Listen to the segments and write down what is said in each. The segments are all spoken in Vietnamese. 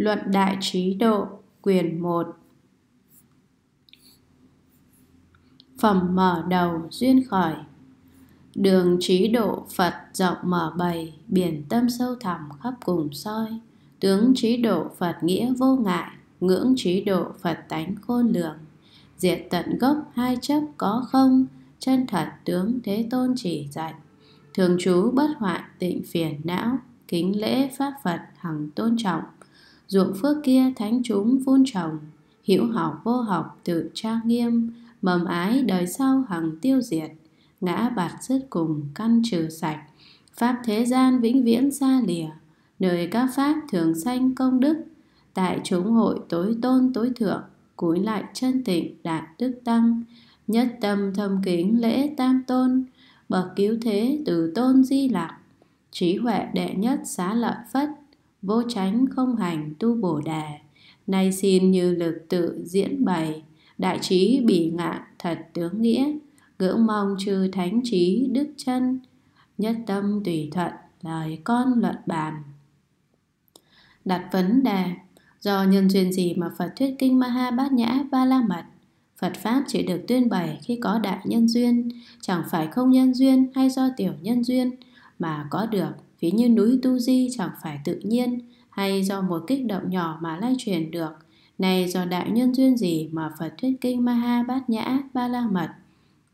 Luận Đại Trí Độ, quyền 1 Phẩm mở đầu duyên khởi Đường trí độ Phật rộng mở bày, biển tâm sâu thẳm khắp cùng soi. Tướng trí độ Phật nghĩa vô ngại, ngưỡng trí độ Phật tánh khôn lường. Diệt tận gốc hai chấp có không, chân thật tướng thế tôn chỉ dạy. Thường trú bất hoại tịnh phiền não, kính lễ pháp Phật hằng tôn trọng, ruộng phước kia thánh chúng phun trồng hữu học vô học tự tra nghiêm mầm ái đời sau hằng tiêu diệt ngã bạt dứt cùng căn trừ sạch pháp thế gian vĩnh viễn xa lìa nơi các pháp thường sanh công đức tại chúng hội tối tôn tối thượng cúi lại chân tịnh đạt đức tăng nhất tâm thâm kính lễ tam tôn bậc cứu thế từ tôn di lạc trí huệ đệ nhất xá lợi phất vô tránh không hành tu bổ đà nay xin như lực tự diễn bày đại trí bị ngạn thật tướng nghĩa ngưỡng mong chư thánh trí đức chân nhất tâm tùy thuận lời con luận bàn đặt vấn đề do nhân duyên gì mà phật thuyết kinh maha bát nhã ba la mật Phật Pháp chỉ được tuyên bày khi có đại nhân duyên, chẳng phải không nhân duyên hay do tiểu nhân duyên mà có được Ví như núi Tu Di chẳng phải tự nhiên hay do một kích động nhỏ mà lay truyền được, này do đại nhân duyên gì mà Phật thuyết kinh Maha Bát Nhã Ba La Mật.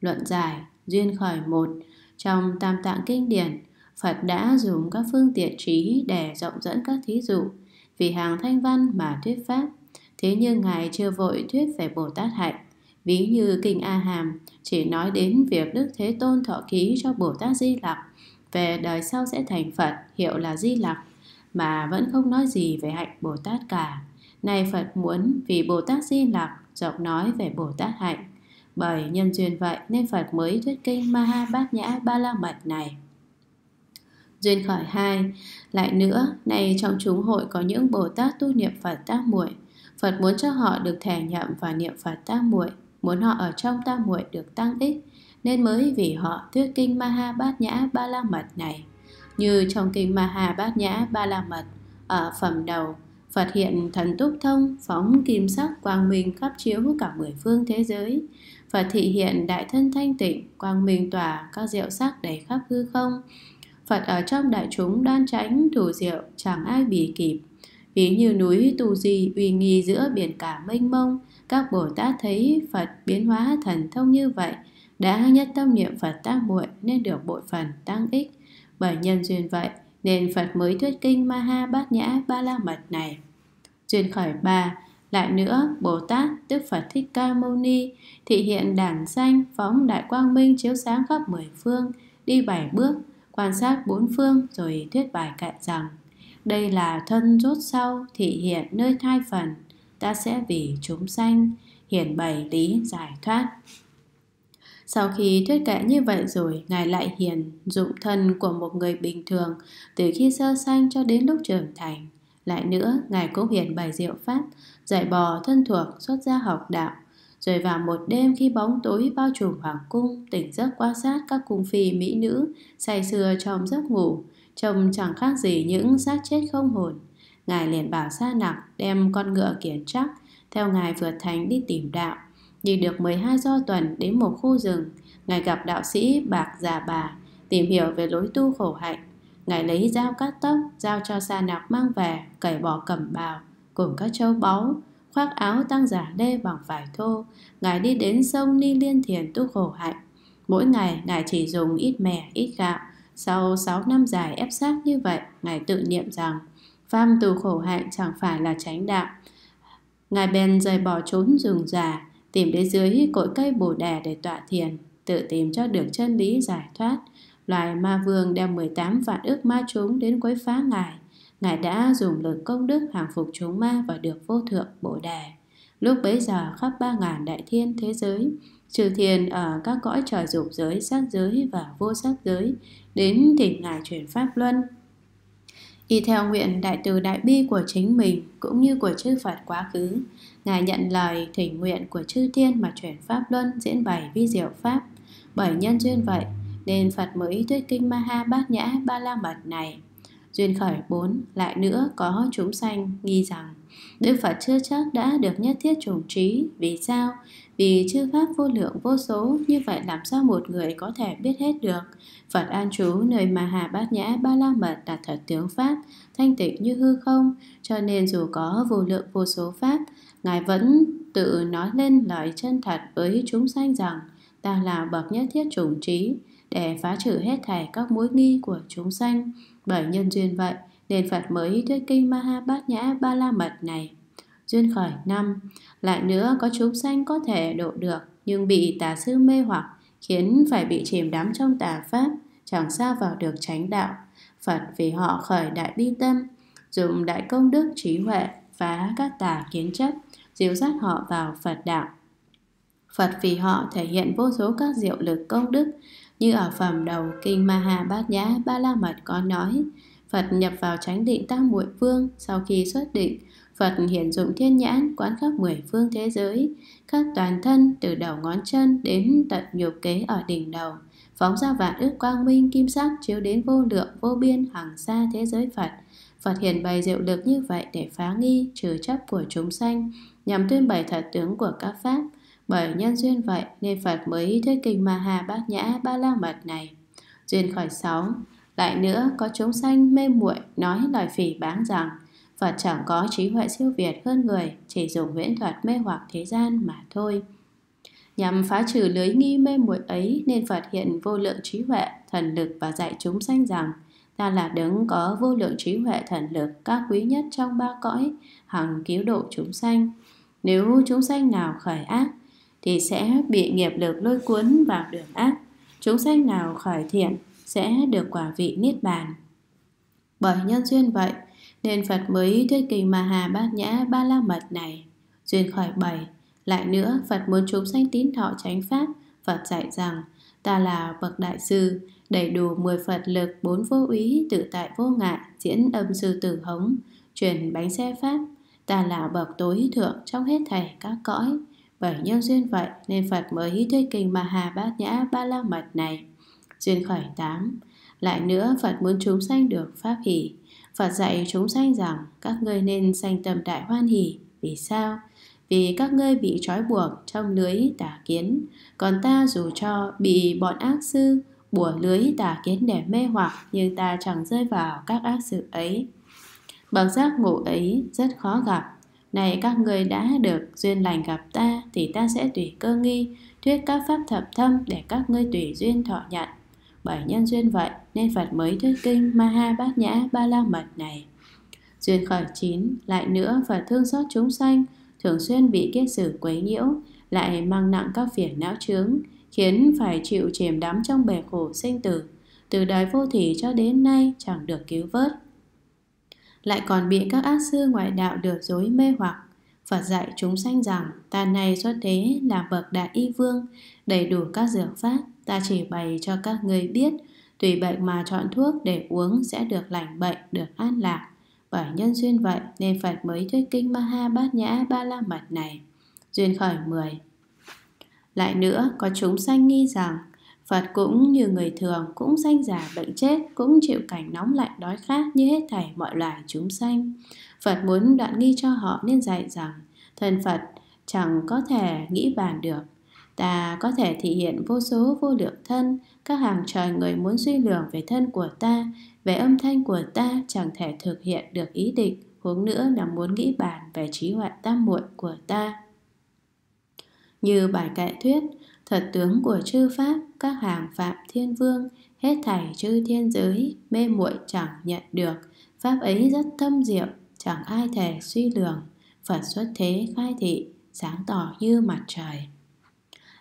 Luận giải, duyên khởi một, trong tam tạng kinh điển, Phật đã dùng các phương tiện trí để rộng dẫn các thí dụ, vì hàng thanh văn mà thuyết pháp. Thế nhưng Ngài chưa vội thuyết về Bồ Tát Hạnh. Ví như Kinh A Hàm chỉ nói đến việc Đức Thế Tôn thọ ký cho Bồ Tát Di Lặc về đời sau sẽ thành Phật, hiệu là Di Lặc, mà vẫn không nói gì về hạnh Bồ Tát cả. Nay Phật muốn vì Bồ Tát Di Lặc rộng nói về Bồ Tát hạnh. Bởi nhân duyên vậy nên Phật mới thuyết kinh Maha Bát Nhã Ba La Mật này. Duyên khởi hai Lại nữa, này trong chúng hội có những Bồ Tát tu niệm Phật tác muội Phật muốn cho họ được thể nhậm và niệm Phật tác muội muốn họ ở trong tam muội được tăng ích nên mới vì họ thuyết kinh Maha Bát Nhã Ba La Mật này. Như trong kinh Maha Bát Nhã Ba La Mật, ở phẩm đầu, Phật hiện thần túc thông, phóng kim sắc quang minh khắp chiếu cả mười phương thế giới. Phật thị hiện đại thân thanh tịnh, quang minh tỏa các diệu sắc đầy khắp hư không. Phật ở trong đại chúng đoan tránh, thủ diệu, chẳng ai bì kịp. Ví như núi tù Di uy nghi giữa biển cả mênh mông, các Bồ Tát thấy Phật biến hóa thần thông như vậy đã nhất tâm niệm Phật tác muội nên được bội phần tăng ích. Bởi nhân duyên vậy nên Phật mới thuyết kinh Maha Bát Nhã Ba La Mật này. Duyên khởi ba lại nữa, Bồ Tát, tức Phật Thích Ca Mâu Ni, thị hiện đàn danh, phóng đại quang minh chiếu sáng khắp mười phương, đi bảy bước, quan sát bốn phương rồi thuyết bài kệ rằng đây là thân rốt sau thị hiện nơi thai phần, ta sẽ vì chúng sanh, hiển bày lý giải thoát. Sau khi thuyết kệ như vậy rồi, Ngài lại hiền, dụng thân của một người bình thường từ khi sơ sanh cho đến lúc trưởng thành. Lại nữa, Ngài cũng hiền bài diệu pháp, dạy bò thân thuộc xuất gia học đạo. Rồi vào một đêm khi bóng tối bao trùm hoàng cung, tỉnh giấc quan sát các cung phi mỹ nữ, say sưa trong giấc ngủ, trông chẳng khác gì những xác chết không hồn. Ngài liền bảo Sa Nặc đem con ngựa kiển chắc theo Ngài vượt thành đi tìm đạo đi được 12 do tuần đến một khu rừng, Ngài gặp đạo sĩ Bạc Già Bà, tìm hiểu về lối tu khổ hạnh. Ngài lấy dao cắt tóc, giao cho sa nạc mang về, cởi bỏ cẩm bào, cùng các châu báu, khoác áo tăng giả đê bằng vải thô. Ngài đi đến sông Ni Liên Thiền tu khổ hạnh. Mỗi ngày, Ngài chỉ dùng ít mè, ít gạo. Sau 6 năm dài ép sát như vậy, Ngài tự niệm rằng, pham tu khổ hạnh chẳng phải là tránh đạo. Ngài bèn rời bỏ trốn rừng già, tìm đến dưới cội cây bồ đề để tọa thiền, tự tìm cho được chân lý giải thoát. Loài ma vương đem 18 vạn ước ma chúng đến quấy phá ngài. Ngài đã dùng lực công đức hàng phục chúng ma và được vô thượng bồ đề Lúc bấy giờ khắp ba ngàn đại thiên thế giới, trừ thiền ở các cõi trời dục giới, sắc giới và vô sắc giới, đến thì ngài chuyển pháp luân. Y theo nguyện đại từ đại bi của chính mình cũng như của chư Phật quá khứ, Ngài nhận lời thỉnh nguyện của chư thiên mà chuyển Pháp Luân diễn bày vi diệu Pháp. Bởi nhân duyên vậy, nên Phật mới thuyết kinh Maha Bát Nhã Ba La Mật này. Duyên khởi bốn lại nữa có chúng sanh nghi rằng Đức Phật chưa chắc đã được nhất thiết trùng trí Vì sao? Vì chư pháp vô lượng vô số Như vậy làm sao một người có thể biết hết được Phật an trú nơi mà Hà Bát Nhã Ba La Mật đạt thật tướng Pháp Thanh tịnh như hư không Cho nên dù có vô lượng vô số Pháp Ngài vẫn tự nói lên lời chân thật với chúng sanh rằng ta là bậc nhất thiết chủng trí để phá trừ hết thảy các mối nghi của chúng sanh. Bởi nhân duyên vậy nên Phật mới thuyết kinh Maha Bát Nhã Ba La Mật này. Duyên khởi năm Lại nữa có chúng sanh có thể độ được nhưng bị tà sư mê hoặc khiến phải bị chìm đắm trong tà pháp chẳng xa vào được chánh đạo. Phật vì họ khởi đại bi tâm dùng đại công đức trí huệ phá các tà kiến chấp dìu dắt họ vào Phật đạo. Phật vì họ thể hiện vô số các diệu lực công đức như ở phẩm đầu Kinh Maha Bát Nhã Ba La Mật có nói Phật nhập vào chánh định tam muội phương sau khi xuất định Phật hiện dụng thiên nhãn quán khắp mười phương thế giới khắp toàn thân từ đầu ngón chân đến tận nhục kế ở đỉnh đầu phóng ra vạn ước quang minh kim sắc chiếu đến vô lượng vô biên hàng xa thế giới Phật Phật hiện bày diệu lực như vậy để phá nghi trừ chấp của chúng sanh nhằm tuyên bày thật tướng của các pháp. Bởi nhân duyên vậy nên Phật mới thuyết kinh Ma Hà Bát Nhã Ba La Mật này. Duyên khỏi sáu. Lại nữa, có chúng sanh mê muội nói lời phỉ báng rằng Phật chẳng có trí huệ siêu việt hơn người, chỉ dùng viễn thuật mê hoặc thế gian mà thôi. Nhằm phá trừ lưới nghi mê muội ấy nên Phật hiện vô lượng trí huệ, thần lực và dạy chúng sanh rằng ta là đấng có vô lượng trí huệ thần lực các quý nhất trong ba cõi, hằng cứu độ chúng sanh. Nếu chúng sanh nào khởi ác thì sẽ bị nghiệp lực lôi cuốn vào đường ác. Chúng sanh nào khởi thiện sẽ được quả vị niết bàn. Bởi nhân duyên vậy nên Phật mới thuyết kinh mà hà bát nhã ba la mật này. Duyên khởi bảy. Lại nữa Phật muốn chúng sanh tín thọ chánh pháp. Phật dạy rằng ta là bậc đại sư đầy đủ mười Phật lực, bốn vô úy, tự tại vô ngại, diễn âm sư tử hống, truyền bánh xe Pháp, ta là bậc tối thượng trong hết thảy các cõi. Bởi nhân duyên vậy nên Phật mới hí thuyết kinh Mà Hà Bát Nhã Ba La Mật này. Duyên khởi tám Lại nữa Phật muốn chúng sanh được pháp hỷ. Phật dạy chúng sanh rằng các ngươi nên sanh tâm đại hoan hỷ. Vì sao? Vì các ngươi bị trói buộc trong lưới tà kiến, còn ta dù cho bị bọn ác sư bùa lưới tà kiến để mê hoặc nhưng ta chẳng rơi vào các ác sự ấy bậc giác ngộ ấy rất khó gặp này các người đã được duyên lành gặp ta thì ta sẽ tùy cơ nghi thuyết các pháp thập thâm để các ngươi tùy duyên thọ nhận bởi nhân duyên vậy nên phật mới thuyết kinh ma ha bát nhã ba la mật này duyên khởi chín lại nữa phật thương xót chúng sanh thường xuyên bị kiết sử quấy nhiễu lại mang nặng các phiền não chướng khiến phải chịu chìm đắm trong bể khổ sinh tử từ đời vô thủy cho đến nay chẳng được cứu vớt lại còn bị các ác sư ngoại đạo được dối mê hoặc. Phật dạy chúng sanh rằng ta này xuất thế là bậc đại y vương, đầy đủ các dược pháp, ta chỉ bày cho các người biết, tùy bệnh mà chọn thuốc để uống sẽ được lành bệnh, được an lạc. Bởi nhân duyên vậy nên Phật mới thuyết kinh Maha Bát Nhã Ba La Mật này. Duyên khởi 10 Lại nữa, có chúng sanh nghi rằng Phật cũng như người thường cũng sanh già bệnh chết, cũng chịu cảnh nóng lạnh đói khát như hết thảy mọi loài chúng sanh. Phật muốn đoạn nghi cho họ nên dạy rằng thân Phật chẳng có thể nghĩ bàn được. Ta có thể thể hiện vô số vô lượng thân, các hàng trời người muốn suy lường về thân của ta, về âm thanh của ta chẳng thể thực hiện được ý định, huống nữa là muốn nghĩ bàn về trí huệ tam muội của ta. Như bài kệ thuyết, thật tướng của chư Pháp các hàng phạm thiên vương hết thảy chư thiên giới mê muội chẳng nhận được pháp ấy rất thâm diệu chẳng ai thể suy lường phật xuất thế khai thị sáng tỏ như mặt trời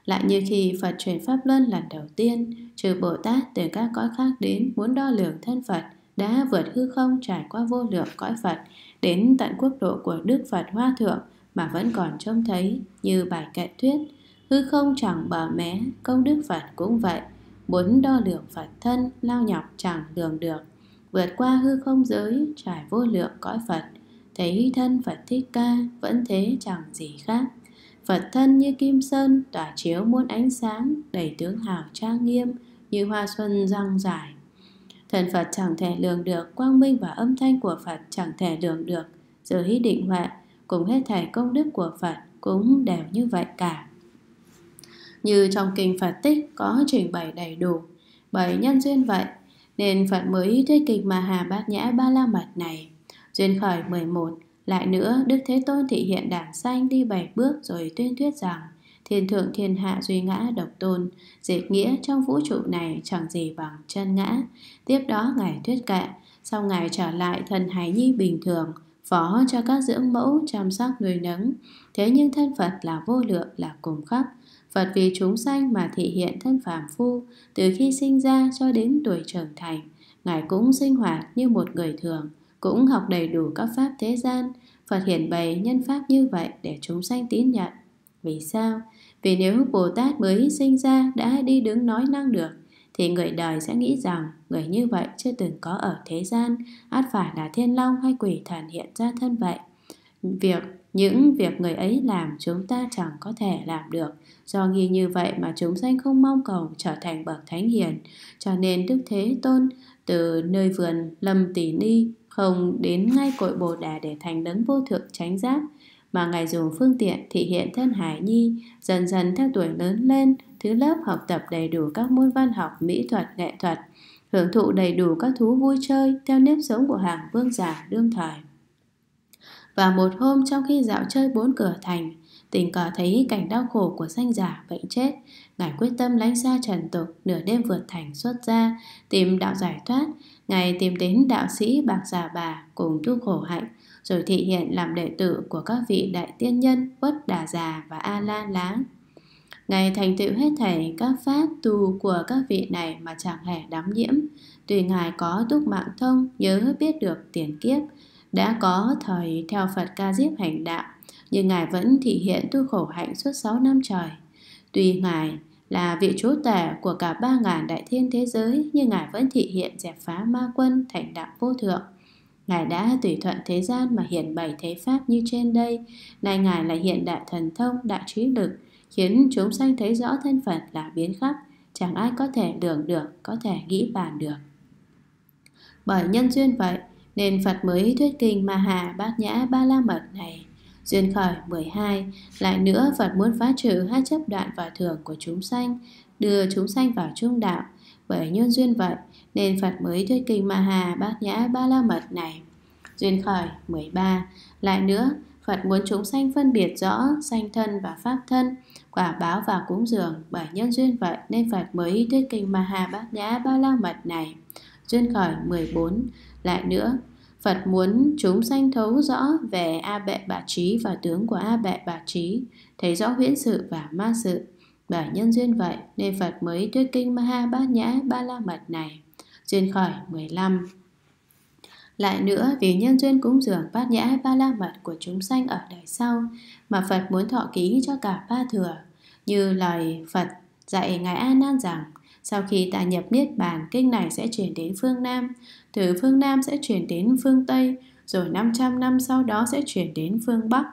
lại như khi phật truyền pháp luân lần đầu tiên trừ bồ tát từ các cõi khác đến muốn đo lường thân phật đã vượt hư không trải qua vô lượng cõi phật đến tận quốc độ của đức phật hoa thượng mà vẫn còn trông thấy như bài kệ thuyết hư không chẳng bà mé công đức phật cũng vậy muốn đo lường phật thân lao nhọc chẳng lường được vượt qua hư không giới trải vô lượng cõi phật thấy thân phật thích ca vẫn thế chẳng gì khác phật thân như kim sơn tỏa chiếu muôn ánh sáng đầy tướng hào trang nghiêm như hoa xuân răng rải thần phật chẳng thể lường được quang minh và âm thanh của phật chẳng thể lường được giới định huệ cùng hết thảy công đức của phật cũng đều như vậy cả như trong kinh Phật tích có trình bày đầy đủ. Bởi nhân duyên vậy, nên Phật mới thuyết kịch mà Hà Bát Nhã Ba La Mật này. Duyên khởi 11, lại nữa Đức Thế Tôn thị hiện đảng sanh đi bảy bước rồi tuyên thuyết rằng Thiên thượng thiên hạ duy ngã độc tôn, diệt nghĩa trong vũ trụ này chẳng gì bằng chân ngã. Tiếp đó Ngài thuyết kệ, sau Ngài trở lại thân hài nhi bình thường, phó cho các dưỡng mẫu chăm sóc nuôi nấng. Thế nhưng thân Phật là vô lượng, là cùng khắp, Phật vì chúng sanh mà thị hiện thân phàm phu, từ khi sinh ra cho đến tuổi trưởng thành, Ngài cũng sinh hoạt như một người thường, cũng học đầy đủ các pháp thế gian. Phật hiện bày nhân pháp như vậy để chúng sanh tín nhận. Vì sao? Vì nếu Bồ Tát mới sinh ra đã đi đứng nói năng được, thì người đời sẽ nghĩ rằng người như vậy chưa từng có ở thế gian, át phải là thiên long hay quỷ thần hiện ra thân vậy. Việc những việc người ấy làm chúng ta chẳng có thể làm được. Do nghi như vậy mà chúng sanh không mong cầu trở thành bậc thánh hiền. Cho nên Đức Thế Tôn từ nơi vườn Lâm Tỷ Ni không đến ngay cội Bồ Đà để thành đấng vô thượng chánh giác mà ngài dùng phương tiện thị hiện thân hải nhi dần dần theo tuổi lớn lên thứ lớp học tập đầy đủ các môn văn học mỹ thuật nghệ thuật hưởng thụ đầy đủ các thú vui chơi theo nếp sống của hàng vương giả đương thời và một hôm trong khi dạo chơi bốn cửa thành, tình cờ thấy cảnh đau khổ của danh giả bệnh chết, ngài quyết tâm lánh xa trần tục, nửa đêm vượt thành xuất ra, tìm đạo giải thoát, ngài tìm đến đạo sĩ Bạc Già Bà cùng tu khổ hạnh, rồi thị hiện làm đệ tử của các vị đại tiên nhân Quất Đà Già và A La Láng. Ngài thành tựu hết thảy các pháp tu của các vị này mà chẳng hề đắm nhiễm. Tùy Ngài có túc mạng thông, nhớ biết được tiền kiếp, đã có thời theo Phật Ca Diếp hành đạo, nhưng Ngài vẫn thị hiện tu khổ hạnh suốt 6 năm trời. Tuy Ngài là vị chúa tể của cả ba ngàn đại thiên thế giới, nhưng Ngài vẫn thị hiện dẹp phá ma quân thành đạo vô thượng. Ngài đã tùy thuận thế gian mà hiện bày thế pháp như trên đây. Nay Ngài là hiện đại thần thông, đại trí lực, khiến chúng sanh thấy rõ thân Phật là biến khắp, chẳng ai có thể đường được, có thể nghĩ bàn được. Bởi nhân duyên vậy, nên Phật mới thuyết kinh Ma Hà Bát Nhã Ba La Mật này. Duyên khởi 12, lại nữa Phật muốn phá trừ hai chấp đoạn và thường của chúng sanh, đưa chúng sanh vào trung đạo. Bởi nhân duyên vậy, nên Phật mới thuyết kinh Ma Hà Bát Nhã Ba La Mật này. Duyên khởi 13, lại nữa Phật muốn chúng sanh phân biệt rõ sanh thân và pháp thân, quả báo và cúng dường bởi nhân duyên vậy nên Phật mới thuyết kinh Ma Hà Bát Nhã Ba La Mật này. Duyên khởi 14, lại nữa, Phật muốn chúng sanh thấu rõ về A Bệ Bà Trí và tướng của A Bệ Bà Trí, thấy rõ huyễn sự và ma sự. Bởi nhân duyên vậy nên Phật mới thuyết kinh Maha Bát Nhã Ba La Mật này. Duyên khởi 15 lại nữa, vì nhân duyên cúng dường bát nhã ba la mật của chúng sanh ở đời sau mà Phật muốn thọ ký cho cả ba thừa, như lời Phật dạy Ngài A Nan rằng sau khi ta nhập Niết Bàn, kinh này sẽ chuyển đến phương Nam từ phương Nam sẽ chuyển đến phương Tây, rồi 500 năm sau đó sẽ chuyển đến phương Bắc.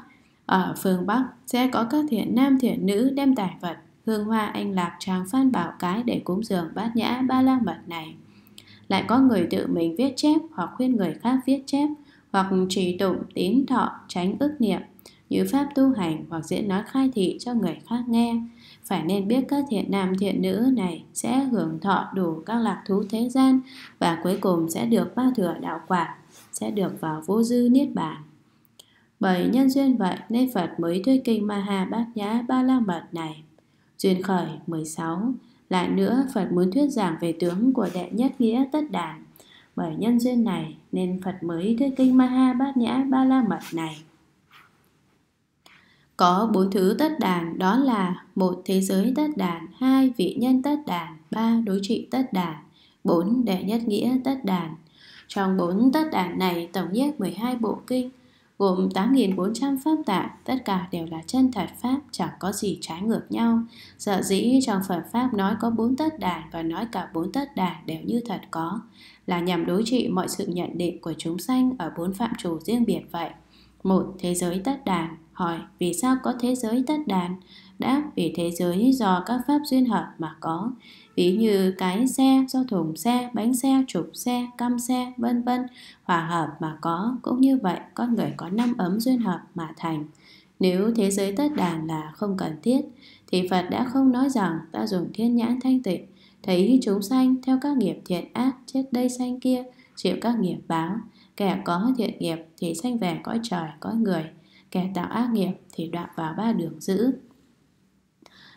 Ở phương Bắc sẽ có các thiện nam thiện nữ đem tài vật, hương hoa anh lạc tràng phan bảo cái để cúng dường bát nhã ba la mật này. Lại có người tự mình viết chép hoặc khuyên người khác viết chép, hoặc trì tụng tín thọ tránh ức niệm, như pháp tu hành hoặc diễn nói khai thị cho người khác nghe, phải nên biết các thiện nam thiện nữ này sẽ hưởng thọ đủ các lạc thú thế gian và cuối cùng sẽ được ba thừa đạo quả, sẽ được vào vô dư niết bàn. Bởi nhân duyên vậy nên Phật mới thuyết kinh Maha Bát Nhã Ba La Mật này. Duyên khởi 16 Lại nữa Phật muốn thuyết giảng về tướng của đệ nhất nghĩa tất đàn. Bởi nhân duyên này nên Phật mới thuyết kinh Maha Bát Nhã Ba La Mật này. Có bốn thứ tất đàn đó là một thế giới tất đàn, hai vị nhân tất đàn, ba đối trị tất đàn, bốn đệ nhất nghĩa tất đàn. Trong bốn tất đàn này tổng nhất 12 bộ kinh, gồm 8.400 pháp tạng, tất cả đều là chân thật pháp, chẳng có gì trái ngược nhau. sợ dĩ trong Phật Pháp nói có bốn tất đàn và nói cả bốn tất đàn đều như thật có, là nhằm đối trị mọi sự nhận định của chúng sanh ở bốn phạm trù riêng biệt vậy. một Thế giới tất đàn hỏi vì sao có thế giới tất đàn đáp vì thế giới do các pháp duyên hợp mà có ví như cái xe do thùng xe bánh xe trục xe cam xe vân vân hòa hợp mà có cũng như vậy con người có năm ấm duyên hợp mà thành nếu thế giới tất đàn là không cần thiết thì phật đã không nói rằng ta dùng thiên nhãn thanh tịnh thấy chúng sanh theo các nghiệp thiện ác chết đây sanh kia chịu các nghiệp báo kẻ có thiện nghiệp thì sanh về cõi trời cõi người kẻ tạo ác nghiệp thì đọa vào ba đường dữ.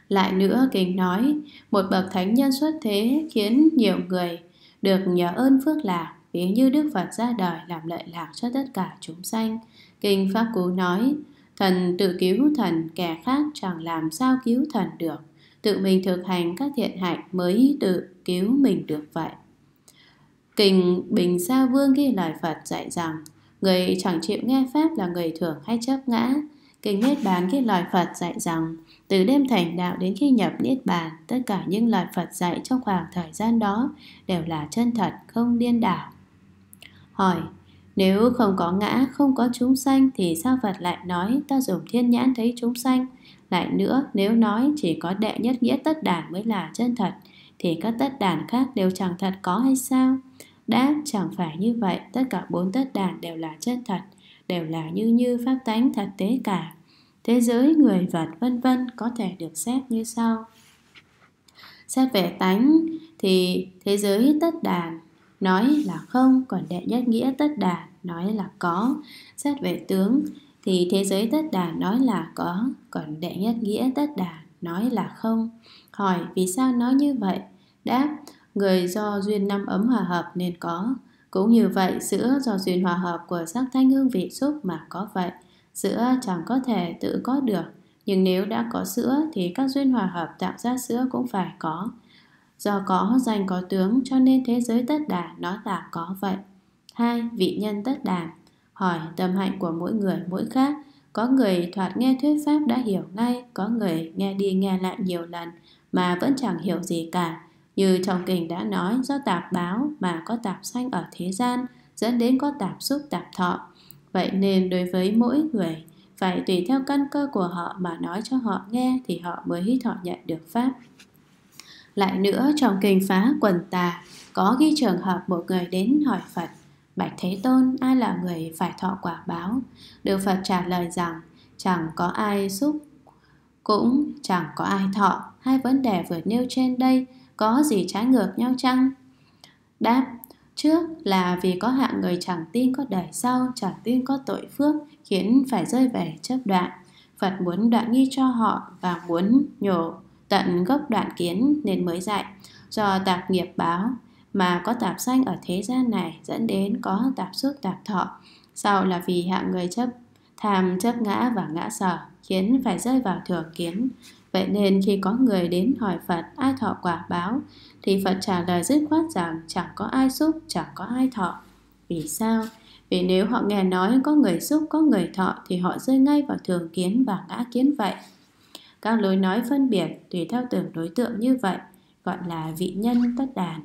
Lại nữa, Kinh nói, một bậc thánh nhân xuất thế khiến nhiều người được nhờ ơn phước lạc, ví như Đức Phật ra đời làm lợi lạc cho tất cả chúng sanh. Kinh Pháp Cú nói, thần tự cứu thần, kẻ khác chẳng làm sao cứu thần được. Tự mình thực hành các thiện hạnh mới tự cứu mình được vậy. Kinh Bình Sa Vương ghi lời Phật dạy rằng Người chẳng chịu nghe Pháp là người thường hay chấp ngã Kinh Niết Bàn khi lời Phật dạy rằng Từ đêm thành đạo đến khi nhập Niết Bàn Tất cả những lời Phật dạy trong khoảng thời gian đó Đều là chân thật, không điên đảo Hỏi Nếu không có ngã, không có chúng sanh Thì sao Phật lại nói ta dùng thiên nhãn thấy chúng sanh Lại nữa, nếu nói chỉ có đệ nhất nghĩa tất đản mới là chân thật Thì các tất đản khác đều chẳng thật có hay sao? Đáp chẳng phải như vậy, tất cả bốn tất đàn đều là chân thật, đều là như như pháp tánh thật tế cả. Thế giới, người vật, vân vân có thể được xét như sau. Xét về tánh thì thế giới tất đàn nói là không, còn đệ nhất nghĩa tất đàn nói là có. Xét về tướng thì thế giới tất đàn nói là có, còn đệ nhất nghĩa tất đàn nói là không. Hỏi vì sao nói như vậy? Đáp, người do duyên năm ấm hòa hợp nên có. Cũng như vậy, sữa do duyên hòa hợp của sắc thanh hương vị xúc mà có vậy. Sữa chẳng có thể tự có được, nhưng nếu đã có sữa thì các duyên hòa hợp tạo ra sữa cũng phải có. Do có danh có tướng cho nên thế giới tất đà nó là có vậy. hai Vị nhân tất đà Hỏi tâm hạnh của mỗi người mỗi khác Có người thoạt nghe thuyết pháp đã hiểu ngay Có người nghe đi nghe lại nhiều lần mà vẫn chẳng hiểu gì cả như trong kinh đã nói, do tạp báo mà có tạp sanh ở thế gian, dẫn đến có tạp xúc tạp thọ. Vậy nên đối với mỗi người, phải tùy theo căn cơ của họ mà nói cho họ nghe thì họ mới hít họ nhận được Pháp. Lại nữa, trong kinh phá quần tà, có ghi trường hợp một người đến hỏi Phật, Bạch Thế Tôn, ai là người phải thọ quả báo? được Phật trả lời rằng, chẳng có ai xúc, cũng chẳng có ai thọ. Hai vấn đề vừa nêu trên đây có gì trái ngược nhau chăng? Đáp, trước là vì có hạng người chẳng tin có đời sau, chẳng tin có tội phước, khiến phải rơi về chấp đoạn. Phật muốn đoạn nghi cho họ và muốn nhổ tận gốc đoạn kiến nên mới dạy. Do tạp nghiệp báo mà có tạp sanh ở thế gian này dẫn đến có tạp xuất tạp thọ. Sau là vì hạng người chấp tham chấp ngã và ngã sở khiến phải rơi vào thừa kiến Vậy nên khi có người đến hỏi Phật ai thọ quả báo Thì Phật trả lời dứt khoát rằng chẳng có ai xúc, chẳng có ai thọ Vì sao? Vì nếu họ nghe nói có người xúc, có người thọ Thì họ rơi ngay vào thường kiến và ngã kiến vậy Các lối nói phân biệt tùy theo từng đối tượng như vậy Gọi là vị nhân tất đàn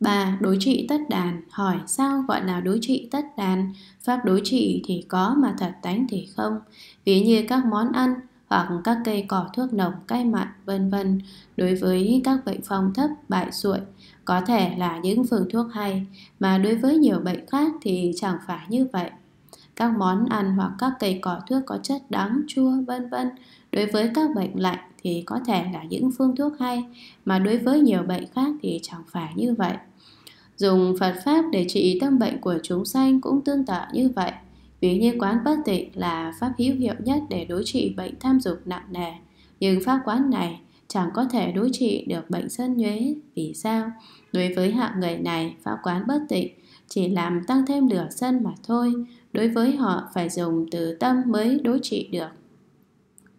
bà Đối trị tất đàn Hỏi sao gọi là đối trị tất đàn Pháp đối trị thì có mà thật tánh thì không Ví như các món ăn hoặc các cây cỏ thuốc độc cay mặn vân vân đối với các bệnh phong thấp bại ruội có thể là những phương thuốc hay mà đối với nhiều bệnh khác thì chẳng phải như vậy các món ăn hoặc các cây cỏ thuốc có chất đắng chua vân vân đối với các bệnh lạnh thì có thể là những phương thuốc hay mà đối với nhiều bệnh khác thì chẳng phải như vậy dùng phật pháp để trị tâm bệnh của chúng sanh cũng tương tự như vậy Ví như quán bất tịnh là pháp hữu hiệu nhất để đối trị bệnh tham dục nặng nề. Nhưng pháp quán này chẳng có thể đối trị được bệnh sân nhuế. Vì sao? Đối với hạng người này, pháp quán bất tịnh chỉ làm tăng thêm lửa sân mà thôi. Đối với họ phải dùng từ tâm mới đối trị được.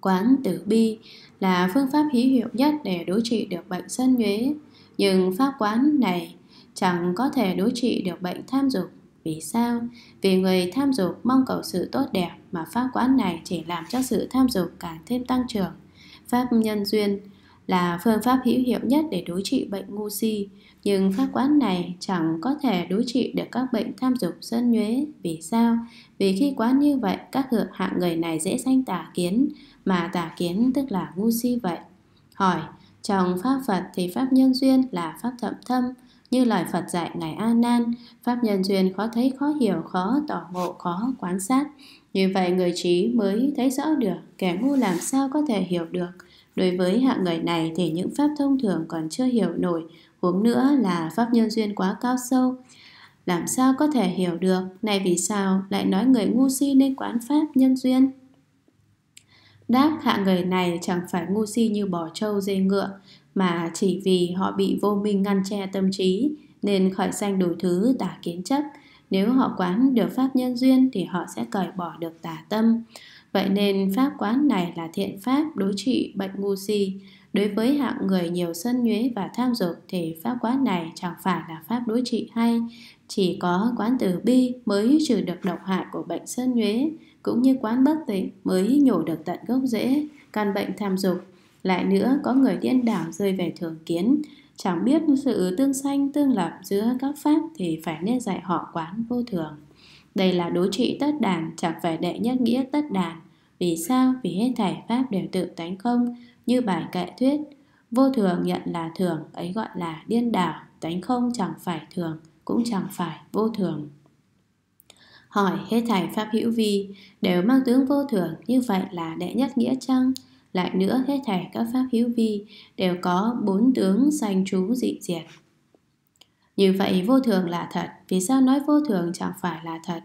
Quán tử bi là phương pháp hữu hiệu nhất để đối trị được bệnh sân nhuế. Nhưng pháp quán này chẳng có thể đối trị được bệnh tham dục vì sao? Vì người tham dục mong cầu sự tốt đẹp mà pháp quán này chỉ làm cho sự tham dục càng thêm tăng trưởng. Pháp nhân duyên là phương pháp hữu hiệu nhất để đối trị bệnh ngu si, nhưng pháp quán này chẳng có thể đối trị được các bệnh tham dục sân nhuế. Vì sao? Vì khi quán như vậy, các hưởng hạng người này dễ sanh tà kiến, mà tà kiến tức là ngu si vậy. Hỏi, trong pháp Phật thì pháp nhân duyên là pháp thậm thâm, như lời Phật dạy Ngài A Nan, pháp nhân duyên khó thấy, khó hiểu, khó tỏ ngộ, khó quan sát. Như vậy người trí mới thấy rõ được, kẻ ngu làm sao có thể hiểu được. Đối với hạng người này thì những pháp thông thường còn chưa hiểu nổi, huống nữa là pháp nhân duyên quá cao sâu. Làm sao có thể hiểu được, này vì sao lại nói người ngu si nên quán pháp nhân duyên? Đáp hạng người này chẳng phải ngu si như bò trâu dây ngựa, mà chỉ vì họ bị vô minh ngăn che tâm trí nên khởi sanh đủ thứ tà kiến chấp. Nếu họ quán được pháp nhân duyên thì họ sẽ cởi bỏ được tà tâm. Vậy nên pháp quán này là thiện pháp đối trị bệnh ngu si. Đối với hạng người nhiều sân nhuế và tham dục thì pháp quán này chẳng phải là pháp đối trị hay. Chỉ có quán từ bi mới trừ được độc hại của bệnh sân nhuế, cũng như quán bất tịnh mới nhổ được tận gốc rễ, căn bệnh tham dục lại nữa, có người điên đảo rơi về thường kiến, chẳng biết sự tương sanh tương lập giữa các pháp thì phải nên dạy họ quán vô thường. Đây là đối trị tất đàn, chẳng phải đệ nhất nghĩa tất đàn. Vì sao? Vì hết thảy pháp đều tự tánh không, như bài kệ thuyết. Vô thường nhận là thường, ấy gọi là điên đảo, tánh không chẳng phải thường, cũng chẳng phải vô thường. Hỏi hết thảy pháp hữu vi đều mang tướng vô thường như vậy là đệ nhất nghĩa chăng? Lại nữa, hết thảy các pháp hữu vi đều có bốn tướng sanh trú dị diệt. Như vậy vô thường là thật, vì sao nói vô thường chẳng phải là thật?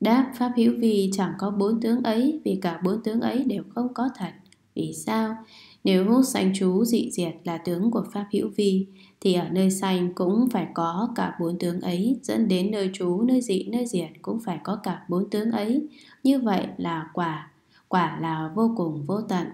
Đáp pháp hữu vi chẳng có bốn tướng ấy, vì cả bốn tướng ấy đều không có thật. Vì sao? Nếu sanh trú dị diệt là tướng của pháp hữu vi, thì ở nơi sanh cũng phải có cả bốn tướng ấy, dẫn đến nơi trú, nơi dị, nơi diệt cũng phải có cả bốn tướng ấy. Như vậy là quả, quả là vô cùng vô tận.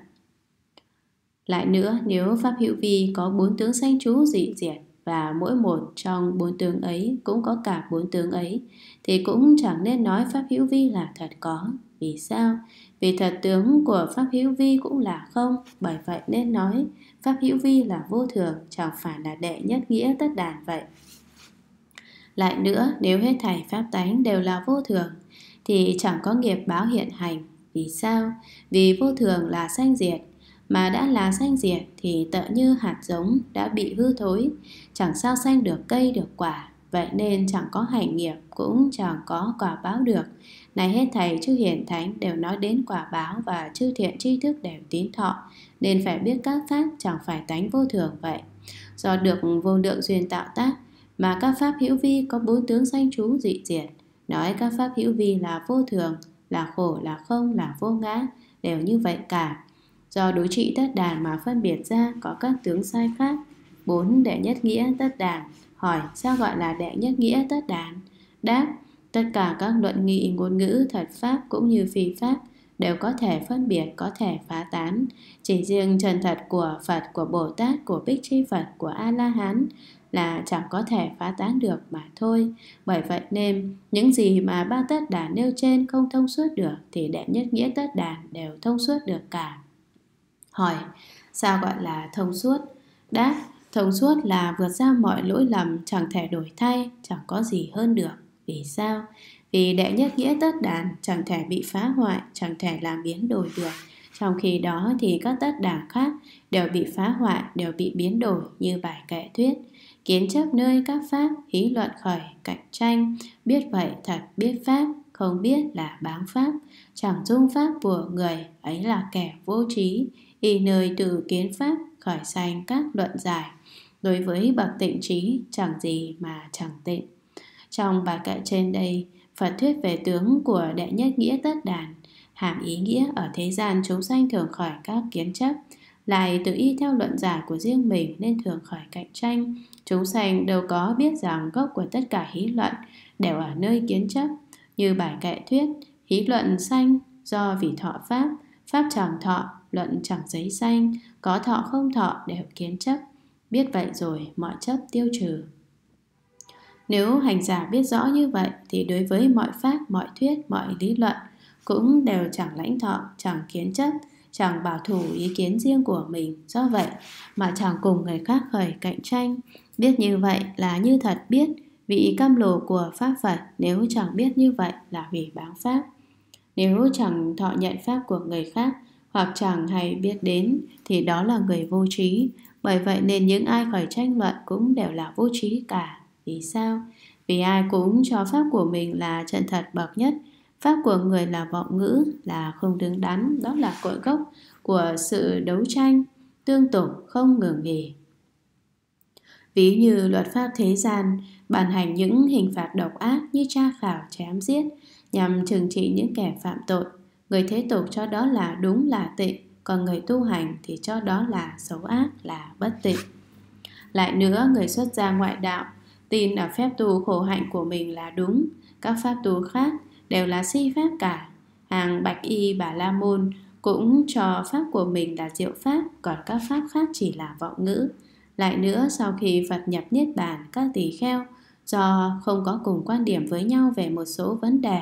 Lại nữa, nếu pháp hữu vi có bốn tướng sanh trú dị diệt và mỗi một trong bốn tướng ấy cũng có cả bốn tướng ấy thì cũng chẳng nên nói pháp hữu vi là thật có. Vì sao? Vì thật tướng của pháp hữu vi cũng là không, bởi vậy nên nói pháp hữu vi là vô thường, chẳng phải là đệ nhất nghĩa tất đàn vậy. Lại nữa, nếu hết thảy pháp tánh đều là vô thường thì chẳng có nghiệp báo hiện hành. Vì sao? Vì vô thường là sanh diệt, mà đã là xanh diệt thì tợ như hạt giống đã bị hư thối, chẳng sao xanh được cây được quả, vậy nên chẳng có hành nghiệp cũng chẳng có quả báo được. Này hết thầy chư hiển thánh đều nói đến quả báo và chư thiện tri thức đều tín thọ, nên phải biết các pháp chẳng phải tánh vô thường vậy. Do được vô lượng duyên tạo tác, mà các pháp hữu vi có bốn tướng sanh trú dị diệt. Nói các pháp hữu vi là vô thường, là khổ, là không, là vô ngã, đều như vậy cả do đối trị tất đàn mà phân biệt ra có các tướng sai khác. 4. Đệ nhất nghĩa tất đàn Hỏi sao gọi là đệ nhất nghĩa tất đàn? Đáp Tất cả các luận nghị ngôn ngữ thật pháp cũng như phi pháp đều có thể phân biệt, có thể phá tán. Chỉ riêng chân thật của Phật, của Bồ Tát, của Bích Chi Phật, của A-La-Hán là chẳng có thể phá tán được mà thôi. Bởi vậy nên, những gì mà ba tất đàn nêu trên không thông suốt được thì đệ nhất nghĩa tất đàn đều thông suốt được cả. Hỏi, sao gọi là thông suốt? Đáp, thông suốt là vượt ra mọi lỗi lầm chẳng thể đổi thay, chẳng có gì hơn được. Vì sao? Vì đệ nhất nghĩa tất đàn chẳng thể bị phá hoại, chẳng thể làm biến đổi được. Trong khi đó thì các tất đảng khác đều bị phá hoại, đều bị biến đổi như bài kệ thuyết. Kiến chấp nơi các pháp, ý luận khởi, cạnh tranh, biết vậy thật biết pháp, không biết là báng pháp, chẳng dung pháp của người, ấy là kẻ vô trí, y nơi từ kiến pháp khởi sanh các luận giải đối với bậc tịnh trí chẳng gì mà chẳng tịnh trong bài kệ trên đây phật thuyết về tướng của đệ nhất nghĩa tất đàn hàm ý nghĩa ở thế gian chúng sanh thường khởi các kiến chấp lại tự y theo luận giả của riêng mình nên thường khởi cạnh tranh chúng sanh đều có biết rằng gốc của tất cả hí luận đều ở nơi kiến chấp như bài kệ thuyết hí luận sanh do vì thọ pháp pháp chẳng thọ luận chẳng giấy xanh, có thọ không thọ đều kiến chấp, biết vậy rồi mọi chấp tiêu trừ. Nếu hành giả biết rõ như vậy thì đối với mọi pháp, mọi thuyết, mọi lý luận cũng đều chẳng lãnh thọ, chẳng kiến chấp, chẳng bảo thủ ý kiến riêng của mình do vậy mà chẳng cùng người khác khởi cạnh tranh biết như vậy là như thật biết vị cam lồ của pháp phật nếu chẳng biết như vậy là vì báng pháp nếu chẳng thọ nhận pháp của người khác hoặc chẳng hay biết đến thì đó là người vô trí. Bởi vậy nên những ai khởi tranh luận cũng đều là vô trí cả. Vì sao? Vì ai cũng cho pháp của mình là chân thật bậc nhất. Pháp của người là vọng ngữ, là không đứng đắn, đó là cội gốc của sự đấu tranh, tương tục không ngừng nghỉ. Ví như luật pháp thế gian ban hành những hình phạt độc ác như tra khảo chém giết nhằm trừng trị những kẻ phạm tội Người thế tục cho đó là đúng là tịnh, còn người tu hành thì cho đó là xấu ác là bất tịnh. Lại nữa, người xuất gia ngoại đạo tin ở phép tu khổ hạnh của mình là đúng, các pháp tu khác đều là si pháp cả. Hàng Bạch Y Bà La Môn cũng cho pháp của mình là diệu pháp, còn các pháp khác chỉ là vọng ngữ. Lại nữa, sau khi Phật nhập Niết Bàn, các tỳ kheo do không có cùng quan điểm với nhau về một số vấn đề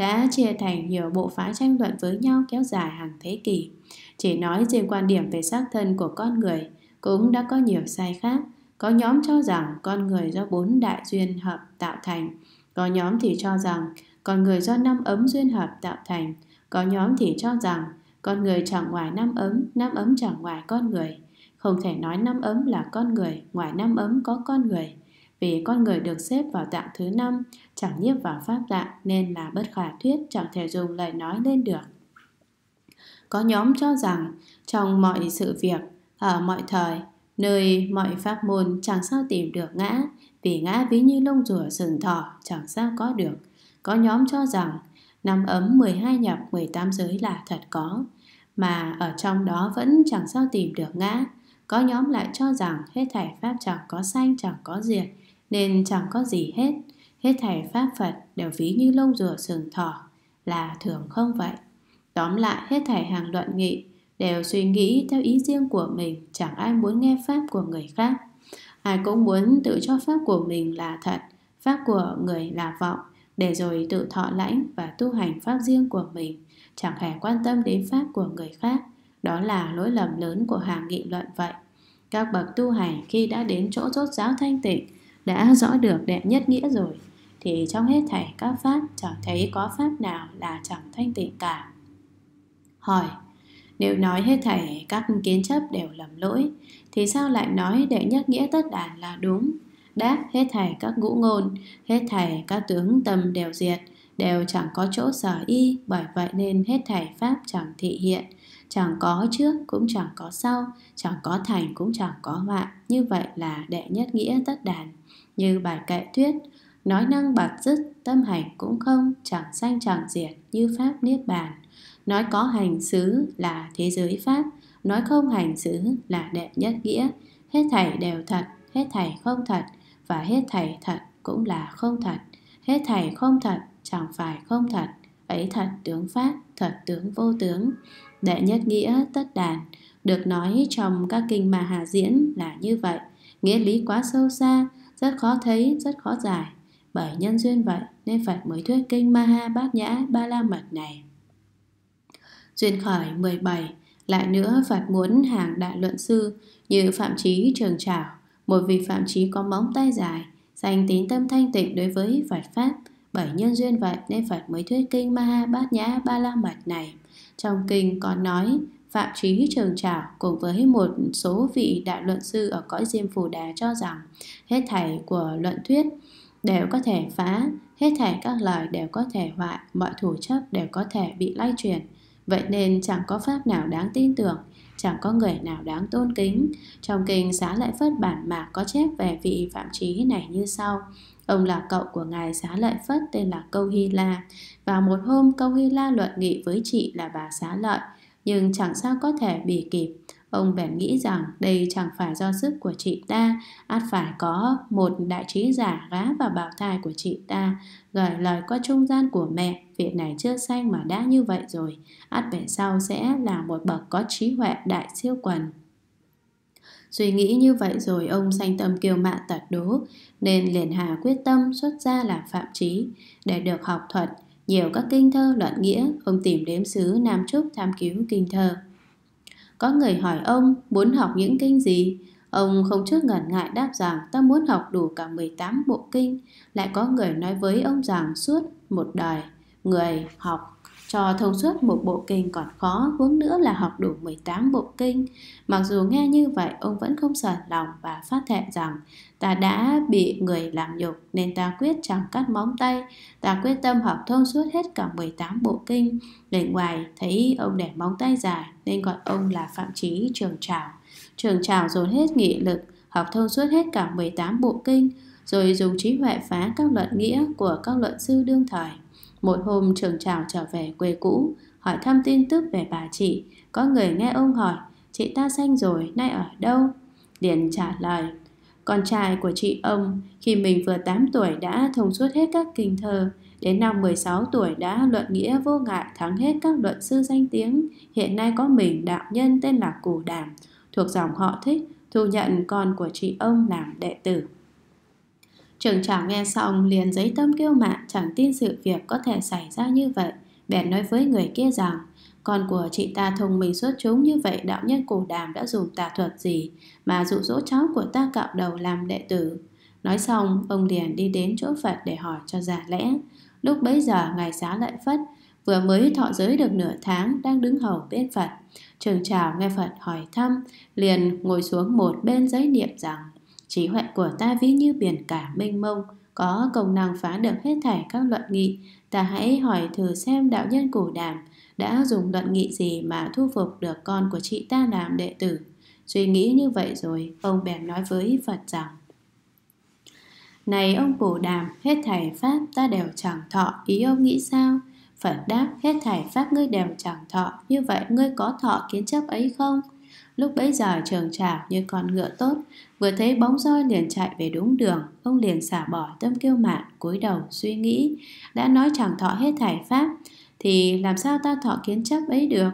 đã chia thành nhiều bộ phái tranh luận với nhau kéo dài hàng thế kỷ. Chỉ nói riêng quan điểm về xác thân của con người cũng đã có nhiều sai khác. Có nhóm cho rằng con người do bốn đại duyên hợp tạo thành, có nhóm thì cho rằng con người do năm ấm duyên hợp tạo thành, có nhóm thì cho rằng con người chẳng ngoài năm ấm, năm ấm chẳng ngoài con người. Không thể nói năm ấm là con người, ngoài năm ấm có con người vì con người được xếp vào tạng thứ năm, chẳng nhiếp vào pháp tạng nên là bất khả thuyết, chẳng thể dùng lời nói lên được. Có nhóm cho rằng trong mọi sự việc, ở mọi thời, nơi mọi pháp môn chẳng sao tìm được ngã, vì ngã ví như lông rùa sừng thỏ chẳng sao có được. Có nhóm cho rằng năm ấm 12 nhập 18 giới là thật có, mà ở trong đó vẫn chẳng sao tìm được ngã. Có nhóm lại cho rằng hết thảy pháp chẳng có sanh chẳng có diệt, nên chẳng có gì hết hết thảy pháp phật đều ví như lông rùa sừng thỏ là thường không vậy tóm lại hết thảy hàng luận nghị đều suy nghĩ theo ý riêng của mình chẳng ai muốn nghe pháp của người khác ai cũng muốn tự cho pháp của mình là thật pháp của người là vọng để rồi tự thọ lãnh và tu hành pháp riêng của mình chẳng hề quan tâm đến pháp của người khác đó là lỗi lầm lớn của hàng nghị luận vậy các bậc tu hành khi đã đến chỗ rốt giáo thanh tịnh đã rõ được đệ nhất nghĩa rồi thì trong hết thảy các pháp chẳng thấy có pháp nào là chẳng thanh tịnh cả. Hỏi, nếu nói hết thảy các kiến chấp đều lầm lỗi thì sao lại nói đệ nhất nghĩa tất đàn là đúng? Đáp hết thảy các ngũ ngôn, hết thảy các tướng tâm đều diệt, đều chẳng có chỗ sở y, bởi vậy nên hết thảy pháp chẳng thị hiện, chẳng có trước cũng chẳng có sau, chẳng có thành cũng chẳng có họa, như vậy là đệ nhất nghĩa tất đàn như bài kệ thuyết nói năng bạt dứt tâm hành cũng không chẳng sanh chẳng diệt như pháp niết bàn nói có hành xứ là thế giới pháp nói không hành xứ là đệ nhất nghĩa hết thảy đều thật hết thảy không thật và hết thảy thật cũng là không thật hết thảy không thật chẳng phải không thật ấy thật tướng pháp thật tướng vô tướng đệ nhất nghĩa tất đàn được nói trong các kinh mà hà diễn là như vậy nghĩa lý quá sâu xa rất khó thấy, rất khó giải. Bởi nhân duyên vậy nên Phật mới thuyết kinh Maha Bát Nhã Ba La Mật này. Duyên khởi 17 Lại nữa Phật muốn hàng đại luận sư như Phạm chí Trường Trảo, một vị Phạm chí có móng tay dài, dành tín tâm thanh tịnh đối với Phật Pháp. Bởi nhân duyên vậy nên Phật mới thuyết kinh Maha Bát Nhã Ba La Mật này. Trong kinh còn nói Phạm Trí Trường Trảo cùng với một số vị đại luận sư ở cõi Diêm Phù Đà cho rằng hết thảy của luận thuyết đều có thể phá, hết thảy các lời đều có thể hoại, mọi thủ chấp đều có thể bị lay truyền. Vậy nên chẳng có pháp nào đáng tin tưởng, chẳng có người nào đáng tôn kính. Trong kinh xá lợi phất bản mạc có chép về vị phạm trí này như sau. Ông là cậu của ngài xá lợi phất tên là Câu Hy La. Và một hôm Câu Hy La luận nghị với chị là bà xá lợi nhưng chẳng sao có thể bị kịp. Ông bèn nghĩ rằng đây chẳng phải do sức của chị ta, át phải có một đại trí giả gá vào bào thai của chị ta, gửi lời qua trung gian của mẹ, việc này chưa xanh mà đã như vậy rồi, át về sau sẽ là một bậc có trí huệ đại siêu quần. Suy nghĩ như vậy rồi ông sanh tâm kiêu mạn tật đố, nên liền hà quyết tâm xuất gia làm phạm trí để được học thuật, nhiều các kinh thơ luận nghĩa, ông tìm đếm xứ Nam Trúc tham cứu kinh thơ. Có người hỏi ông muốn học những kinh gì? Ông không chút ngần ngại đáp rằng ta muốn học đủ cả 18 bộ kinh. Lại có người nói với ông rằng suốt một đời, người học cho thông suốt một bộ kinh còn khó, huống nữa là học đủ 18 bộ kinh. Mặc dù nghe như vậy, ông vẫn không sờn lòng và phát thệ rằng ta đã bị người làm nhục nên ta quyết chẳng cắt móng tay. Ta quyết tâm học thông suốt hết cả 18 bộ kinh. Người ngoài thấy ông để móng tay dài nên gọi ông là Phạm Chí Trường Trảo. Trường Trảo dồn hết nghị lực, học thông suốt hết cả 18 bộ kinh rồi dùng trí huệ phá các luận nghĩa của các luận sư đương thời một hôm trường trào trở về quê cũ Hỏi thăm tin tức về bà chị Có người nghe ông hỏi Chị ta sanh rồi, nay ở đâu? Điền trả lời Con trai của chị ông Khi mình vừa 8 tuổi đã thông suốt hết các kinh thơ Đến năm 16 tuổi đã luận nghĩa vô ngại thắng hết các luận sư danh tiếng Hiện nay có mình đạo nhân tên là Cù Đàm Thuộc dòng họ thích Thu nhận con của chị ông làm đệ tử Trường trảo nghe xong liền giấy tâm kêu mạn chẳng tin sự việc có thể xảy ra như vậy. Bèn nói với người kia rằng con của chị ta thông minh xuất chúng như vậy đạo nhân cổ đàm đã dùng tà thuật gì mà dụ dỗ cháu của ta cạo đầu làm đệ tử. Nói xong, ông liền đi đến chỗ Phật để hỏi cho giả lẽ. Lúc bấy giờ, ngài xá lại Phất vừa mới thọ giới được nửa tháng đang đứng hầu bên Phật. Trường trào nghe Phật hỏi thăm, liền ngồi xuống một bên giấy niệm rằng trí huệ của ta ví như biển cả mênh mông có công năng phá được hết thảy các luận nghị ta hãy hỏi thử xem đạo nhân cổ đàm đã dùng luận nghị gì mà thu phục được con của chị ta làm đệ tử suy nghĩ như vậy rồi ông bèn nói với phật rằng này ông cổ đàm hết thảy pháp ta đều chẳng thọ ý ông nghĩ sao phật đáp hết thảy pháp ngươi đều chẳng thọ như vậy ngươi có thọ kiến chấp ấy không lúc bấy giờ trường trảo như con ngựa tốt Vừa thấy bóng roi liền chạy về đúng đường, ông liền xả bỏ tâm kiêu mạn, cúi đầu suy nghĩ, đã nói chẳng thọ hết thải pháp, thì làm sao ta thọ kiến chấp ấy được?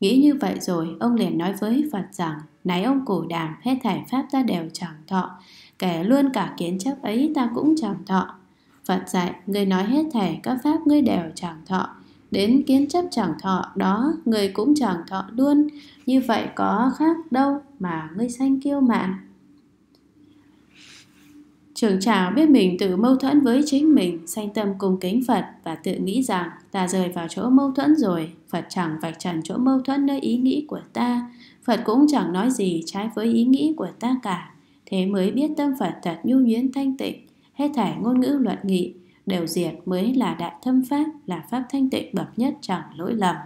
Nghĩ như vậy rồi, ông liền nói với Phật rằng, nãy ông cổ đàm, hết thải pháp ta đều chẳng thọ, kể luôn cả kiến chấp ấy ta cũng chẳng thọ. Phật dạy, người nói hết thảy các pháp ngươi đều chẳng thọ, đến kiến chấp chẳng thọ đó người cũng chẳng thọ luôn như vậy có khác đâu mà ngươi sanh kiêu mạn trường trào biết mình tự mâu thuẫn với chính mình, sanh tâm cung kính Phật và tự nghĩ rằng ta rời vào chỗ mâu thuẫn rồi, Phật chẳng vạch trần chỗ mâu thuẫn nơi ý nghĩ của ta, Phật cũng chẳng nói gì trái với ý nghĩ của ta cả. Thế mới biết tâm Phật thật nhu nhuyến thanh tịnh, hết thảy ngôn ngữ luận nghị, đều diệt mới là đại thâm pháp, là pháp thanh tịnh bậc nhất chẳng lỗi lầm.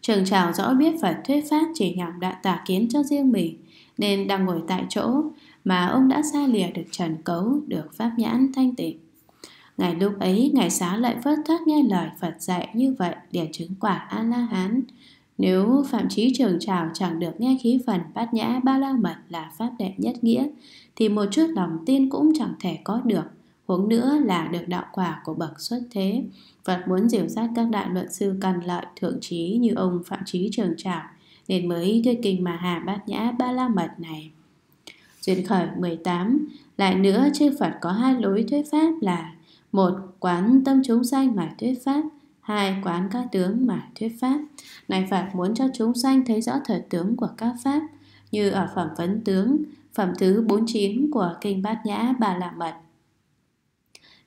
Trường trào rõ biết Phật thuyết pháp chỉ nhằm đại tả kiến cho riêng mình, nên đang ngồi tại chỗ, mà ông đã xa lìa được trần cấu, được pháp nhãn thanh tịnh. Ngày lúc ấy, Ngài Xá lại phất thoát nghe lời Phật dạy như vậy để chứng quả A-la-hán. Nếu Phạm chí Trường Trào chẳng được nghe khí phần bát nhã ba la mật là pháp đệ nhất nghĩa, thì một chút lòng tin cũng chẳng thể có được. Huống nữa là được đạo quả của bậc xuất thế. Phật muốn diệu sát các đại luận sư cần lợi thượng trí như ông Phạm chí Trường Trào, nên mới đưa kinh mà hà bát nhã ba la mật này. Duyên khởi 18 Lại nữa chư Phật có hai lối thuyết pháp là một Quán tâm chúng sanh mà thuyết pháp hai Quán các tướng mà thuyết pháp Này Phật muốn cho chúng sanh thấy rõ thời tướng của các pháp Như ở phẩm vấn tướng Phẩm thứ 49 của Kinh Bát Nhã ba La Mật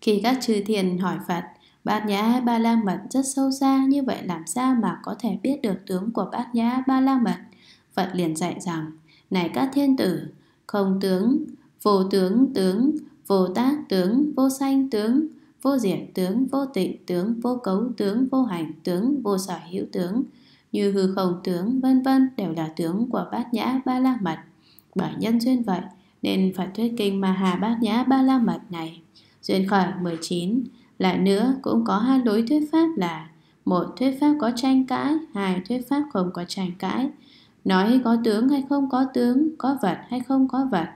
Khi các chư thiền hỏi Phật Bát Nhã Ba La Mật rất sâu xa Như vậy làm sao mà có thể biết được tướng của Bát Nhã Ba La Mật Phật liền dạy rằng Này các thiên tử không tướng, vô tướng tướng, vô tác tướng, vô sanh tướng, vô diệt tướng, vô tịnh tướng, vô cấu tướng, vô hành tướng, vô sở hữu tướng, như hư không tướng, vân vân đều là tướng của bát nhã ba la mật. Bởi nhân duyên vậy, nên phải thuyết kinh mà hà bát nhã ba la mật này. Duyên khởi 19, lại nữa cũng có hai lối thuyết pháp là một thuyết pháp có tranh cãi, hai thuyết pháp không có tranh cãi nói có tướng hay không có tướng, có vật hay không có vật,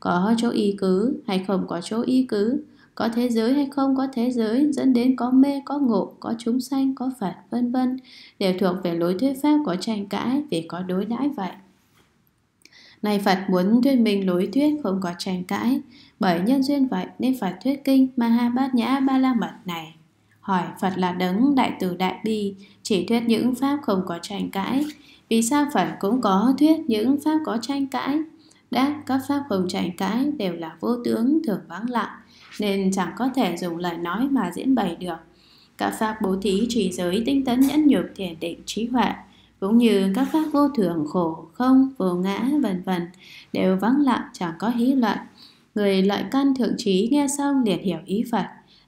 có chỗ y cứ hay không có chỗ y cứ, có thế giới hay không có thế giới dẫn đến có mê có ngộ có chúng sanh có phật vân vân đều thuộc về lối thuyết pháp có tranh cãi vì có đối đãi vậy này Phật muốn thuyết minh lối thuyết không có tranh cãi bởi nhân duyên vậy nên Phật thuyết kinh Maha Bát Nhã Ba La Mật này hỏi Phật là đấng đại từ đại bi chỉ thuyết những pháp không có tranh cãi vì sao phải cũng có thuyết những pháp có tranh cãi? Đáp các pháp không tranh cãi đều là vô tướng thường vắng lặng, nên chẳng có thể dùng lời nói mà diễn bày được. Các pháp bố thí trì giới tinh tấn nhẫn nhục thiền định trí huệ cũng như các pháp vô thường khổ không vô ngã vân vân đều vắng lặng chẳng có hí luận người lợi căn thượng trí nghe xong liền hiểu ý phật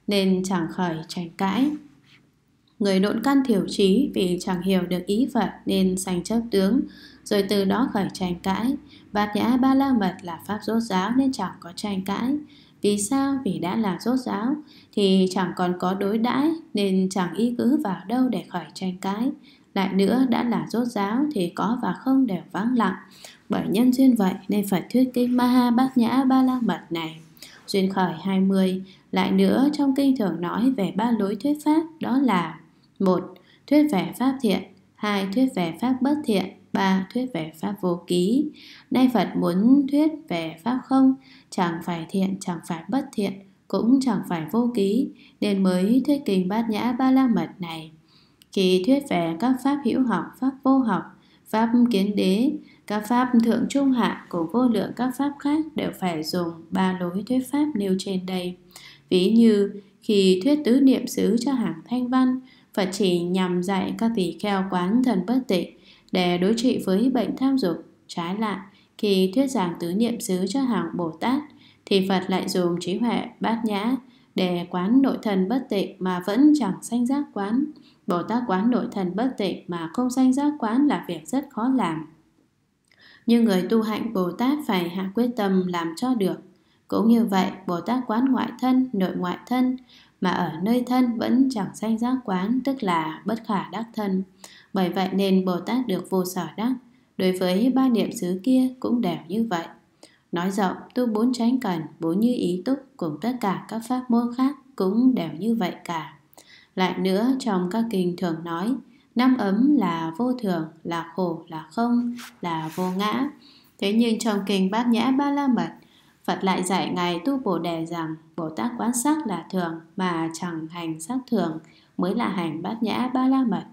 nên chẳng khởi tranh cãi Người nộn căn thiểu trí vì chẳng hiểu được ý Phật nên sành chấp tướng, rồi từ đó khởi tranh cãi. Bát nhã ba la mật là pháp rốt giáo nên chẳng có tranh cãi. Vì sao? Vì đã là rốt giáo thì chẳng còn có đối đãi nên chẳng ý cứ vào đâu để khởi tranh cãi. Lại nữa đã là rốt giáo thì có và không đều vắng lặng. Bởi nhân duyên vậy nên phải thuyết kinh Maha Bát Nhã Ba La Mật này. Duyên khởi 20. Lại nữa trong kinh thường nói về ba lối thuyết pháp đó là 1. Thuyết về pháp thiện 2. Thuyết về pháp bất thiện 3. Thuyết về pháp vô ký Nay Phật muốn thuyết về pháp không Chẳng phải thiện, chẳng phải bất thiện Cũng chẳng phải vô ký Nên mới thuyết kinh bát nhã ba la mật này Khi thuyết về các pháp hữu học, pháp vô học Pháp kiến đế các pháp thượng trung hạ của vô lượng các pháp khác đều phải dùng ba lối thuyết pháp nêu trên đây. Ví như khi thuyết tứ niệm xứ cho hàng thanh văn, Phật chỉ nhằm dạy các tỷ kheo quán thần bất tịnh để đối trị với bệnh tham dục. Trái lại, khi thuyết giảng tứ niệm xứ cho hàng Bồ Tát, thì Phật lại dùng trí huệ bát nhã để quán nội thần bất tịnh mà vẫn chẳng sanh giác quán. Bồ Tát quán nội thần bất tịnh mà không sanh giác quán là việc rất khó làm. Nhưng người tu hạnh Bồ Tát phải hạ quyết tâm làm cho được. Cũng như vậy, Bồ Tát quán ngoại thân, nội ngoại thân mà ở nơi thân vẫn chẳng sanh giác quán tức là bất khả đắc thân bởi vậy nên bồ tát được vô sở đắc đối với ba niệm xứ kia cũng đều như vậy nói rộng tu bốn tránh cần bốn như ý túc cùng tất cả các pháp môn khác cũng đều như vậy cả lại nữa trong các kinh thường nói năm ấm là vô thường là khổ là không là vô ngã thế nhưng trong kinh bát nhã ba la mật Phật lại dạy Ngài Tu Bồ Đề rằng Bồ Tát quán sát là thường mà chẳng hành sát thường mới là hành bát nhã ba la mật.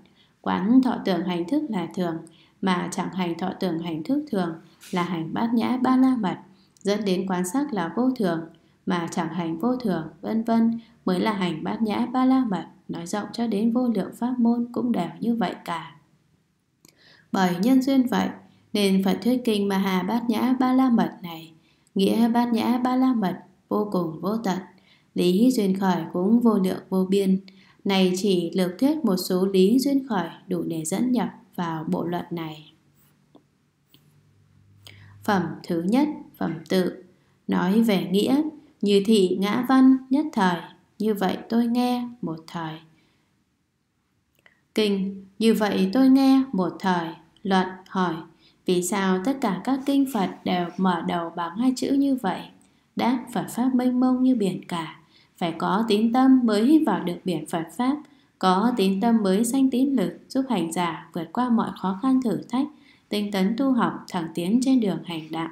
Quán thọ tưởng hành thức là thường mà chẳng hành thọ tưởng hành thức thường là hành bát nhã ba la mật. Dẫn đến quán sát là vô thường mà chẳng hành vô thường vân vân mới là hành bát nhã ba la mật. Nói rộng cho đến vô lượng pháp môn cũng đều như vậy cả. Bởi nhân duyên vậy, nên Phật thuyết kinh Maha Bát Nhã Ba La Mật này nghĩa bát nhã ba la mật vô cùng vô tận lý duyên khởi cũng vô lượng vô biên này chỉ lược thuyết một số lý duyên khởi đủ để dẫn nhập vào bộ luận này phẩm thứ nhất phẩm tự nói về nghĩa như thị ngã văn nhất thời như vậy tôi nghe một thời kinh như vậy tôi nghe một thời luận hỏi vì sao tất cả các kinh Phật đều mở đầu bằng hai chữ như vậy? Đáp Phật Pháp mênh mông như biển cả. Phải có tín tâm mới vào được biển Phật Pháp. Có tín tâm mới sanh tín lực giúp hành giả vượt qua mọi khó khăn thử thách, tinh tấn tu học thẳng tiến trên đường hành đạo.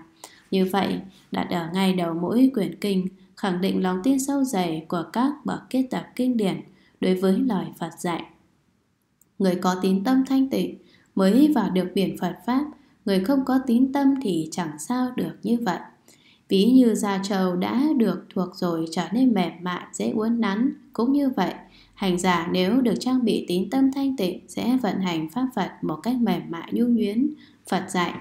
Như vậy, đặt ở ngay đầu mỗi quyển kinh, khẳng định lòng tin sâu dày của các bậc kết tập kinh điển đối với lời Phật dạy. Người có tín tâm thanh tịnh mới vào được biển Phật Pháp, người không có tín tâm thì chẳng sao được như vậy ví như già trầu đã được thuộc rồi trở nên mềm mại dễ uốn nắn cũng như vậy hành giả nếu được trang bị tín tâm thanh tịnh sẽ vận hành pháp phật một cách mềm mại nhu nhuyến phật dạy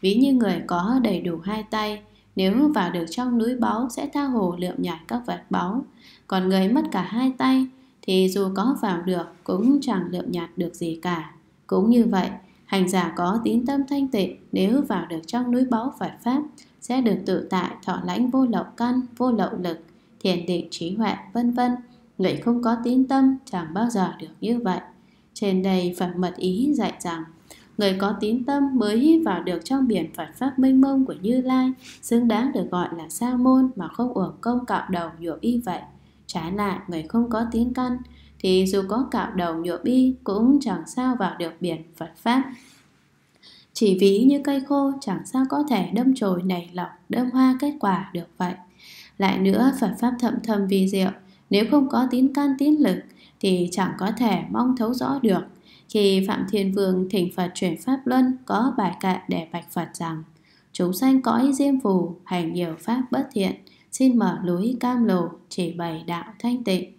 ví như người có đầy đủ hai tay nếu vào được trong núi báu sẽ tha hồ lượm nhặt các vật báu còn người mất cả hai tay thì dù có vào được cũng chẳng lượm nhặt được gì cả cũng như vậy Hành giả có tín tâm thanh tịnh nếu vào được trong núi báu Phật Pháp sẽ được tự tại thọ lãnh vô lậu căn, vô lậu lực, thiền định trí huệ, vân vân. Người không có tín tâm chẳng bao giờ được như vậy. Trên đây Phật mật ý dạy rằng Người có tín tâm mới vào được trong biển Phật Pháp mênh mông của Như Lai Xứng đáng được gọi là sa môn mà không uổng công cạo đầu nhổ y vậy Trái lại, người không có tín căn thì dù có cạo đầu nhựa bi cũng chẳng sao vào được biển Phật Pháp. Chỉ ví như cây khô chẳng sao có thể đâm chồi nảy lọc, đâm hoa kết quả được vậy. Lại nữa, Phật Pháp thậm thầm vi diệu, nếu không có tín can tín lực thì chẳng có thể mong thấu rõ được. Khi Phạm Thiên Vương thỉnh Phật chuyển Pháp Luân có bài kệ để bạch Phật rằng Chúng sanh cõi diêm phù, hành nhiều pháp bất thiện, xin mở lối cam lồ, chỉ bày đạo thanh tịnh.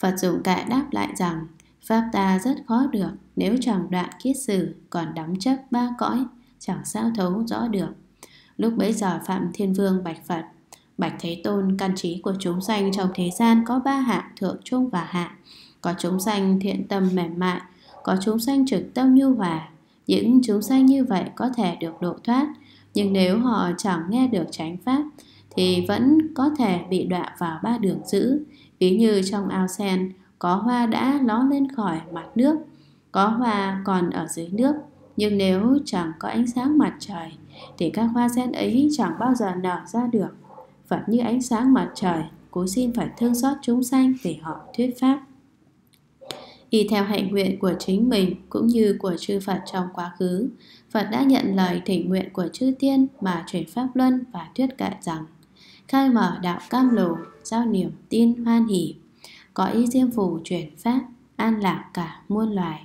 Phật Dụng Cại đáp lại rằng, Pháp ta rất khó được nếu chẳng đoạn kiết sử, còn đóng chấp ba cõi, chẳng sao thấu rõ được. Lúc bấy giờ Phạm Thiên Vương bạch Phật, Bạch Thế Tôn căn trí của chúng sanh trong thế gian có ba hạng thượng trung và hạ. Có chúng sanh thiện tâm mềm mại, có chúng sanh trực tâm nhu hòa. Những chúng sanh như vậy có thể được độ thoát, nhưng nếu họ chẳng nghe được chánh pháp thì vẫn có thể bị đọa vào ba đường dữ ví như trong ao sen có hoa đã ló lên khỏi mặt nước có hoa còn ở dưới nước nhưng nếu chẳng có ánh sáng mặt trời thì các hoa sen ấy chẳng bao giờ nở ra được phật như ánh sáng mặt trời cố xin phải thương xót chúng sanh vì họ thuyết pháp y theo hạnh nguyện của chính mình cũng như của chư Phật trong quá khứ, Phật đã nhận lời thỉnh nguyện của chư tiên mà chuyển pháp luân và thuyết kệ rằng khai mở đạo cam lộ giao niềm tin hoan hỷ có ý diêm phủ chuyển pháp an lạc cả muôn loài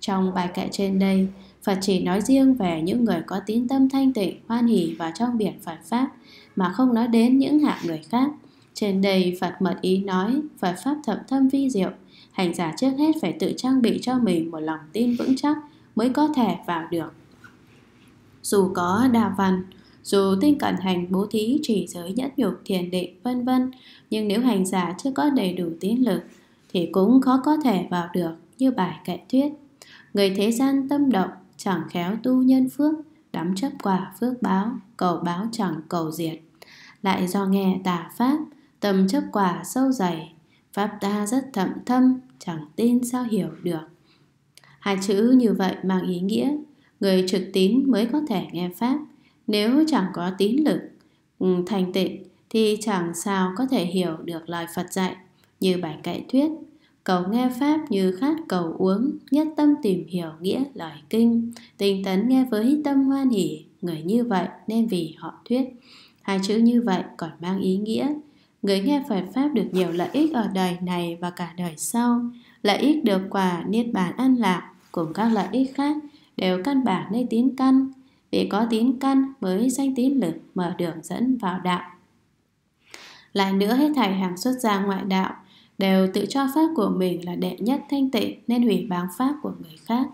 trong bài kệ trên đây Phật chỉ nói riêng về những người có tín tâm thanh tịnh, hoan hỷ và trong biển Phật Pháp mà không nói đến những hạng người khác. Trên đây Phật mật ý nói Phật Pháp thậm thâm vi diệu, hành giả trước hết phải tự trang bị cho mình một lòng tin vững chắc mới có thể vào được. Dù có đa văn, dù tinh cẩn hành bố thí trì giới nhẫn nhục thiền định vân vân, nhưng nếu hành giả chưa có đầy đủ tín lực thì cũng khó có thể vào được như bài kệ thuyết. Người thế gian tâm động chẳng khéo tu nhân phước, đắm chấp quả phước báo, cầu báo chẳng cầu diệt. Lại do nghe tà pháp, tầm chấp quả sâu dày, pháp ta rất thậm thâm, chẳng tin sao hiểu được. Hai chữ như vậy mang ý nghĩa, người trực tín mới có thể nghe pháp, nếu chẳng có tín lực, ừ, thành tịnh thì chẳng sao có thể hiểu được lời Phật dạy như bài kệ thuyết. Cầu nghe Pháp như khát cầu uống, nhất tâm tìm hiểu nghĩa lời kinh, tinh tấn nghe với tâm hoan hỷ người như vậy nên vì họ thuyết. Hai chữ như vậy còn mang ý nghĩa Người nghe Phật Pháp được nhiều lợi ích ở đời này và cả đời sau Lợi ích được quà niết bàn an lạc cùng các lợi ích khác đều căn bản nơi tín căn vì có tín căn mới danh tín lực mở đường dẫn vào đạo. Lại nữa hết thảy hàng xuất gia ngoại đạo đều tự cho pháp của mình là đệ nhất thanh tịnh nên hủy báng pháp của người khác.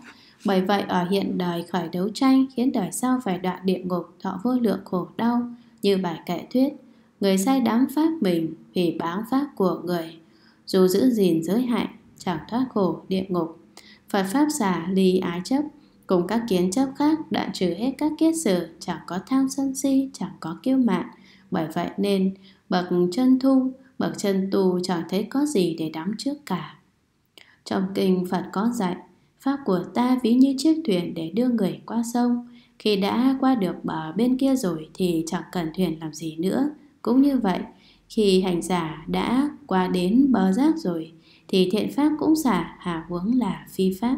Bởi vậy ở hiện đời khởi đấu tranh khiến đời sau phải đoạn địa ngục thọ vô lượng khổ đau như bài kệ thuyết. Người sai đám pháp mình hủy báng pháp của người. Dù giữ gìn giới hạnh chẳng thoát khổ địa ngục. Phật pháp giả ly ái chấp Cùng các kiến chấp khác đoạn trừ hết các kiết sử Chẳng có tham sân si, chẳng có kiêu mạn Bởi vậy nên bậc chân thu, bậc chân tu chẳng thấy có gì để đắm trước cả Trong kinh Phật có dạy Pháp của ta ví như chiếc thuyền để đưa người qua sông Khi đã qua được bờ bên kia rồi thì chẳng cần thuyền làm gì nữa Cũng như vậy, khi hành giả đã qua đến bờ giác rồi thì thiện pháp cũng xả hà huống là phi pháp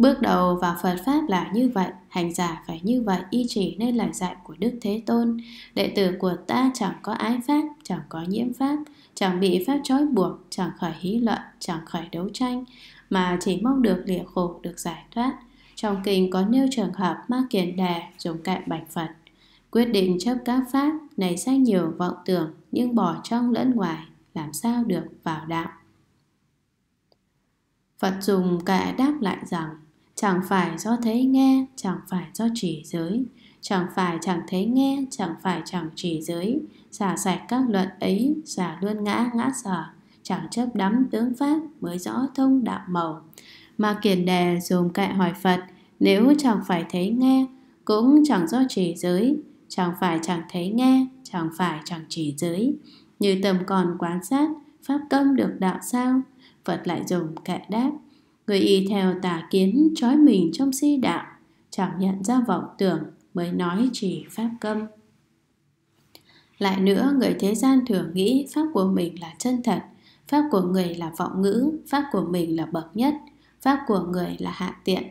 Bước đầu vào Phật Pháp là như vậy, hành giả phải như vậy y chỉ nên lời dạy của Đức Thế Tôn. Đệ tử của ta chẳng có ái Pháp, chẳng có nhiễm Pháp, chẳng bị Pháp trói buộc, chẳng khởi hí luận, chẳng khởi đấu tranh, mà chỉ mong được lìa khổ, được giải thoát. Trong kinh có nêu trường hợp ma kiền đà dùng cạnh bạch Phật. Quyết định chấp các Pháp, này sang nhiều vọng tưởng, nhưng bỏ trong lẫn ngoài, làm sao được vào đạo. Phật dùng cả đáp lại rằng chẳng phải do thấy nghe chẳng phải do chỉ giới chẳng phải chẳng thấy nghe chẳng phải chẳng chỉ giới xả sạch các luận ấy xả luôn ngã ngã sở chẳng chấp đắm tướng pháp mới rõ thông đạo màu mà kiền đề dùng kệ hỏi phật nếu chẳng phải thấy nghe cũng chẳng do chỉ giới chẳng phải chẳng thấy nghe chẳng phải chẳng chỉ giới như tầm còn quan sát pháp công được đạo sao phật lại dùng kệ đáp Người y theo tà kiến trói mình trong si đạo, chẳng nhận ra vọng tưởng mới nói chỉ pháp câm. Lại nữa, người thế gian thường nghĩ pháp của mình là chân thật, pháp của người là vọng ngữ, pháp của mình là bậc nhất, pháp của người là hạ tiện.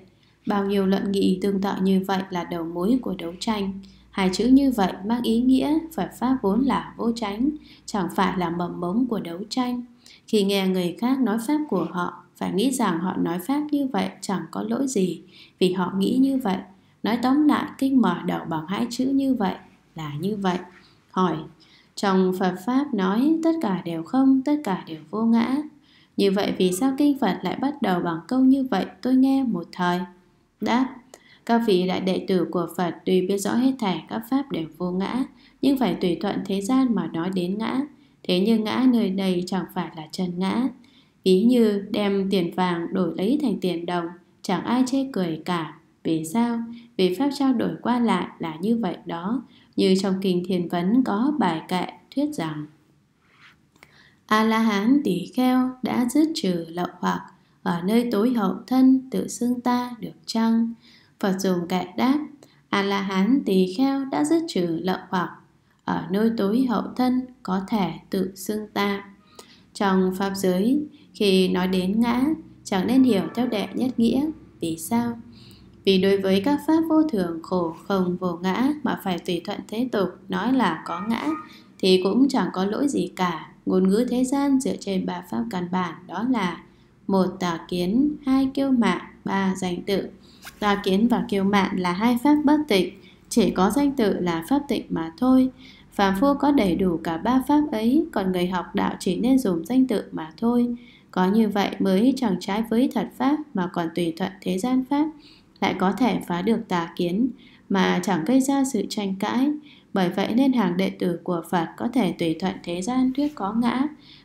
Bao nhiêu luận nghị tương tự như vậy là đầu mối của đấu tranh. Hai chữ như vậy mang ý nghĩa phải pháp vốn là vô tránh, chẳng phải là mầm mống của đấu tranh. Khi nghe người khác nói pháp của họ, và nghĩ rằng họ nói Pháp như vậy chẳng có lỗi gì vì họ nghĩ như vậy. Nói tóm lại, kinh mở đầu bằng hai chữ như vậy là như vậy. Hỏi, trong Phật Pháp nói tất cả đều không, tất cả đều vô ngã. Như vậy vì sao kinh Phật lại bắt đầu bằng câu như vậy tôi nghe một thời? Đáp, các vị đại đệ tử của Phật tùy biết rõ hết thảy các pháp đều vô ngã, nhưng phải tùy thuận thế gian mà nói đến ngã. Thế nhưng ngã nơi đây chẳng phải là chân ngã, Ví như đem tiền vàng đổi lấy thành tiền đồng Chẳng ai chê cười cả Vì sao? Vì pháp trao đổi qua lại là như vậy đó Như trong kinh thiền vấn có bài kệ thuyết rằng A-la-hán tỷ kheo đã dứt trừ lậu hoặc Ở nơi tối hậu thân tự xưng ta được chăng? Phật dùng kệ đáp A-la-hán tỳ kheo đã dứt trừ lậu hoặc Ở nơi tối hậu thân có thể tự xưng ta Trong Pháp giới khi nói đến ngã, chẳng nên hiểu theo đệ nhất nghĩa. Vì sao? Vì đối với các pháp vô thường khổ không vô ngã mà phải tùy thuận thế tục nói là có ngã thì cũng chẳng có lỗi gì cả. Ngôn ngữ thế gian dựa trên ba pháp căn bản đó là một tà kiến, hai kiêu mạn, ba danh tự. Tà kiến và kiêu mạn là hai pháp bất tịnh, chỉ có danh tự là pháp tịnh mà thôi. Phàm phu có đầy đủ cả ba pháp ấy, còn người học đạo chỉ nên dùng danh tự mà thôi. Có như vậy mới chẳng trái với thật pháp mà còn tùy thuận thế gian pháp, lại có thể phá được tà kiến mà chẳng gây ra sự tranh cãi. Bởi vậy nên hàng đệ tử của Phật có thể tùy thuận thế gian thuyết có ngã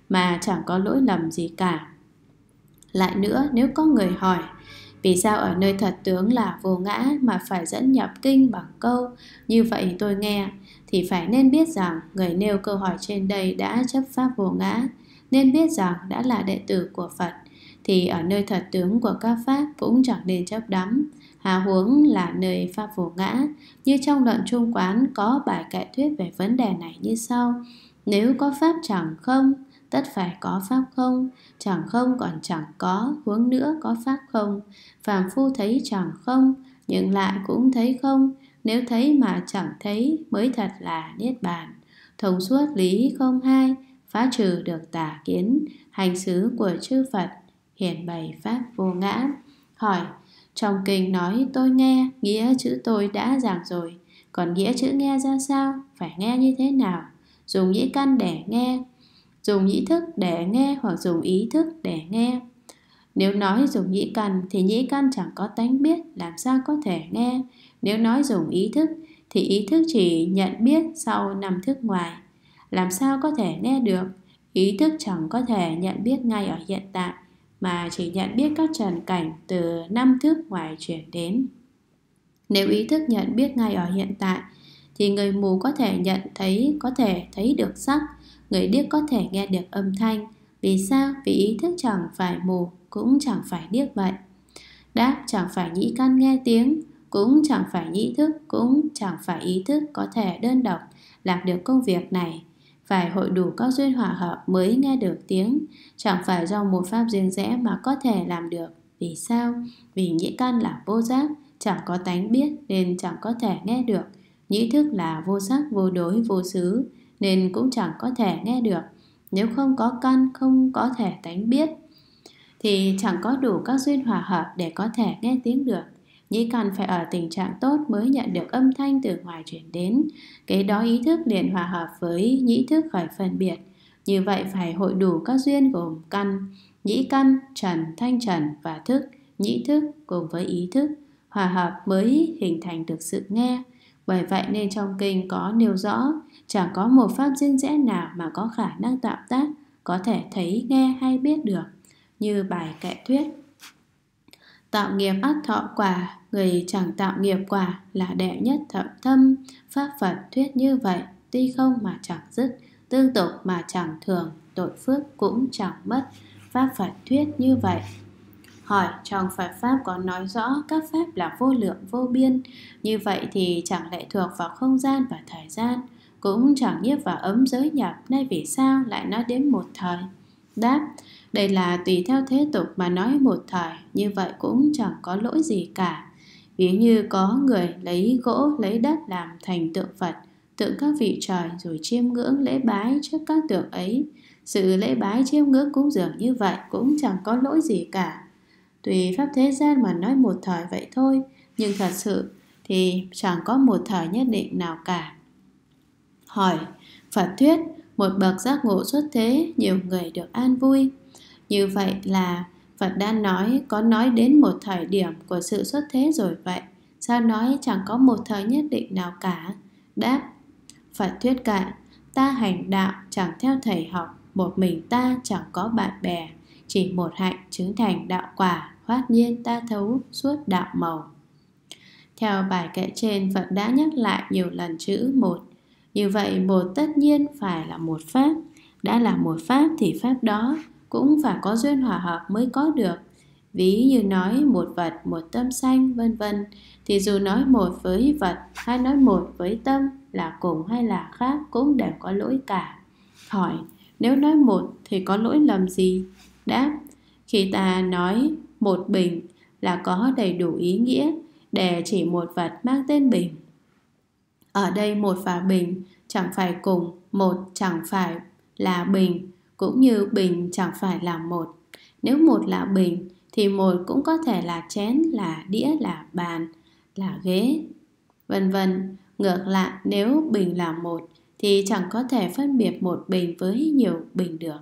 mà chẳng có lỗi lầm gì cả. Lại nữa, nếu có người hỏi vì sao ở nơi thật tướng là vô ngã mà phải dẫn nhập kinh bằng câu như vậy tôi nghe thì phải nên biết rằng người nêu câu hỏi trên đây đã chấp pháp vô ngã nên biết rằng đã là đệ tử của Phật thì ở nơi thật tướng của các pháp cũng chẳng nên chấp đắm hà huống là nơi pháp vô ngã như trong luận trung quán có bài kệ thuyết về vấn đề này như sau nếu có pháp chẳng không tất phải có pháp không chẳng không còn chẳng có huống nữa có pháp không phàm phu thấy chẳng không nhưng lại cũng thấy không nếu thấy mà chẳng thấy mới thật là niết bàn thông suốt lý không hai phá trừ được tà kiến, hành xứ của chư Phật, hiển bày pháp vô ngã. Hỏi, trong kinh nói tôi nghe, nghĩa chữ tôi đã giảng rồi, còn nghĩa chữ nghe ra sao, phải nghe như thế nào? Dùng nhĩ căn để nghe, dùng nhĩ thức để nghe hoặc dùng ý thức để nghe. Nếu nói dùng nhĩ căn thì nhĩ căn chẳng có tánh biết, làm sao có thể nghe. Nếu nói dùng ý thức thì ý thức chỉ nhận biết sau năm thức ngoài làm sao có thể nghe được ý thức chẳng có thể nhận biết ngay ở hiện tại mà chỉ nhận biết các trần cảnh từ năm thước ngoài chuyển đến nếu ý thức nhận biết ngay ở hiện tại thì người mù có thể nhận thấy có thể thấy được sắc người điếc có thể nghe được âm thanh vì sao vì ý thức chẳng phải mù cũng chẳng phải điếc vậy đáp chẳng phải nhĩ căn nghe tiếng cũng chẳng phải nhĩ thức cũng chẳng phải ý thức có thể đơn độc làm được công việc này phải hội đủ các duyên hòa hợp mới nghe được tiếng, chẳng phải do một pháp riêng rẽ mà có thể làm được. Vì sao? Vì nhĩ căn là vô giác, chẳng có tánh biết nên chẳng có thể nghe được. Nhĩ thức là vô sắc, vô đối, vô xứ nên cũng chẳng có thể nghe được. Nếu không có căn, không có thể tánh biết thì chẳng có đủ các duyên hòa hợp để có thể nghe tiếng được. Nhĩ cần phải ở tình trạng tốt mới nhận được âm thanh từ ngoài chuyển đến. Kế đó ý thức liền hòa hợp với nhĩ thức khỏi phân biệt. Như vậy phải hội đủ các duyên gồm căn, nhĩ căn, trần, thanh trần và thức, nhĩ thức cùng với ý thức. Hòa hợp mới hình thành được sự nghe. Bởi vậy nên trong kinh có nêu rõ chẳng có một pháp riêng rẽ nào mà có khả năng tạo tác, có thể thấy, nghe hay biết được, như bài kệ thuyết. Tạo nghiệp ác thọ quả, người chẳng tạo nghiệp quả là đệ nhất thậm thâm pháp phật thuyết như vậy tuy không mà chẳng dứt tương tục mà chẳng thường tội phước cũng chẳng mất pháp phật thuyết như vậy Hỏi trong Phật Pháp có nói rõ các Pháp là vô lượng vô biên Như vậy thì chẳng lệ thuộc vào không gian và thời gian Cũng chẳng nhiếp vào ấm giới nhập Nay vì sao lại nói đến một thời Đáp Đây là tùy theo thế tục mà nói một thời Như vậy cũng chẳng có lỗi gì cả ví như có người lấy gỗ lấy đất làm thành tượng Phật, tượng các vị trời rồi chiêm ngưỡng lễ bái trước các tượng ấy. Sự lễ bái chiêm ngưỡng cúng dường như vậy cũng chẳng có lỗi gì cả. Tùy pháp thế gian mà nói một thời vậy thôi, nhưng thật sự thì chẳng có một thời nhất định nào cả. Hỏi, Phật thuyết, một bậc giác ngộ xuất thế, nhiều người được an vui. Như vậy là Phật đã nói có nói đến một thời điểm của sự xuất thế rồi vậy Sao nói chẳng có một thời nhất định nào cả Đáp Phật thuyết cả Ta hành đạo chẳng theo thầy học Một mình ta chẳng có bạn bè Chỉ một hạnh chứng thành đạo quả Hoát nhiên ta thấu suốt đạo màu Theo bài kệ trên Phật đã nhắc lại nhiều lần chữ một Như vậy một tất nhiên phải là một pháp Đã là một pháp thì pháp đó cũng phải có duyên hòa hợp mới có được ví như nói một vật một tâm xanh vân vân thì dù nói một với vật hay nói một với tâm là cùng hay là khác cũng đều có lỗi cả hỏi nếu nói một thì có lỗi lầm gì đáp khi ta nói một bình là có đầy đủ ý nghĩa để chỉ một vật mang tên bình ở đây một và bình chẳng phải cùng một chẳng phải là bình cũng như bình chẳng phải là một nếu một là bình thì một cũng có thể là chén là đĩa là bàn là ghế vân vân ngược lại nếu bình là một thì chẳng có thể phân biệt một bình với nhiều bình được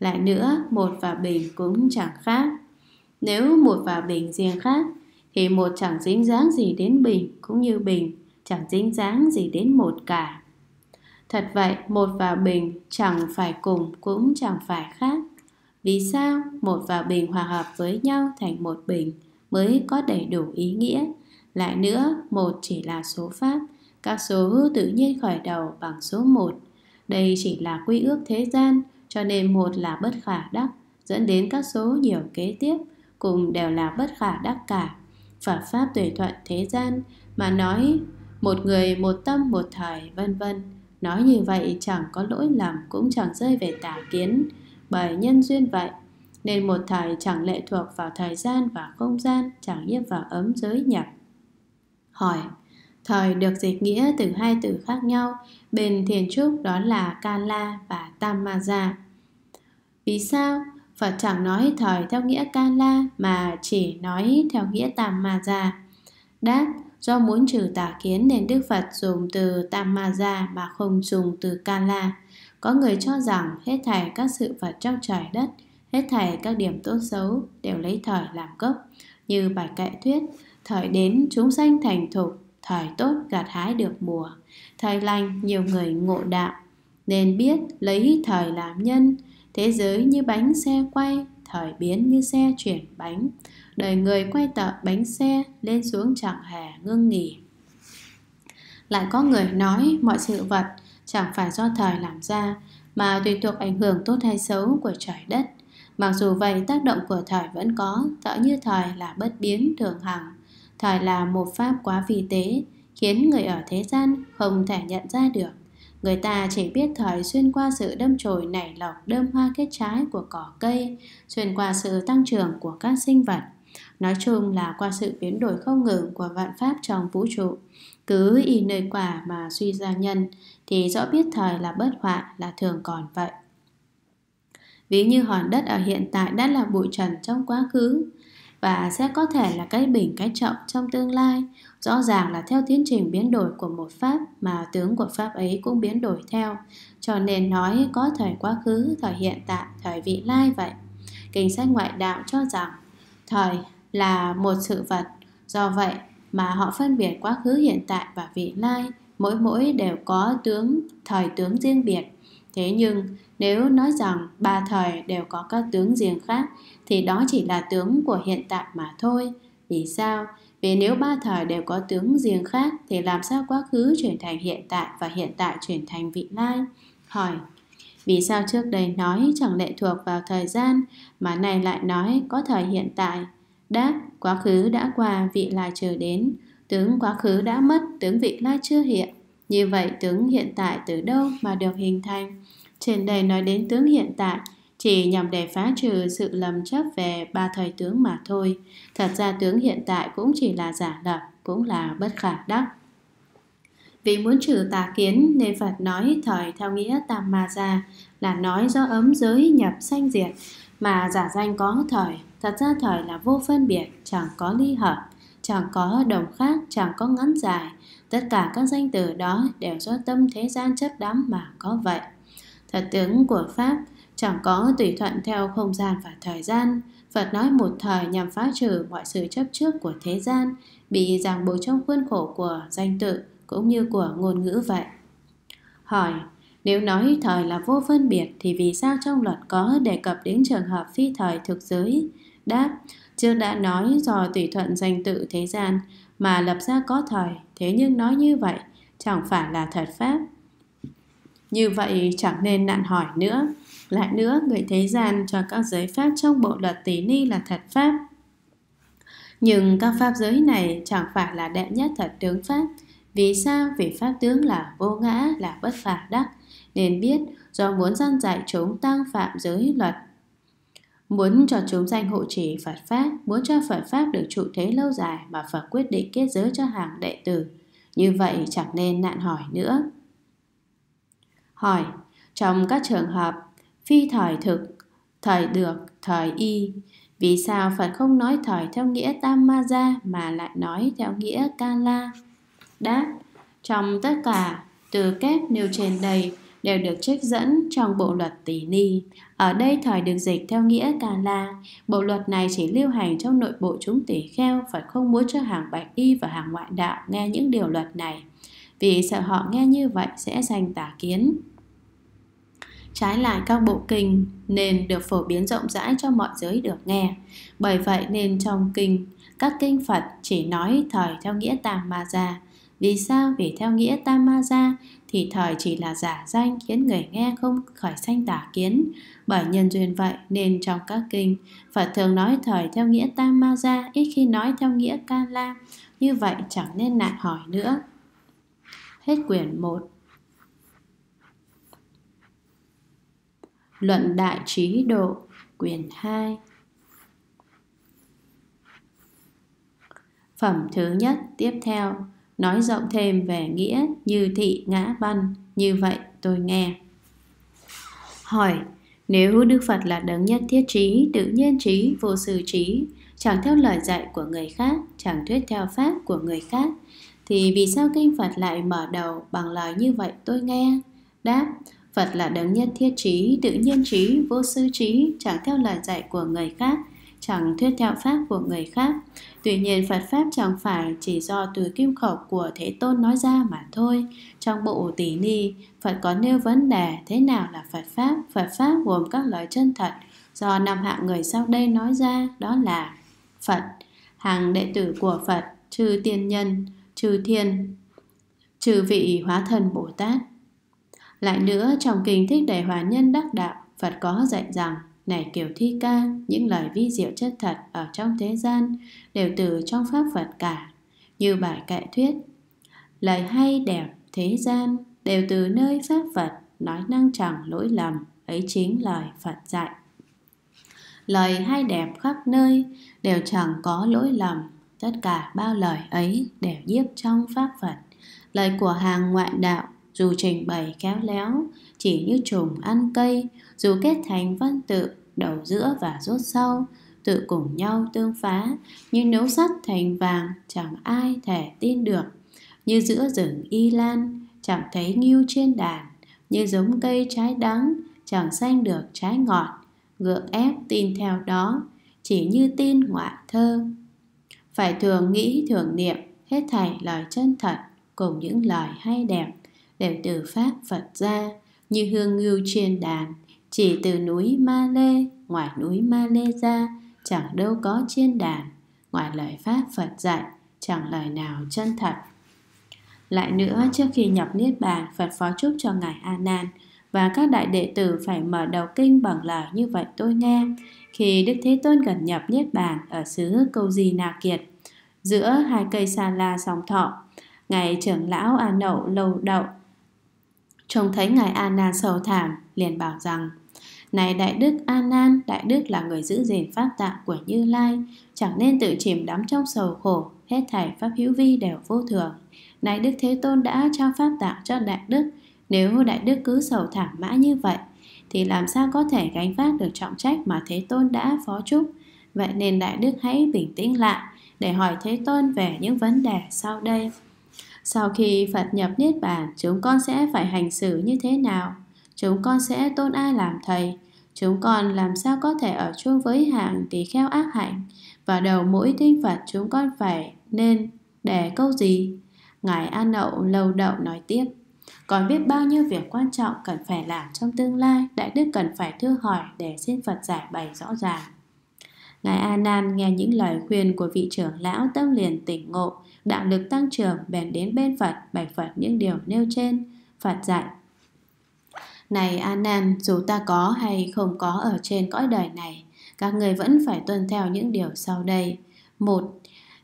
lại nữa một và bình cũng chẳng khác nếu một và bình riêng khác thì một chẳng dính dáng gì đến bình cũng như bình chẳng dính dáng gì đến một cả Thật vậy, một và bình chẳng phải cùng cũng chẳng phải khác. Vì sao một và bình hòa hợp với nhau thành một bình mới có đầy đủ ý nghĩa? Lại nữa, một chỉ là số pháp, các số tự nhiên khởi đầu bằng số một Đây chỉ là quy ước thế gian, cho nên một là bất khả đắc, dẫn đến các số nhiều kế tiếp, cùng đều là bất khả đắc cả. Phật pháp tùy thuận thế gian mà nói một người một tâm một thời vân vân Nói như vậy chẳng có lỗi lầm cũng chẳng rơi về tà kiến Bởi nhân duyên vậy Nên một thời chẳng lệ thuộc vào thời gian và không gian Chẳng nhiếp vào ấm giới nhập Hỏi Thời được dịch nghĩa từ hai từ khác nhau Bên thiền trúc đó là Kala và Tamaja Vì sao? Phật chẳng nói thời theo nghĩa Kala mà chỉ nói theo nghĩa Tamaja Đáp Do muốn trừ tà kiến nên Đức Phật dùng từ Tamaja mà không dùng từ Kala. Có người cho rằng hết thảy các sự vật trong trời đất, hết thảy các điểm tốt xấu đều lấy thời làm gốc. Như bài kệ thuyết, thời đến chúng sanh thành thục, thời tốt gặt hái được mùa, thời lành nhiều người ngộ đạo, nên biết lấy thời làm nhân, thế giới như bánh xe quay, thời biến như xe chuyển bánh, đời người quay tợ bánh xe lên xuống chẳng hề ngưng nghỉ lại có người nói mọi sự vật chẳng phải do thời làm ra mà tùy thuộc ảnh hưởng tốt hay xấu của trời đất mặc dù vậy tác động của thời vẫn có tợ như thời là bất biến thường hằng thời là một pháp quá vi tế khiến người ở thế gian không thể nhận ra được Người ta chỉ biết thời xuyên qua sự đâm chồi nảy lọc đơm hoa kết trái của cỏ cây, xuyên qua sự tăng trưởng của các sinh vật, Nói chung là qua sự biến đổi không ngừng của vạn pháp trong vũ trụ. Cứ y nơi quả mà suy ra nhân, thì rõ biết thời là bất họa là thường còn vậy. Ví như hòn đất ở hiện tại đã là bụi trần trong quá khứ, và sẽ có thể là cái bình cái trọng trong tương lai rõ ràng là theo tiến trình biến đổi của một pháp mà tướng của pháp ấy cũng biến đổi theo cho nên nói có thời quá khứ thời hiện tại thời vị lai vậy kinh sách ngoại đạo cho rằng thời là một sự vật. Do vậy mà họ phân biệt quá khứ hiện tại và vị lai, mỗi mỗi đều có tướng, thời tướng riêng biệt. Thế nhưng nếu nói rằng ba thời đều có các tướng riêng khác thì đó chỉ là tướng của hiện tại mà thôi. Vì sao? Vì nếu ba thời đều có tướng riêng khác thì làm sao quá khứ chuyển thành hiện tại và hiện tại chuyển thành vị lai? Hỏi, vì sao trước đây nói chẳng lệ thuộc vào thời gian mà này lại nói có thời hiện tại Đáp, quá khứ đã qua, vị lai chờ đến. Tướng quá khứ đã mất, tướng vị lai chưa hiện. Như vậy tướng hiện tại từ đâu mà được hình thành? Trên đây nói đến tướng hiện tại, chỉ nhằm để phá trừ sự lầm chấp về ba thời tướng mà thôi. Thật ra tướng hiện tại cũng chỉ là giả lập, cũng là bất khả đắc. Vì muốn trừ tà kiến nên Phật nói thời theo nghĩa tam ma gia là nói do ấm giới nhập sanh diệt, mà giả danh có thời thật ra thời là vô phân biệt chẳng có ly hợp chẳng có đồng khác chẳng có ngắn dài tất cả các danh từ đó đều do tâm thế gian chấp đắm mà có vậy thật tướng của pháp chẳng có tùy thuận theo không gian và thời gian phật nói một thời nhằm phá trừ mọi sự chấp trước của thế gian bị ràng buộc trong khuôn khổ của danh tự cũng như của ngôn ngữ vậy hỏi nếu nói thời là vô phân biệt thì vì sao trong luật có đề cập đến trường hợp phi thời thực giới? Đáp, chưa đã nói do tùy thuận danh tự thế gian mà lập ra có thời, thế nhưng nói như vậy chẳng phải là thật pháp. Như vậy chẳng nên nạn hỏi nữa. Lại nữa, người thế gian cho các giới pháp trong bộ luật tỷ ni là thật pháp. Nhưng các pháp giới này chẳng phải là đệ nhất thật tướng pháp. Vì sao? Vì pháp tướng là vô ngã, là bất khả đắc, nên biết do muốn gian dạy chúng tăng phạm giới luật. Muốn cho chúng danh hộ trì Phật Pháp, muốn cho Phật Pháp được trụ thế lâu dài mà Phật quyết định kết giới cho hàng đệ tử. Như vậy chẳng nên nạn hỏi nữa. Hỏi, trong các trường hợp phi thời thực, thời được, thời y, vì sao Phật không nói thời theo nghĩa Tam Ma Gia mà lại nói theo nghĩa ca la Đáp, trong tất cả từ kép nêu trên đầy đều được trích dẫn trong bộ luật tỷ ni. Ở đây thời được dịch theo nghĩa cà la, bộ luật này chỉ lưu hành trong nội bộ chúng tỷ kheo phải không muốn cho hàng bạch y và hàng ngoại đạo nghe những điều luật này, vì sợ họ nghe như vậy sẽ giành tà kiến. Trái lại các bộ kinh nên được phổ biến rộng rãi cho mọi giới được nghe. Bởi vậy nên trong kinh, các kinh Phật chỉ nói thời theo nghĩa tàm ma gia. Vì sao? Vì theo nghĩa tam ma gia thì thời chỉ là giả danh khiến người nghe không khởi sanh tả kiến. Bởi nhân duyên vậy nên trong các kinh, Phật thường nói thời theo nghĩa tam ma gia, ít khi nói theo nghĩa ca la. Như vậy chẳng nên nạn hỏi nữa. Hết quyển 1 Luận Đại Trí Độ Quyển 2 Phẩm thứ nhất tiếp theo nói rộng thêm về nghĩa như thị ngã văn như vậy tôi nghe hỏi nếu đức phật là đấng nhất thiết trí tự nhiên trí vô sư trí chẳng theo lời dạy của người khác chẳng thuyết theo pháp của người khác thì vì sao kinh phật lại mở đầu bằng lời như vậy tôi nghe đáp phật là đấng nhất thiết trí tự nhiên trí vô sư trí chẳng theo lời dạy của người khác chẳng thuyết theo pháp của người khác Tuy nhiên Phật Pháp chẳng phải chỉ do từ kim khẩu của Thế Tôn nói ra mà thôi. Trong bộ tỷ ni, Phật có nêu vấn đề thế nào là Phật Pháp. Phật Pháp gồm các lời chân thật do năm hạng người sau đây nói ra đó là Phật, hàng đệ tử của Phật, trừ tiên nhân, trừ thiên, trừ vị hóa thân Bồ Tát. Lại nữa, trong kinh Thích Đề Hòa Nhân Đắc Đạo, Phật có dạy rằng này kiểu thi ca, những lời vi diệu chất thật ở trong thế gian đều từ trong pháp Phật cả, như bài kệ thuyết. Lời hay đẹp thế gian đều từ nơi pháp Phật, nói năng chẳng lỗi lầm, ấy chính lời Phật dạy. Lời hay đẹp khắp nơi đều chẳng có lỗi lầm, tất cả bao lời ấy đều nhiếp trong pháp Phật. Lời của hàng ngoại đạo dù trình bày khéo léo, chỉ như trùng ăn cây, dù kết thành văn tự, đầu giữa và rốt sau, tự cùng nhau tương phá, như nấu sắt thành vàng, chẳng ai thể tin được. Như giữa rừng y lan, chẳng thấy nghiêu trên đàn, như giống cây trái đắng, chẳng xanh được trái ngọt, gượng ép tin theo đó, chỉ như tin ngoại thơ. Phải thường nghĩ thường niệm, hết thảy lời chân thật cùng những lời hay đẹp đều từ Pháp Phật ra như hương ngưu trên đàn chỉ từ núi Ma Lê ngoài núi Ma Lê ra chẳng đâu có trên đàn ngoài lời Pháp Phật dạy chẳng lời nào chân thật lại nữa trước khi nhập Niết Bàn Phật phó chúc cho Ngài A Nan và các đại đệ tử phải mở đầu kinh bằng lời như vậy tôi nghe khi Đức Thế Tôn gần nhập Niết Bàn ở xứ Câu Di Na Kiệt giữa hai cây sa la song thọ ngài trưởng lão A Nậu lâu đậu Trông thấy ngài Anan sầu thảm, liền bảo rằng Này đại đức Anan, đại đức là người giữ gìn pháp tạng của Như Lai Chẳng nên tự chìm đắm trong sầu khổ, hết thảy pháp hữu vi đều vô thường Này đức Thế Tôn đã trao pháp tạng cho đại đức Nếu đại đức cứ sầu thảm mã như vậy Thì làm sao có thể gánh vác được trọng trách mà Thế Tôn đã phó chúc Vậy nên đại đức hãy bình tĩnh lại để hỏi Thế Tôn về những vấn đề sau đây. Sau khi Phật nhập Niết Bàn, chúng con sẽ phải hành xử như thế nào? Chúng con sẽ tôn ai làm thầy? Chúng con làm sao có thể ở chung với hàng tỳ kheo ác hạnh? Và đầu mỗi tinh Phật chúng con phải nên để câu gì? Ngài An Nậu Lâu Đậu nói tiếp. Còn biết bao nhiêu việc quan trọng cần phải làm trong tương lai, Đại Đức cần phải thưa hỏi để xin Phật giải bày rõ ràng. Ngài A Nan nghe những lời khuyên của vị trưởng lão tâm liền tỉnh ngộ, đạo lực tăng trưởng bèn đến bên Phật bạch Phật những điều nêu trên. Phật dạy Này A Nan, dù ta có hay không có ở trên cõi đời này, các người vẫn phải tuân theo những điều sau đây. một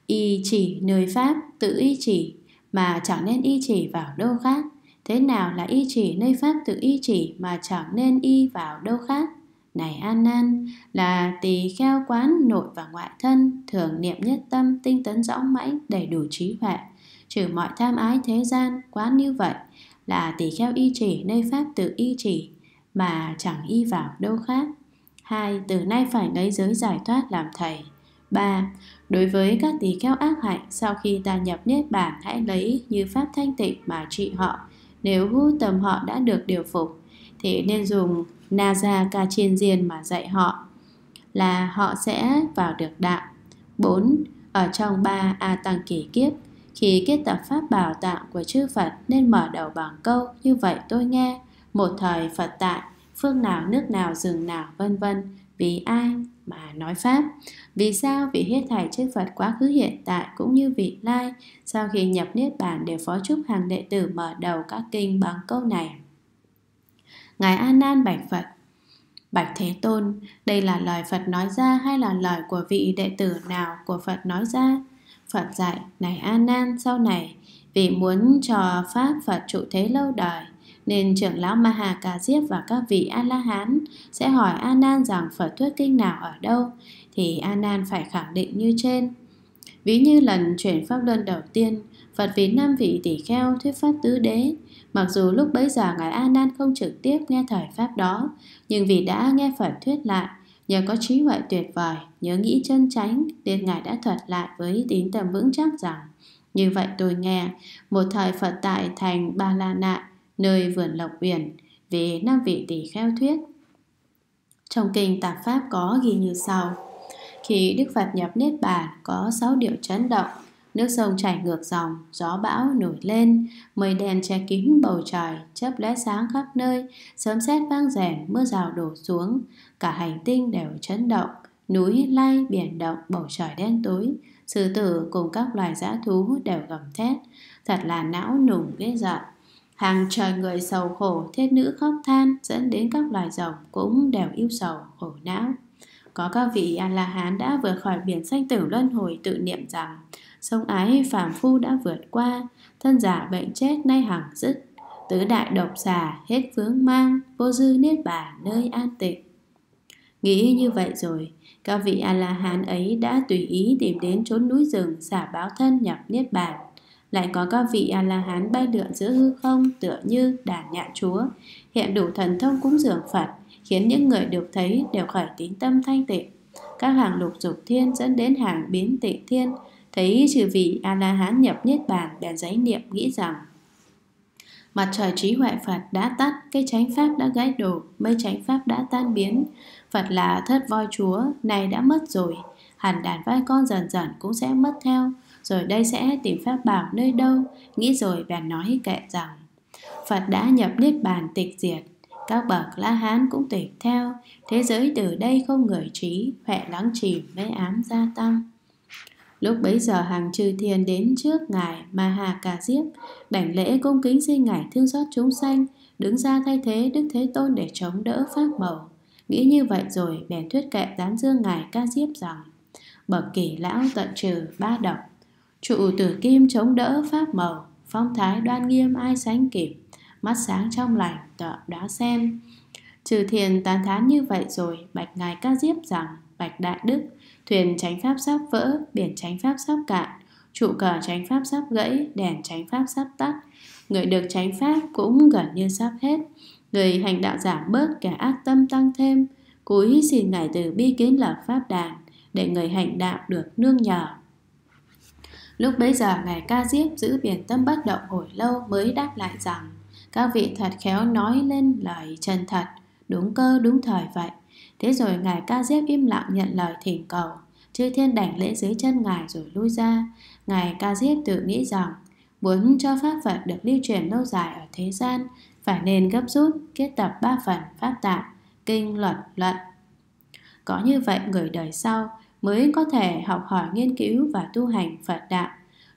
Y chỉ nơi Pháp, tự y chỉ, mà chẳng nên y chỉ vào đâu khác. Thế nào là y chỉ nơi Pháp tự y chỉ mà chẳng nên y vào đâu khác? Này An Nan, là tỳ kheo quán nội và ngoại thân, thường niệm nhất tâm, tinh tấn dõng mãnh, đầy đủ trí huệ, trừ mọi tham ái thế gian, quán như vậy, là tỳ kheo y chỉ nơi pháp tự y chỉ, mà chẳng y vào đâu khác. hai Từ nay phải lấy giới giải thoát làm thầy. 3. Đối với các tỳ kheo ác hạnh, sau khi ta nhập niết bàn hãy lấy như pháp thanh tịnh mà trị họ. Nếu hữu tầm họ đã được điều phục, thì nên dùng Na-ra-ca trên Kachenjin mà dạy họ là họ sẽ vào được đạo. 4. Ở trong ba A Tăng kỳ kiếp, khi kết tập pháp bảo tạng của chư Phật nên mở đầu bằng câu như vậy tôi nghe, một thời Phật tại, phương nào nước nào rừng nào vân vân, vì ai mà nói pháp. Vì sao? vị hết thảy chư Phật quá khứ hiện tại cũng như vị lai, sau khi nhập niết bàn đều phó chúc hàng đệ tử mở đầu các kinh bằng câu này. Ngài A Nan bạch Phật Bạch Thế Tôn, đây là lời Phật nói ra hay là lời của vị đệ tử nào của Phật nói ra? Phật dạy, này A Nan sau này, vì muốn cho Pháp Phật trụ thế lâu đời, nên trưởng lão Maha Cà Diếp và các vị A-la-hán sẽ hỏi A Nan rằng Phật thuyết kinh nào ở đâu, thì A Nan phải khẳng định như trên. Ví như lần chuyển pháp luân đầu tiên, Phật vì năm vị tỷ kheo thuyết pháp tứ đế, Mặc dù lúc bấy giờ Ngài A Nan không trực tiếp nghe thời Pháp đó, nhưng vì đã nghe Phật thuyết lại, nhờ có trí huệ tuyệt vời, nhớ nghĩ chân chánh, nên Ngài đã thuật lại với tín tâm vững chắc rằng Như vậy tôi nghe, một thời Phật tại thành Ba La Nạ, nơi vườn Lộc Uyển, về năm vị tỷ kheo thuyết. Trong kinh Tạp Pháp có ghi như sau. Khi Đức Phật nhập Niết Bàn có sáu điều chấn động Nước sông chảy ngược dòng, gió bão nổi lên, mây đen che kín bầu trời, chớp lóe sáng khắp nơi, sớm sét vang rèm, mưa rào đổ xuống, cả hành tinh đều chấn động, núi lay, biển động, bầu trời đen tối, sư tử cùng các loài dã thú đều gầm thét, thật là não nùng ghê giận. Hàng trời người sầu khổ, thiết nữ khóc than, dẫn đến các loài rồng cũng đều yêu sầu, khổ não. Có các vị A-la-hán đã vừa khỏi biển sanh tử luân hồi tự niệm rằng sông ái phàm phu đã vượt qua thân giả bệnh chết nay hằng dứt tứ đại độc giả hết vướng mang vô dư niết bàn nơi an tịnh nghĩ như vậy rồi các vị a la hán ấy đã tùy ý tìm đến chốn núi rừng xả báo thân nhập niết bàn lại có các vị a la hán bay lượn giữa hư không tựa như đàn nhạn chúa hiện đủ thần thông cúng dường phật khiến những người được thấy đều khởi tính tâm thanh tịnh các hàng lục dục thiên dẫn đến hàng biến tịnh thiên thấy trừ vị A-la-hán nhập Niết Bàn bèn giấy niệm nghĩ rằng Mặt trời trí huệ Phật đã tắt, cái chánh pháp đã gãy đổ, mấy chánh pháp đã tan biến. Phật là thất voi chúa, này đã mất rồi, hẳn đàn vai con dần dần cũng sẽ mất theo. Rồi đây sẽ tìm pháp bảo nơi đâu, nghĩ rồi bèn nói kệ rằng Phật đã nhập Niết Bàn tịch diệt, các bậc la hán cũng tịch theo, thế giới từ đây không người trí, huệ lắng chìm mê ám gia tăng. Lúc bấy giờ hàng chư thiên đến trước Ngài Ma Hà Cà Diếp, đảnh lễ cung kính xin Ngài thương xót chúng sanh, đứng ra thay thế Đức Thế Tôn để chống đỡ Pháp màu Nghĩ như vậy rồi, bèn thuyết kệ tán dương Ngài Ca Diếp rằng, bậc kỳ lão tận trừ ba độc, trụ tử kim chống đỡ Pháp màu phong thái đoan nghiêm ai sánh kịp, mắt sáng trong lành, tọa đá sen. Trừ thiền tán thán như vậy rồi, bạch Ngài Ca Diếp rằng, bạch Đại Đức, thuyền tránh pháp sắp vỡ, biển tránh pháp sắp cạn, trụ cờ tránh pháp sắp gãy, đèn tránh pháp sắp tắt. Người được tránh pháp cũng gần như sắp hết. Người hành đạo giảm bớt kẻ ác tâm tăng thêm. Cúi xin ngài từ bi kiến lập pháp đàn, để người hành đạo được nương nhờ. Lúc bấy giờ ngài ca diếp giữ biển tâm bất động hồi lâu mới đáp lại rằng các vị thật khéo nói lên lời chân thật, đúng cơ đúng thời vậy. Thế rồi ngài ca diếp im lặng nhận lời thỉnh cầu Chư thiên đảnh lễ dưới chân ngài rồi lui ra Ngài ca diếp tự nghĩ rằng Muốn cho pháp Phật được lưu truyền lâu dài ở thế gian Phải nên gấp rút kết tập ba phần pháp tạng Kinh luật luận Có như vậy người đời sau mới có thể học hỏi nghiên cứu và tu hành Phật đạo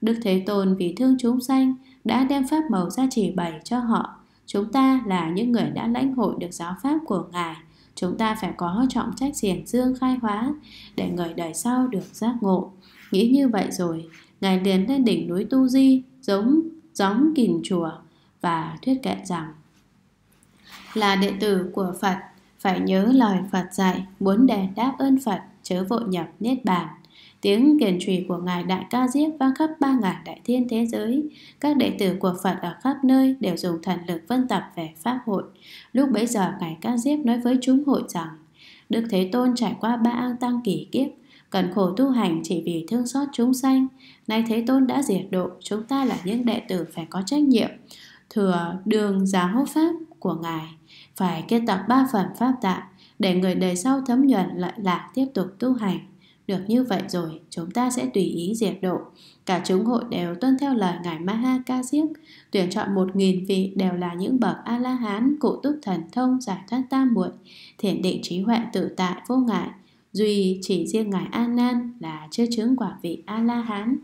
Đức Thế Tôn vì thương chúng sanh đã đem pháp màu ra chỉ bày cho họ. Chúng ta là những người đã lãnh hội được giáo pháp của Ngài chúng ta phải có trọng trách hiển dương khai hóa để người đời sau được giác ngộ. Nghĩ như vậy rồi, Ngài liền lên đỉnh núi Tu Di, giống gióng kìm chùa và thuyết kệ rằng là đệ tử của Phật phải nhớ lời Phật dạy muốn đền đáp ơn Phật chớ vội nhập niết bàn Tiếng kiền trì của Ngài Đại Ca Diếp vang khắp ba ngàn đại thiên thế giới. Các đệ tử của Phật ở khắp nơi đều dùng thần lực vân tập về Pháp hội. Lúc bấy giờ Ngài Ca Diếp nói với chúng hội rằng Đức Thế Tôn trải qua ba an tăng kỷ kiếp, cần khổ tu hành chỉ vì thương xót chúng sanh. Nay Thế Tôn đã diệt độ, chúng ta là những đệ tử phải có trách nhiệm, thừa đường giáo pháp của Ngài. Phải kết tập ba phần pháp tạng, để người đời sau thấm nhuận lợi lạc tiếp tục tu hành. Được như vậy rồi, chúng ta sẽ tùy ý diệt độ. Cả chúng hội đều tuân theo lời Ngài Maha Ca Diếp, tuyển chọn một nghìn vị đều là những bậc A-la-hán, cụ túc thần thông, giải thoát tam muội, thiền định trí huệ tự tại vô ngại. Duy chỉ riêng Ngài a Nan là chưa chứng quả vị A-la-hán.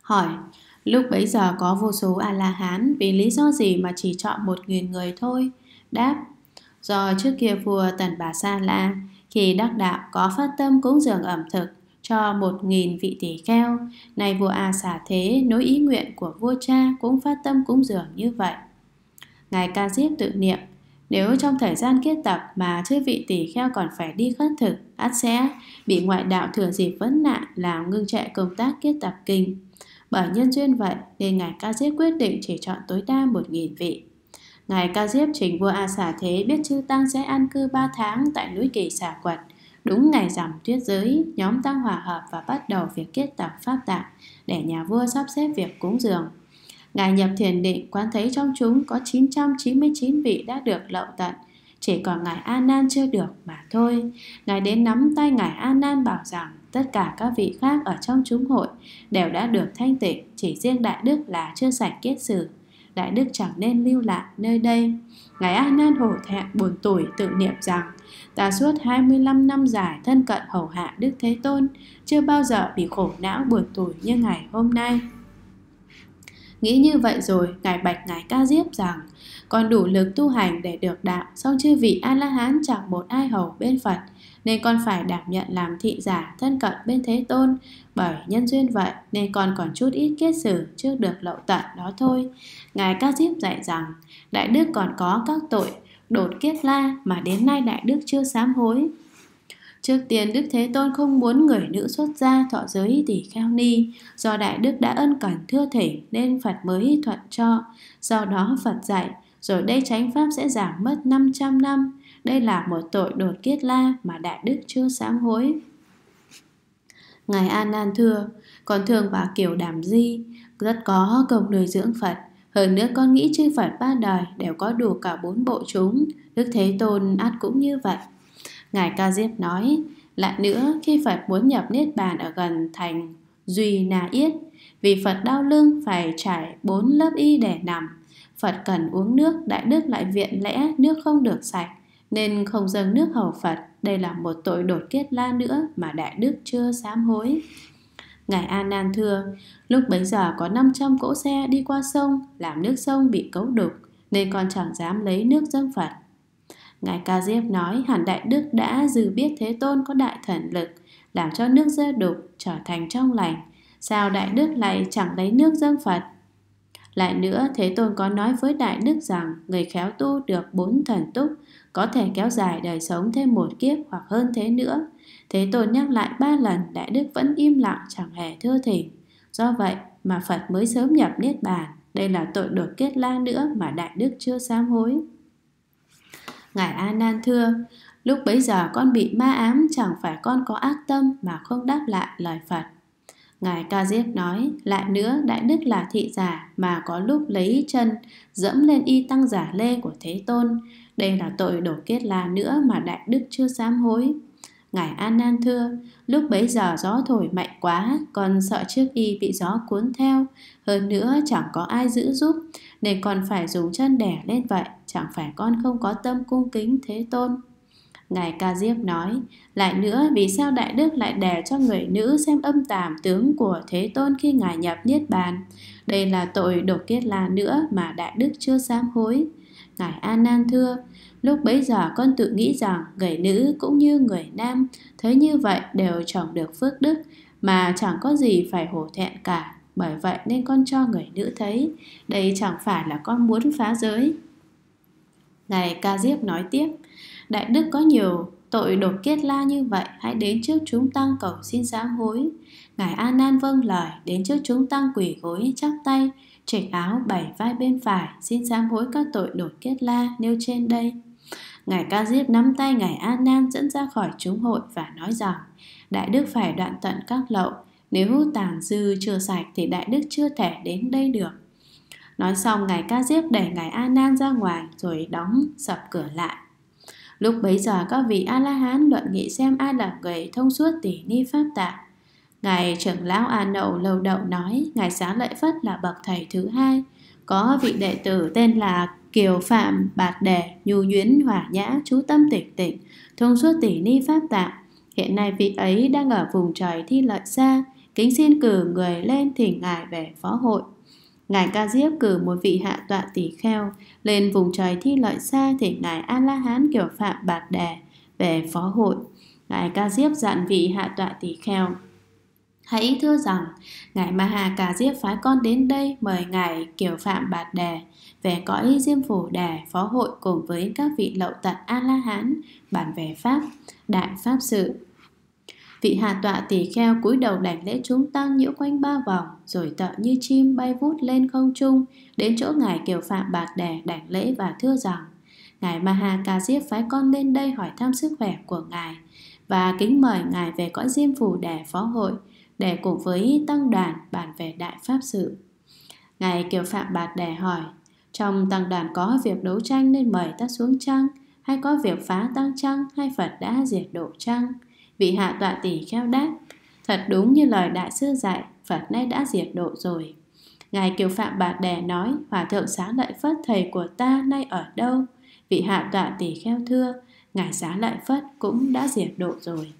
Hỏi, lúc bấy giờ có vô số A-la-hán vì lý do gì mà chỉ chọn một nghìn người thôi? Đáp, do trước kia vua Tần Bà Sa La khi đắc đạo có phát tâm cúng dường ẩm thực cho một nghìn vị tỷ kheo. nay vua A xả thế, nối ý nguyện của vua cha cũng phát tâm cúng dường như vậy. Ngài Ca Diếp tự niệm, nếu trong thời gian kết tập mà chư vị tỷ kheo còn phải đi khất thực, át sẽ bị ngoại đạo thừa dịp vấn nạn làm ngưng trệ công tác kết tập kinh. Bởi nhân duyên vậy nên Ngài Ca Diếp quyết định chỉ chọn tối đa một nghìn vị. Ngài Ca Diếp trình vua A Xả Thế biết chư Tăng sẽ an cư ba tháng tại núi Kỳ Xả Quật. Đúng ngày giảm tuyết giới, nhóm Tăng hòa hợp và bắt đầu việc kết tập pháp tạng để nhà vua sắp xếp việc cúng dường. Ngài nhập thiền định quán thấy trong chúng có 999 vị đã được lậu tận, chỉ còn Ngài A Nan chưa được mà thôi. Ngài đến nắm tay Ngài A Nan bảo rằng tất cả các vị khác ở trong chúng hội đều đã được thanh tịnh, chỉ riêng Đại Đức là chưa sạch kết sử đại đức chẳng nên lưu lại nơi đây. Ngài A Nan hổ thẹn buồn tuổi tự niệm rằng ta suốt 25 năm dài thân cận hầu hạ Đức Thế Tôn, chưa bao giờ bị khổ não buồn tuổi như ngày hôm nay. Nghĩ như vậy rồi, Ngài bạch Ngài ca diếp rằng còn đủ lực tu hành để được đạo song chư vị A-la-hán chẳng một ai hầu bên Phật – nên con phải đảm nhận làm thị giả thân cận bên Thế Tôn. Bởi nhân duyên vậy nên con còn chút ít kết sử trước được lậu tận đó thôi. Ngài Ca Diếp dạy rằng, Đại Đức còn có các tội đột kiết la mà đến nay Đại Đức chưa sám hối. Trước tiên Đức Thế Tôn không muốn người nữ xuất gia thọ giới tỷ kheo ni, do Đại Đức đã ân cần thưa thể nên Phật mới thuận cho, do đó Phật dạy, rồi đây chánh pháp sẽ giảm mất 500 năm đây là một tội đột kiết la mà Đại Đức chưa sám hối. Ngài An Nan thưa, con thường bà Kiều Đàm Di, rất có công nuôi dưỡng Phật. Hơn nữa con nghĩ chư Phật ba đời đều có đủ cả bốn bộ chúng, Đức Thế Tôn ắt cũng như vậy. Ngài Ca Diếp nói, lại nữa khi Phật muốn nhập Niết Bàn ở gần thành Duy Na Yết, vì Phật đau lưng phải trải bốn lớp y để nằm. Phật cần uống nước, Đại Đức lại viện lẽ nước không được sạch nên không dâng nước hầu Phật. Đây là một tội đột kết la nữa mà Đại Đức chưa sám hối. Ngài A Nan thưa, lúc bấy giờ có 500 cỗ xe đi qua sông, làm nước sông bị cấu đục, nên con chẳng dám lấy nước dâng Phật. Ngài Ca Diếp nói hẳn Đại Đức đã dự biết Thế Tôn có đại thần lực, làm cho nước dơ đục trở thành trong lành. Sao Đại Đức lại chẳng lấy nước dâng Phật? Lại nữa, Thế Tôn có nói với Đại Đức rằng người khéo tu được bốn thần túc có thể kéo dài đời sống thêm một kiếp hoặc hơn thế nữa. Thế Tôn nhắc lại ba lần, Đại Đức vẫn im lặng chẳng hề thưa thỉnh. Do vậy mà Phật mới sớm nhập Niết Bàn. Đây là tội đột kết la nữa mà Đại Đức chưa sám hối. Ngài A Nan thưa, lúc bấy giờ con bị ma ám chẳng phải con có ác tâm mà không đáp lại lời Phật. Ngài Ca Diếp nói, lại nữa Đại Đức là thị giả mà có lúc lấy chân dẫm lên y tăng giả lê của Thế Tôn, đây là tội đổ kết là nữa mà Đại Đức chưa sám hối. Ngài An Nan thưa, lúc bấy giờ gió thổi mạnh quá, còn sợ chiếc y bị gió cuốn theo. Hơn nữa chẳng có ai giữ giúp, nên còn phải dùng chân đẻ lên vậy, chẳng phải con không có tâm cung kính thế tôn. Ngài Ca Diếp nói, lại nữa vì sao Đại Đức lại đè cho người nữ xem âm tàm tướng của Thế Tôn khi Ngài nhập Niết Bàn? Đây là tội độc kết là nữa mà Đại Đức chưa sám hối. Ngài A Nan thưa, lúc bấy giờ con tự nghĩ rằng người nữ cũng như người nam, thấy như vậy đều trồng được phước đức, mà chẳng có gì phải hổ thẹn cả. Bởi vậy nên con cho người nữ thấy, đây chẳng phải là con muốn phá giới. Ngài Ca Diếp nói tiếp, Đại Đức có nhiều tội đột kiết la như vậy, hãy đến trước chúng tăng cầu xin sám hối. Ngài A Nan vâng lời, đến trước chúng tăng quỷ gối chắp tay, trạch áo bảy vai bên phải xin sám hối các tội đột kết la nêu trên đây Ngài Ca Diếp nắm tay Ngài A Nan dẫn ra khỏi chúng hội và nói rằng Đại Đức phải đoạn tận các lậu, nếu tàn dư chưa sạch thì Đại Đức chưa thể đến đây được. Nói xong Ngài Ca Diếp đẩy Ngài A Nan ra ngoài rồi đóng sập cửa lại. Lúc bấy giờ các vị A-la-hán luận nghị xem ai là người thông suốt tỷ ni pháp tạng Ngài trưởng lão A Nậu lâu đậu nói Ngài xá lợi Phất là bậc thầy thứ hai Có vị đệ tử tên là Kiều Phạm Bạt Đề Nhu Nhuyễn Hỏa Nhã Chú Tâm Tỉnh tịnh Thông suốt tỷ ni Pháp Tạng Hiện nay vị ấy đang ở vùng trời thi lợi xa Kính xin cử người lên thỉnh Ngài về phó hội Ngài Ca Diếp cử một vị hạ tọa tỷ kheo Lên vùng trời thi lợi xa thỉnh Ngài A-la-hán Kiều Phạm Bạt Đề về phó hội Ngài Ca Diếp dặn vị hạ tọa tỷ kheo Hãy thưa rằng, Ngài Maha Cà Diếp phái con đến đây mời Ngài Kiều Phạm Bạt đề về cõi Diêm Phủ đề phó hội cùng với các vị lậu tận A-la-hán bản về Pháp, Đại Pháp Sự. Vị hà tọa tỳ kheo cúi đầu đảnh lễ chúng tăng nhiễu quanh ba vòng, rồi tợ như chim bay vút lên không trung, đến chỗ Ngài Kiều Phạm Bạt đề đảnh lễ và thưa rằng, Ngài Maha Cà Diếp phái con lên đây hỏi thăm sức khỏe của Ngài và kính mời Ngài về cõi Diêm Phủ đề phó hội, để cùng với tăng đoàn bàn về đại pháp sự. Ngài Kiều Phạm Bạt đề hỏi, trong tăng đoàn có việc đấu tranh nên mời ta xuống trăng, hay có việc phá tăng trăng hay Phật đã diệt độ trăng? Vị hạ tọa tỷ kheo đáp, thật đúng như lời đại sư dạy, Phật nay đã diệt độ rồi. Ngài Kiều Phạm Bạt đề nói, Hòa Thượng sáng Lợi Phất thầy của ta nay ở đâu? Vị hạ tọa tỷ kheo thưa, Ngài sáng Lợi Phất cũng đã diệt độ rồi.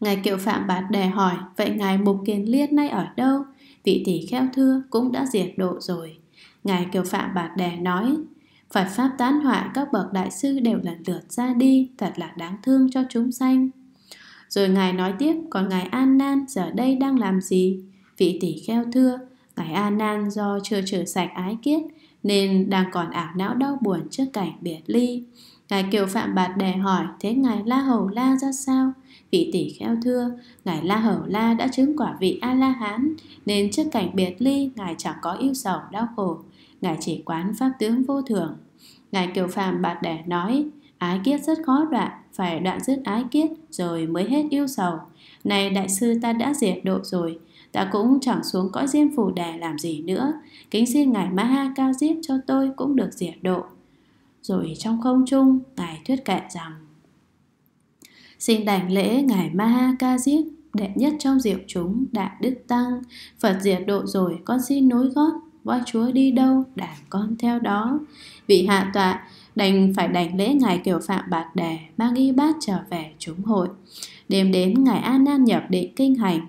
Ngài kiệu phạm bạt đề hỏi Vậy ngài mục kiền liên nay ở đâu? Vị tỷ kheo thưa cũng đã diệt độ rồi Ngài kiệu phạm bạt đề nói Phật Pháp tán hoại các bậc đại sư đều lần lượt ra đi Thật là đáng thương cho chúng sanh Rồi Ngài nói tiếp Còn Ngài An Nan giờ đây đang làm gì? Vị tỷ kheo thưa Ngài An Nan do chưa trừ sạch ái kiết Nên đang còn ảo não đau buồn trước cảnh biệt ly Ngài Kiều Phạm Bạt Đề hỏi Thế Ngài La Hầu La ra sao? Vị tỷ kheo thưa, Ngài La Hầu La đã chứng quả vị A-la-hán, nên trước cảnh biệt ly, Ngài chẳng có yêu sầu đau khổ. Ngài chỉ quán pháp tướng vô thường. Ngài Kiều Phàm bạt đẻ nói, ái kiết rất khó đoạn, phải đoạn dứt ái kiết rồi mới hết yêu sầu. Này đại sư ta đã diệt độ rồi, ta cũng chẳng xuống cõi diêm phù đà làm gì nữa. Kính xin Ngài ma ha Cao Diếp cho tôi cũng được diệt độ. Rồi trong không trung, Ngài thuyết kệ rằng xin đảnh lễ ngài Maha Ca Diếp đệ nhất trong diệu chúng đại đức tăng phật diệt độ rồi con xin nối gót voi chúa đi đâu đàn con theo đó vị hạ tọa đành phải đảnh lễ ngài kiều phạm bạc đề mang y bát trở về chúng hội đêm đến ngài an nan nhập định kinh hành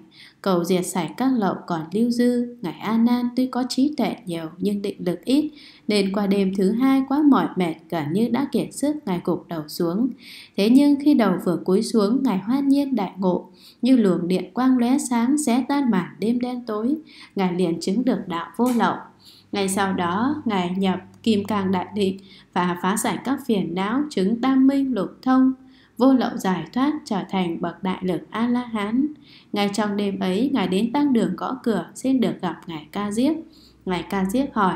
cầu diệt sạch các lậu còn lưu dư ngài an nan tuy có trí tuệ nhiều nhưng định lực ít nên qua đêm thứ hai quá mỏi mệt gần như đã kiệt sức ngài gục đầu xuống. Thế nhưng khi đầu vừa cúi xuống ngài hoan nhiên đại ngộ, như luồng điện quang lóe sáng xé tan màn đêm đen tối, ngài liền chứng được đạo vô lậu. ngày sau đó, ngài nhập kim càng đại định và phá giải các phiền não chứng tam minh lục thông, vô lậu giải thoát trở thành bậc đại lực a la hán ngài trong đêm ấy ngài đến tăng đường gõ cửa xin được gặp ngài ca diếp ngài ca diếp hỏi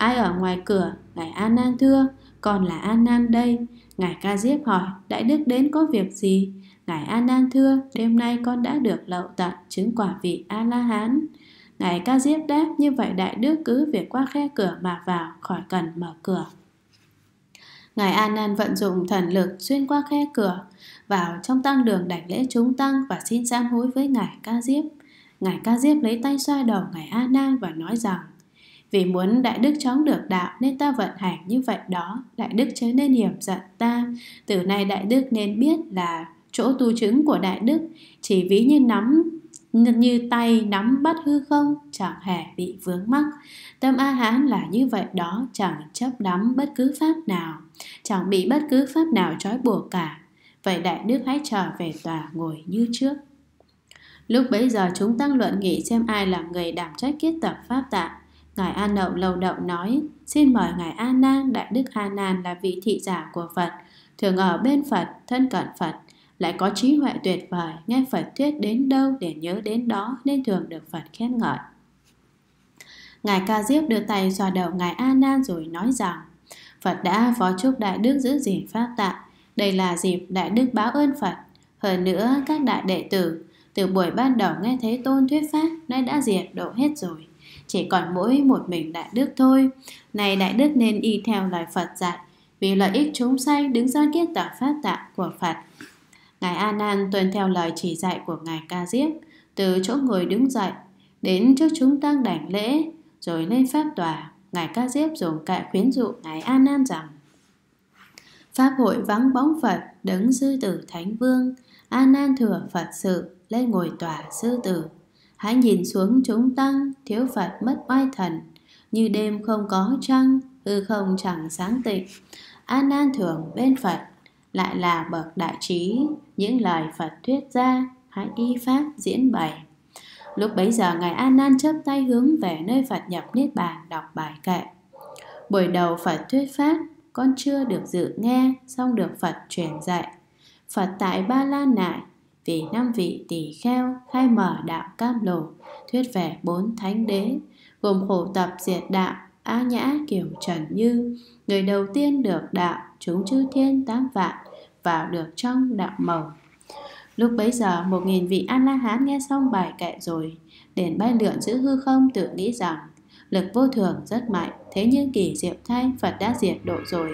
Ai ở ngoài cửa? Ngài An Nan thưa, Còn là An Nan đây. Ngài Ca Diếp hỏi, Đại Đức đến có việc gì? Ngài An Nan thưa, đêm nay con đã được lậu tận chứng quả vị A-la-hán. Ngài Ca Diếp đáp, như vậy Đại Đức cứ việc qua khe cửa mà vào, khỏi cần mở cửa. Ngài An Nan vận dụng thần lực xuyên qua khe cửa, vào trong tăng đường đảnh lễ chúng tăng và xin sám hối với Ngài Ca Diếp. Ngài Ca Diếp lấy tay xoa đầu Ngài An Nan và nói rằng vì muốn đại đức chóng được đạo nên ta vận hành như vậy đó, đại đức chớ nên hiểm giận ta. Từ nay đại đức nên biết là chỗ tu chứng của đại đức chỉ ví như nắm như tay nắm bắt hư không chẳng hề bị vướng mắc tâm a hán là như vậy đó chẳng chấp đắm bất cứ pháp nào chẳng bị bất cứ pháp nào trói buộc cả vậy đại đức hãy trở về tòa ngồi như trước lúc bấy giờ chúng tăng luận nghị xem ai là người đảm trách kiết tập pháp tạng Ngài An Nậu Lâu Đậu nói, xin mời Ngài a Nan, Đại Đức a Nan là vị thị giả của Phật, thường ở bên Phật, thân cận Phật, lại có trí huệ tuyệt vời, nghe Phật thuyết đến đâu để nhớ đến đó nên thường được Phật khen ngợi. Ngài Ca Diếp đưa tay xoa đầu Ngài a Nan rồi nói rằng, Phật đã phó chúc Đại Đức giữ gìn pháp tạng, đây là dịp Đại Đức báo ơn Phật. Hơn nữa, các đại đệ tử từ buổi ban đầu nghe thấy tôn thuyết pháp nay đã diệt độ hết rồi chỉ còn mỗi một mình đại đức thôi. Này đại đức nên y theo lời Phật dạy, vì lợi ích chúng sanh đứng ra kiết tạo phát tạng của Phật. Ngài A Nan tuân theo lời chỉ dạy của Ngài Ca Diếp, từ chỗ ngồi đứng dậy, đến trước chúng tăng đảnh lễ, rồi lên pháp tòa. Ngài Ca Diếp dùng cậy khuyến dụ Ngài A Nan rằng, Pháp hội vắng bóng Phật, đứng sư tử Thánh Vương, A Nan thừa Phật sự, lên ngồi tòa sư tử Hãy nhìn xuống chúng tăng, thiếu Phật mất oai thần, như đêm không có trăng, hư không chẳng sáng tịnh. An nan thường bên Phật, lại là bậc đại trí, những lời Phật thuyết ra, hãy y pháp diễn bày. Lúc bấy giờ Ngài An Nan chấp tay hướng về nơi Phật nhập Niết Bàn đọc bài kệ. Buổi đầu Phật thuyết pháp, con chưa được dự nghe, xong được Phật truyền dạy. Phật tại Ba La Nại vì năm vị tỷ kheo khai mở đạo cam lộ thuyết về bốn thánh đế gồm khổ tập diệt đạo a nhã kiểu trần như người đầu tiên được đạo chúng chư thiên tám vạn vào được trong đạo màu Lúc bấy giờ, một nghìn vị an la hán nghe xong bài kệ rồi, đền bay lượn giữ hư không tự nghĩ rằng, lực vô thường rất mạnh, thế nhưng kỳ diệu thay Phật đã diệt độ rồi,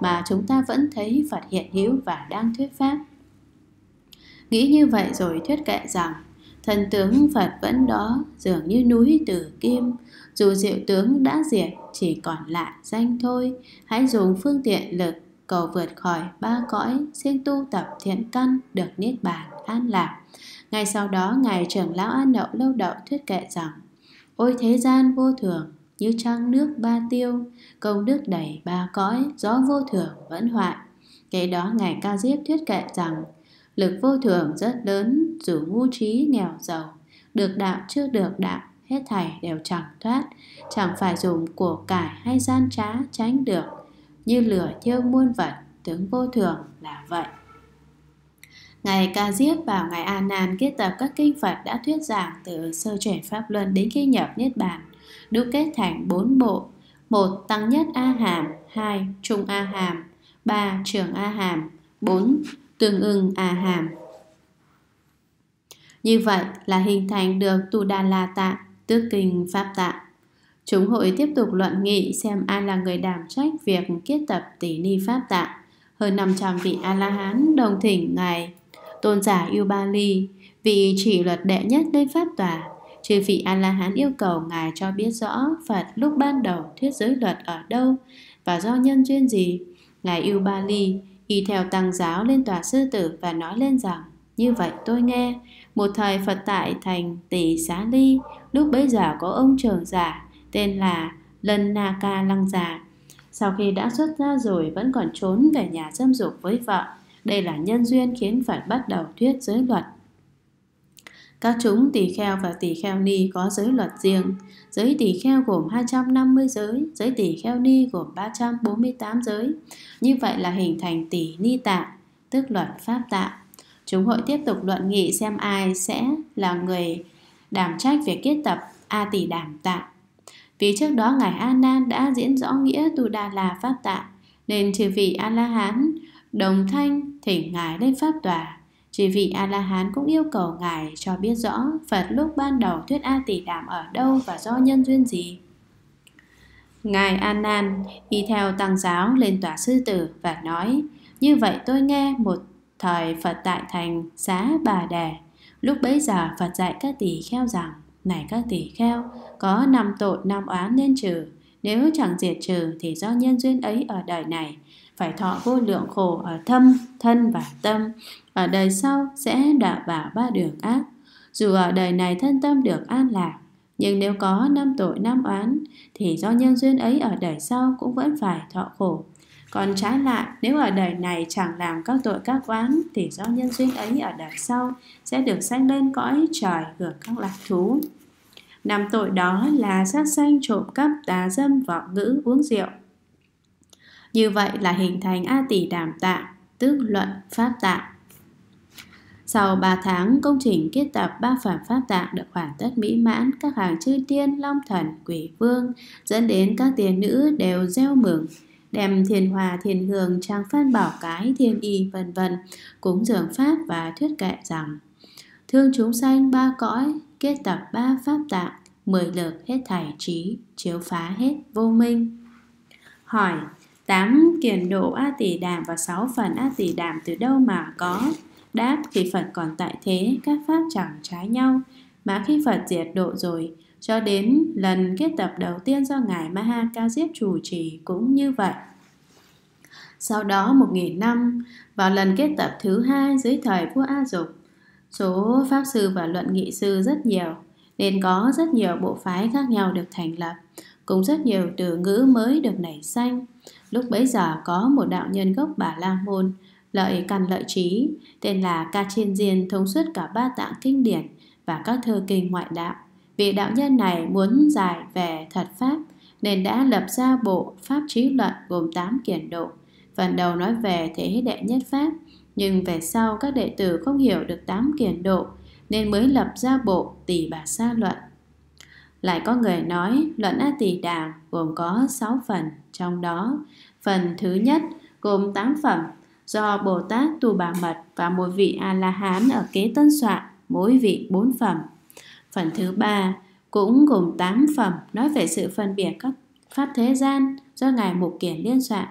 mà chúng ta vẫn thấy Phật hiện hữu và đang thuyết pháp. Nghĩ như vậy rồi thuyết kệ rằng Thần tướng Phật vẫn đó dường như núi từ kim Dù diệu tướng đã diệt chỉ còn lại danh thôi Hãy dùng phương tiện lực cầu vượt khỏi ba cõi Xin tu tập thiện căn được niết bàn an lạc Ngay sau đó Ngài trưởng lão An Đậu Lâu Đậu thuyết kệ rằng Ôi thế gian vô thường như trăng nước ba tiêu Công đức đầy ba cõi gió vô thường vẫn hoại Kế đó Ngài Ca Diếp thuyết kệ rằng lực vô thường rất lớn dù ngu trí nghèo giàu được đạo chưa được đạo hết thảy đều chẳng thoát chẳng phải dùng của cải hay gian trá tránh được như lửa thiêu muôn vật tướng vô thường là vậy Ngài Ca Diếp vào Ngài A Nan kết tập các kinh Phật đã thuyết giảng từ sơ chuyển Pháp Luân đến khi nhập Niết Bàn, đúc kết thành bốn bộ. một Tăng Nhất A Hàm, hai Trung A Hàm, ba Trường A Hàm, bốn tương ưng à hàm. Như vậy là hình thành được Tu Đà La Tạ, Tước Kinh Pháp Tạ. Chúng hội tiếp tục luận nghị xem ai là người đảm trách việc kết tập tỷ ni Pháp Tạ. Hơn 500 vị A-la-hán đồng thỉnh Ngài Tôn giả Yêu Ba Ly, vị chỉ luật đệ nhất lên Pháp Tòa, chư vị A-la-hán yêu cầu Ngài cho biết rõ Phật lúc ban đầu thuyết giới luật ở đâu và do nhân duyên gì. Ngài Yêu Ba Ly y theo tăng giáo lên tòa sư tử và nói lên rằng như vậy tôi nghe một thời phật tại thành tỷ xá ly lúc bấy giờ có ông trưởng giả tên là lân na ca lăng già sau khi đã xuất ra rồi vẫn còn trốn về nhà dâm dục với vợ đây là nhân duyên khiến Phật bắt đầu thuyết giới luật các chúng tỳ kheo và tỳ kheo ni có giới luật riêng. Giới tỳ kheo gồm 250 giới, giới tỳ kheo ni gồm 348 giới. Như vậy là hình thành tỷ ni tạng, tức luật pháp tạng. Chúng hội tiếp tục luận nghị xem ai sẽ là người đảm trách việc kết tập A tỷ đảm tạng. Vì trước đó Ngài A Nan đã diễn rõ nghĩa Tu Đà là Pháp Tạng, nên trừ vị A La Hán, Đồng Thanh thỉnh Ngài lên Pháp Tòa chỉ vị A-la-hán cũng yêu cầu Ngài cho biết rõ Phật lúc ban đầu thuyết A tỷ đàm ở đâu và do nhân duyên gì. Ngài An Nan y theo tăng giáo lên tòa sư tử và nói Như vậy tôi nghe một thời Phật tại thành xá bà đề Lúc bấy giờ Phật dạy các tỷ kheo rằng Này các tỷ kheo, có năm tội năm oán nên trừ Nếu chẳng diệt trừ thì do nhân duyên ấy ở đời này phải thọ vô lượng khổ ở thâm, thân và tâm. Ở đời sau sẽ đọa vào ba đường ác. Dù ở đời này thân tâm được an lạc, nhưng nếu có năm tội năm oán, thì do nhân duyên ấy ở đời sau cũng vẫn phải thọ khổ. Còn trái lại, nếu ở đời này chẳng làm các tội các oán, thì do nhân duyên ấy ở đời sau sẽ được sanh lên cõi trời hưởng các lạc thú. Năm tội đó là sát sanh, trộm cắp, tà dâm, vọng ngữ, uống rượu, như vậy là hình thành A tỷ đàm tạng, tức luận pháp tạng. Sau 3 tháng, công trình kết tập ba phẩm pháp tạng được hoàn tất mỹ mãn, các hàng chư tiên, long thần, quỷ vương, dẫn đến các tiền nữ đều gieo mừng, đem thiền hòa, thiền hương, trang phan bảo cái, thiên y, vân vân, cúng dường pháp và thuyết kệ rằng Thương chúng sanh ba cõi, kết tập ba pháp tạng, mười lực hết thảy trí, chiếu phá hết vô minh. Hỏi 8 kiền độ A tỷ Đàm và 6 phần A tỷ Đàm từ đâu mà có? Đáp khi Phật còn tại thế, các pháp chẳng trái nhau. Mà khi Phật diệt độ rồi, cho đến lần kết tập đầu tiên do Ngài Maha Ca Diếp chủ trì cũng như vậy. Sau đó một nghìn năm, vào lần kết tập thứ hai dưới thời vua A Dục, số pháp sư và luận nghị sư rất nhiều, nên có rất nhiều bộ phái khác nhau được thành lập, cũng rất nhiều từ ngữ mới được nảy sanh. Lúc bấy giờ có một đạo nhân gốc Bà La Môn, lợi căn lợi trí, tên là Ca Chiên Diên thống suốt cả ba tạng kinh điển và các thơ kinh ngoại đạo. Vị đạo nhân này muốn giải về thật pháp nên đã lập ra bộ Pháp Trí Luận gồm 8 kiển độ. Phần đầu nói về thế đệ nhất pháp, nhưng về sau các đệ tử không hiểu được 8 kiển độ nên mới lập ra bộ Tỷ Bà Sa Luận lại có người nói luận A Tỳ Đà gồm có 6 phần, trong đó phần thứ nhất gồm 8 phẩm do Bồ Tát Tu Bà Mật và một vị A-la-hán ở kế tân soạn, mỗi vị 4 phẩm. Phần thứ ba cũng gồm 8 phẩm nói về sự phân biệt các pháp thế gian do Ngài Mục Kiển liên soạn,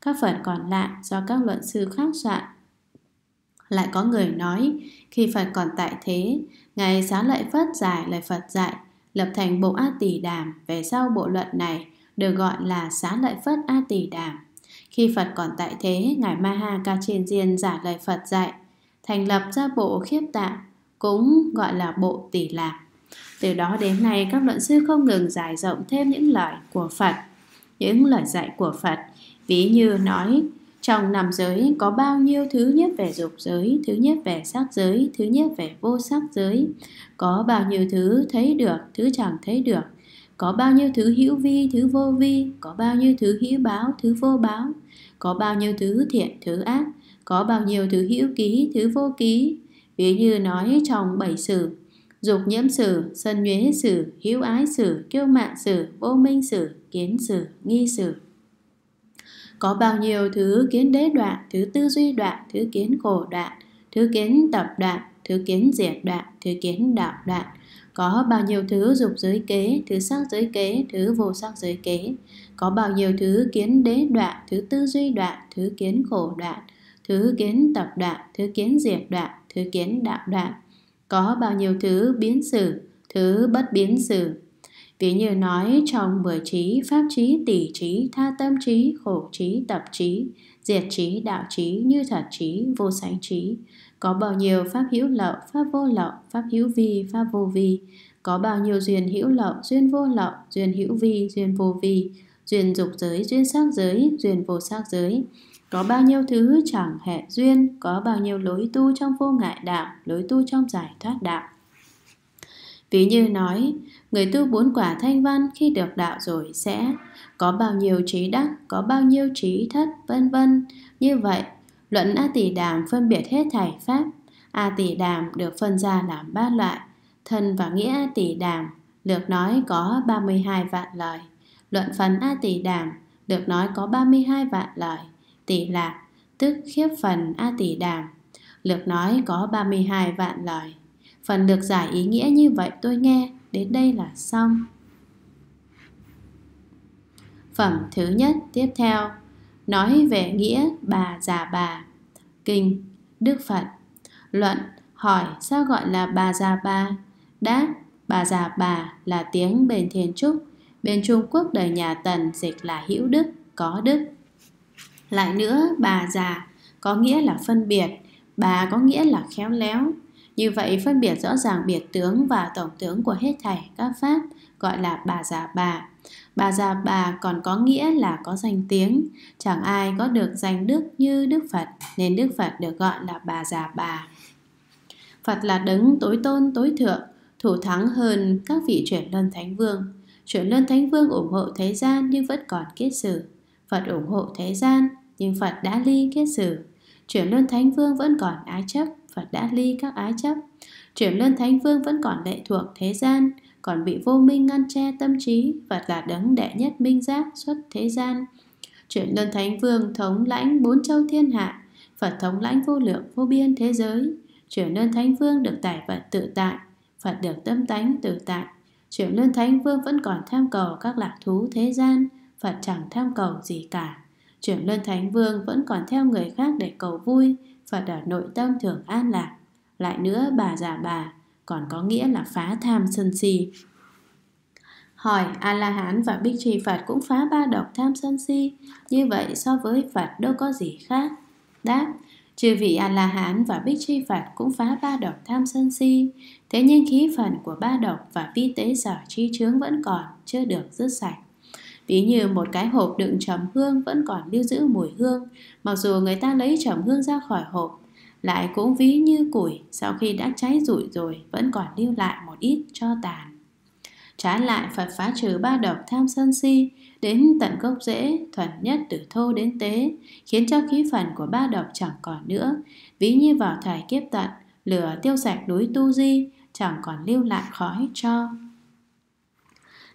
các phần còn lại do các luận sư khác soạn. Lại có người nói, khi Phật còn tại thế, Ngài xá lợi Phất giải lời Phật dạy lập thành bộ A tỷ Đàm về sau bộ luận này được gọi là xá lợi Phất A tỷ Đàm. Khi Phật còn tại thế, Ngài Maha Kachenjin giả lời Phật dạy, thành lập ra bộ khiếp tạng, cũng gọi là bộ tỷ lạc. Từ đó đến nay, các luận sư không ngừng giải rộng thêm những lời của Phật, những lời dạy của Phật, ví như nói trong nằm giới có bao nhiêu thứ nhất về dục giới, thứ nhất về sắc giới, thứ nhất về vô sắc giới, có bao nhiêu thứ thấy được thứ chẳng thấy được có bao nhiêu thứ hữu vi thứ vô vi có bao nhiêu thứ hữu báo thứ vô báo có bao nhiêu thứ thiện thứ ác có bao nhiêu thứ hữu ký thứ vô ký ví như nói trong bảy sử dục nhiễm sử sân nhuế sử hữu ái sử kiêu mạn sử vô minh sử kiến sử nghi sử có bao nhiêu thứ kiến đế đoạn thứ tư duy đoạn thứ kiến khổ đoạn thứ kiến tập đoạn thứ kiến diệt đoạn, thứ kiến đạo đoạn. Có bao nhiêu thứ dục giới kế, thứ sắc giới kế, thứ vô sắc giới kế. Có bao nhiêu thứ kiến đế đoạn, thứ tư duy đoạn, thứ kiến khổ đoạn, thứ kiến tập đoạn, thứ kiến diệt đoạn, thứ kiến đạo đoạn. Có bao nhiêu thứ biến sử, thứ bất biến sử. Ví như nói trong mười trí, pháp trí, tỷ trí, tha tâm trí, khổ trí, tập trí, diệt trí, đạo trí, như thật trí, vô sánh trí có bao nhiêu pháp hữu lậu, pháp vô lậu, pháp hữu vi, pháp vô vi, có bao nhiêu duyên hữu lậu, duyên vô lậu, duyên hữu vi, duyên vô vi, duyên dục giới, duyên sắc giới, duyên vô sắc giới. Có bao nhiêu thứ chẳng hệ duyên, có bao nhiêu lối tu trong vô ngại đạo, lối tu trong giải thoát đạo. Ví như nói, người tu bốn quả thanh văn khi được đạo rồi sẽ có bao nhiêu trí đắc, có bao nhiêu trí thất, vân vân. Như vậy, Luận A Tỷ Đàm phân biệt hết thảy pháp. A Tỷ Đàm được phân ra làm ba loại. Thân và nghĩa A Tỷ Đàm được nói có 32 vạn lời. Luận phần A Tỷ Đàm được nói có 32 vạn lời. Tỷ lạc tức khiếp phần A Tỷ Đàm được nói có 32 vạn lời. Phần được giải ý nghĩa như vậy tôi nghe, đến đây là xong. Phẩm thứ nhất tiếp theo nói về nghĩa bà già bà. Kinh Đức Phật Luận hỏi sao gọi là bà già bà? Đáp bà già bà là tiếng bên thiền Trúc, bên Trung Quốc đời nhà Tần dịch là hữu đức, có đức. Lại nữa, bà già có nghĩa là phân biệt, bà có nghĩa là khéo léo. Như vậy phân biệt rõ ràng biệt tướng và tổng tướng của hết thảy các pháp gọi là bà già bà. Bà già bà còn có nghĩa là có danh tiếng, chẳng ai có được danh đức như Đức Phật nên Đức Phật được gọi là bà già bà. Phật là đấng tối tôn tối thượng, thủ thắng hơn các vị chuyển luân thánh vương. Chuyển luân thánh vương ủng hộ thế gian nhưng vẫn còn kết sử. Phật ủng hộ thế gian nhưng Phật đã ly kết sử. Chuyển luân thánh vương vẫn còn ái chấp, Phật đã ly các ái chấp. Chuyển luân thánh vương vẫn còn lệ thuộc thế gian, còn bị vô minh ngăn che tâm trí và là đấng đệ nhất minh giác xuất thế gian chuyện lên thánh vương thống lãnh bốn châu thiên hạ phật thống lãnh vô lượng vô biên thế giới chuyện lên thánh vương được tải vật tự tại phật được tâm tánh tự tại chuyện lên thánh vương vẫn còn tham cầu các lạc thú thế gian phật chẳng tham cầu gì cả chuyện lên thánh vương vẫn còn theo người khác để cầu vui phật ở nội tâm thường an lạc lại nữa bà già bà còn có nghĩa là phá tham sân si. Hỏi A-la-hán và Bích Trì Phật cũng phá ba độc tham sân si, như vậy so với Phật đâu có gì khác. Đáp, trừ vị A-la-hán và Bích Trì Phật cũng phá ba độc tham sân si, thế nhưng khí phần của ba độc và vi tế sở chi chướng vẫn còn, chưa được dứt sạch. Ví như một cái hộp đựng trầm hương vẫn còn lưu giữ mùi hương, mặc dù người ta lấy trầm hương ra khỏi hộp lại cũng ví như củi sau khi đã cháy rụi rồi vẫn còn lưu lại một ít cho tàn. Trái lại Phật phá trừ ba độc tham sân si đến tận gốc rễ, thuần nhất từ thô đến tế, khiến cho khí phần của ba độc chẳng còn nữa, ví như vào thời kiếp tận, lửa tiêu sạch núi tu di, chẳng còn lưu lại khói cho.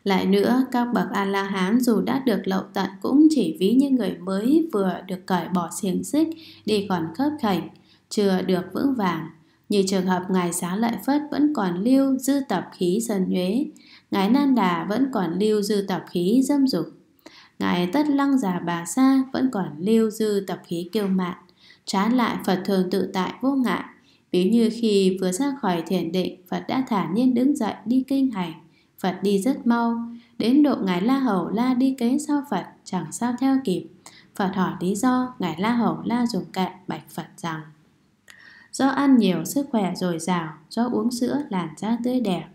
Lại nữa, các bậc A-la-hán dù đã được lậu tận cũng chỉ ví như người mới vừa được cởi bỏ xiềng xích, đi còn khớp khảnh, chưa được vững vàng như trường hợp ngài xá lợi phất vẫn còn lưu dư tập khí sân nhuế ngài nan đà vẫn còn lưu dư tập khí dâm dục ngài tất lăng già bà sa vẫn còn lưu dư tập khí kiêu mạn trái lại phật thường tự tại vô ngại ví như khi vừa ra khỏi thiền định phật đã thả nhiên đứng dậy đi kinh hành phật đi rất mau đến độ ngài la hầu la đi kế sau phật chẳng sao theo kịp phật hỏi lý do ngài la hầu la dùng cạn bạch phật rằng Do ăn nhiều sức khỏe dồi dào, do uống sữa làn da tươi đẹp,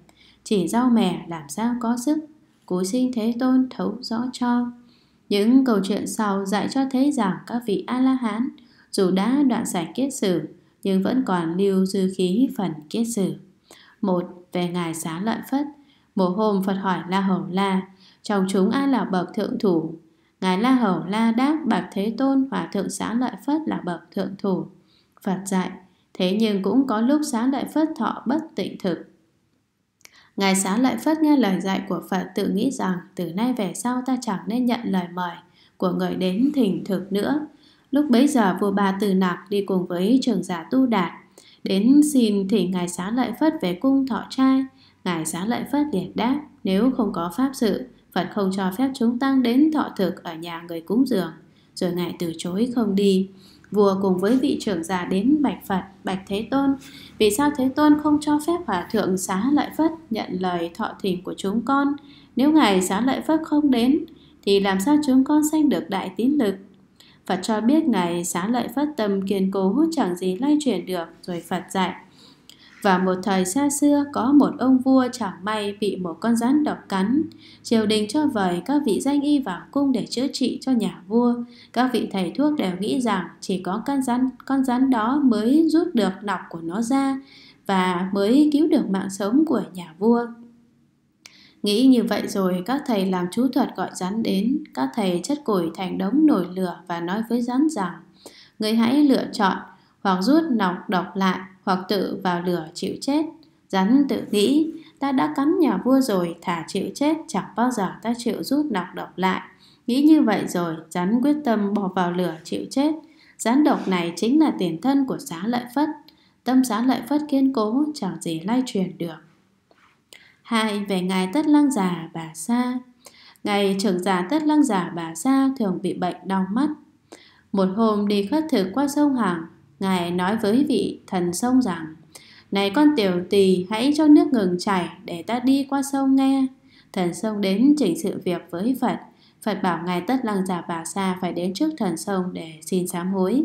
chỉ rau mè làm sao có sức, cú sinh thế tôn thấu rõ cho. Những câu chuyện sau dạy cho thấy rằng các vị A-la-hán dù đã đoạn giải kiết sử nhưng vẫn còn lưu dư khí phần kiết sử. Một về ngài xá lợi phất, một hôm Phật hỏi La Hầu La, trong chúng ai là bậc thượng thủ? Ngài La Hầu La đáp bạch Thế Tôn Hòa Thượng Xá Lợi Phất là bậc thượng thủ. Phật dạy, Thế nhưng cũng có lúc sáng đại Phất thọ bất tịnh thực. ngài sáng lại Phất nghe lời dạy của Phật tự nghĩ rằng từ nay về sau ta chẳng nên nhận lời mời của người đến thỉnh thực nữa. Lúc bấy giờ vua bà Từ Nạc đi cùng với trường giả Tu Đạt đến xin thì ngài sáng lại Phất về cung thọ trai. Ngài sáng lại Phất liền đáp nếu không có pháp sự Phật không cho phép chúng tăng đến thọ thực ở nhà người cúng dường rồi ngài từ chối không đi vừa cùng với vị trưởng giả đến bạch Phật, bạch Thế Tôn. Vì sao Thế Tôn không cho phép hòa thượng xá lợi Phất nhận lời thọ thỉnh của chúng con? Nếu ngài xá lợi Phất không đến, thì làm sao chúng con sanh được đại tín lực? Phật cho biết ngài xá lợi Phất tâm kiên cố chẳng gì lay chuyển được, rồi Phật dạy. Và một thời xa xưa có một ông vua chẳng may bị một con rắn độc cắn. Triều đình cho vời các vị danh y vào cung để chữa trị cho nhà vua. Các vị thầy thuốc đều nghĩ rằng chỉ có con rắn, con rắn đó mới rút được nọc của nó ra và mới cứu được mạng sống của nhà vua. Nghĩ như vậy rồi các thầy làm chú thuật gọi rắn đến, các thầy chất củi thành đống nổi lửa và nói với rắn rằng Người hãy lựa chọn hoặc rút nọc độc lại hoặc tự vào lửa chịu chết. Rắn tự nghĩ, ta đã cắn nhà vua rồi, thả chịu chết, chẳng bao giờ ta chịu rút nọc độc lại. Nghĩ như vậy rồi, rắn quyết tâm bỏ vào lửa chịu chết. Rắn độc này chính là tiền thân của xá lợi phất. Tâm xá lợi phất kiên cố, chẳng gì lai truyền được. Hai, về ngài tất lăng già bà sa. Ngày trưởng già tất lăng già bà sa thường bị bệnh đau mắt. Một hôm đi khất thực qua sông Hàng, Ngài nói với vị thần sông rằng Này con tiểu tỳ hãy cho nước ngừng chảy để ta đi qua sông nghe Thần sông đến chỉnh sự việc với Phật Phật bảo Ngài Tất Lăng Già Bà Sa phải đến trước thần sông để xin sám hối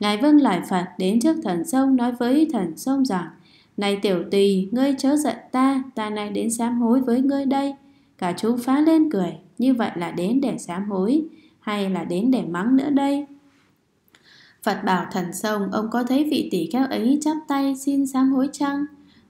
Ngài vâng lời Phật đến trước thần sông nói với thần sông rằng Này tiểu tỳ, ngươi chớ giận ta, ta nay đến sám hối với ngươi đây Cả chúng phá lên cười, như vậy là đến để sám hối Hay là đến để mắng nữa đây Phật bảo thần sông ông có thấy vị tỷ kheo ấy chắp tay xin sám hối chăng?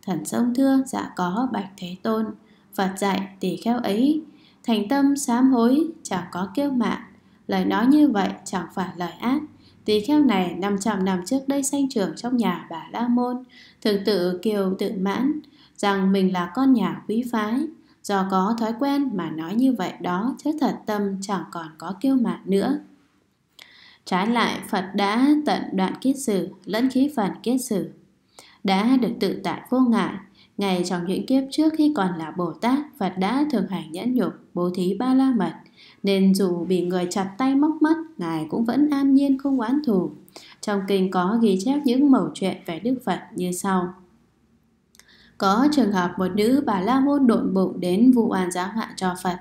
Thần sông thưa dạ có bạch thế tôn. Phật dạy tỷ kheo ấy thành tâm sám hối chẳng có kiêu mạn. Lời nói như vậy chẳng phải lời ác. Tỷ kheo này 500 năm trước đây sanh trưởng trong nhà bà La Môn, thường tự kiều tự mãn rằng mình là con nhà quý phái. Do có thói quen mà nói như vậy đó, chứ thật tâm chẳng còn có kiêu mạn nữa. Trái lại Phật đã tận đoạn kiết sử lẫn khí phần kiết sử đã được tự tại vô ngại. Ngày trong những kiếp trước khi còn là Bồ Tát, Phật đã thường hành nhẫn nhục, bố thí ba la mật. Nên dù bị người chặt tay móc mắt, Ngài cũng vẫn an nhiên không oán thù. Trong kinh có ghi chép những mẩu chuyện về Đức Phật như sau. Có trường hợp một nữ bà la môn độn bụng đến vụ oan giá họa cho Phật.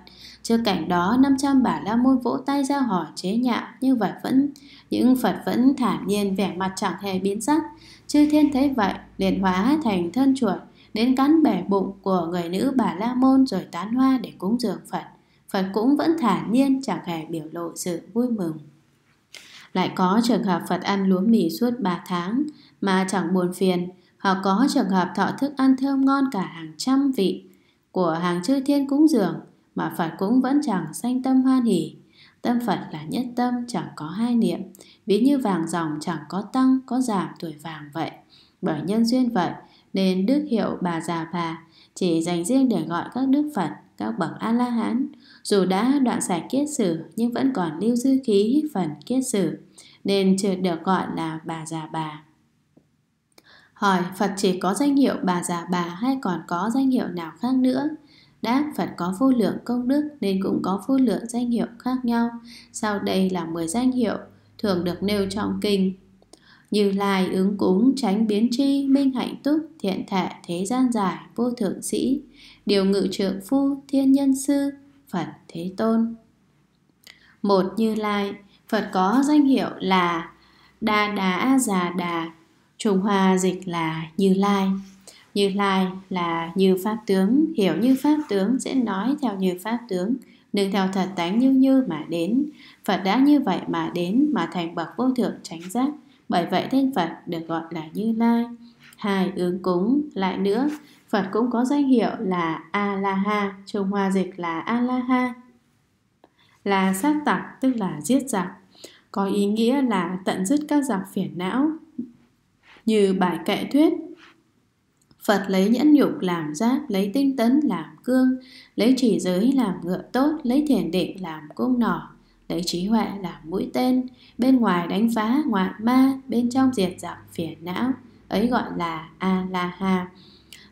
Trước cảnh đó, 500 bà la môn vỗ tay ra hỏi chế nhạo như vậy vẫn những Phật vẫn thản nhiên vẻ mặt chẳng hề biến sắc. Chư thiên thấy vậy, liền hóa thành thân chuột đến cắn bẻ bụng của người nữ bà la môn rồi tán hoa để cúng dường Phật. Phật cũng vẫn thản nhiên chẳng hề biểu lộ sự vui mừng. Lại có trường hợp Phật ăn lúa mì suốt 3 tháng mà chẳng buồn phiền, hoặc có trường hợp thọ thức ăn thơm ngon cả hàng trăm vị của hàng chư thiên cúng dường mà Phật cũng vẫn chẳng sanh tâm hoan hỷ, Tâm Phật là nhất tâm chẳng có hai niệm, ví như vàng dòng chẳng có tăng, có giảm tuổi vàng vậy. Bởi nhân duyên vậy, nên đức hiệu bà già bà chỉ dành riêng để gọi các đức Phật, các bậc A-la-hán. Dù đã đoạn sạch kiết sử nhưng vẫn còn lưu dư khí phần kiết sử, nên chưa được gọi là bà già bà. Hỏi Phật chỉ có danh hiệu bà già bà hay còn có danh hiệu nào khác nữa? Đáp Phật có vô lượng công đức nên cũng có vô lượng danh hiệu khác nhau. Sau đây là 10 danh hiệu thường được nêu trong kinh. Như Lai ứng cúng tránh biến tri minh hạnh túc thiện thệ thế gian giải vô thượng sĩ điều ngự trượng phu thiên nhân sư Phật Thế Tôn. Một Như Lai, Phật có danh hiệu là Đa Đá Già Đà, Trung Hoa dịch là Như Lai. Như Lai là như Pháp tướng, hiểu như Pháp tướng sẽ nói theo như Pháp tướng, đừng theo thật tánh như như mà đến. Phật đã như vậy mà đến mà thành bậc vô thượng tránh giác, bởi vậy tên Phật được gọi là Như Lai. Hai ứng cúng, lại nữa, Phật cũng có danh hiệu là A-la-ha, Trung Hoa dịch là A-la-ha, là sát tặc tức là giết giặc, có ý nghĩa là tận dứt các giặc phiền não. Như bài kệ thuyết Phật lấy nhẫn nhục làm giáp, lấy tinh tấn làm cương, lấy chỉ giới làm ngựa tốt, lấy thiền định làm cung nỏ, lấy trí huệ làm mũi tên, bên ngoài đánh phá ngoại ma, bên trong diệt giảm phiền não, ấy gọi là A-la-ha.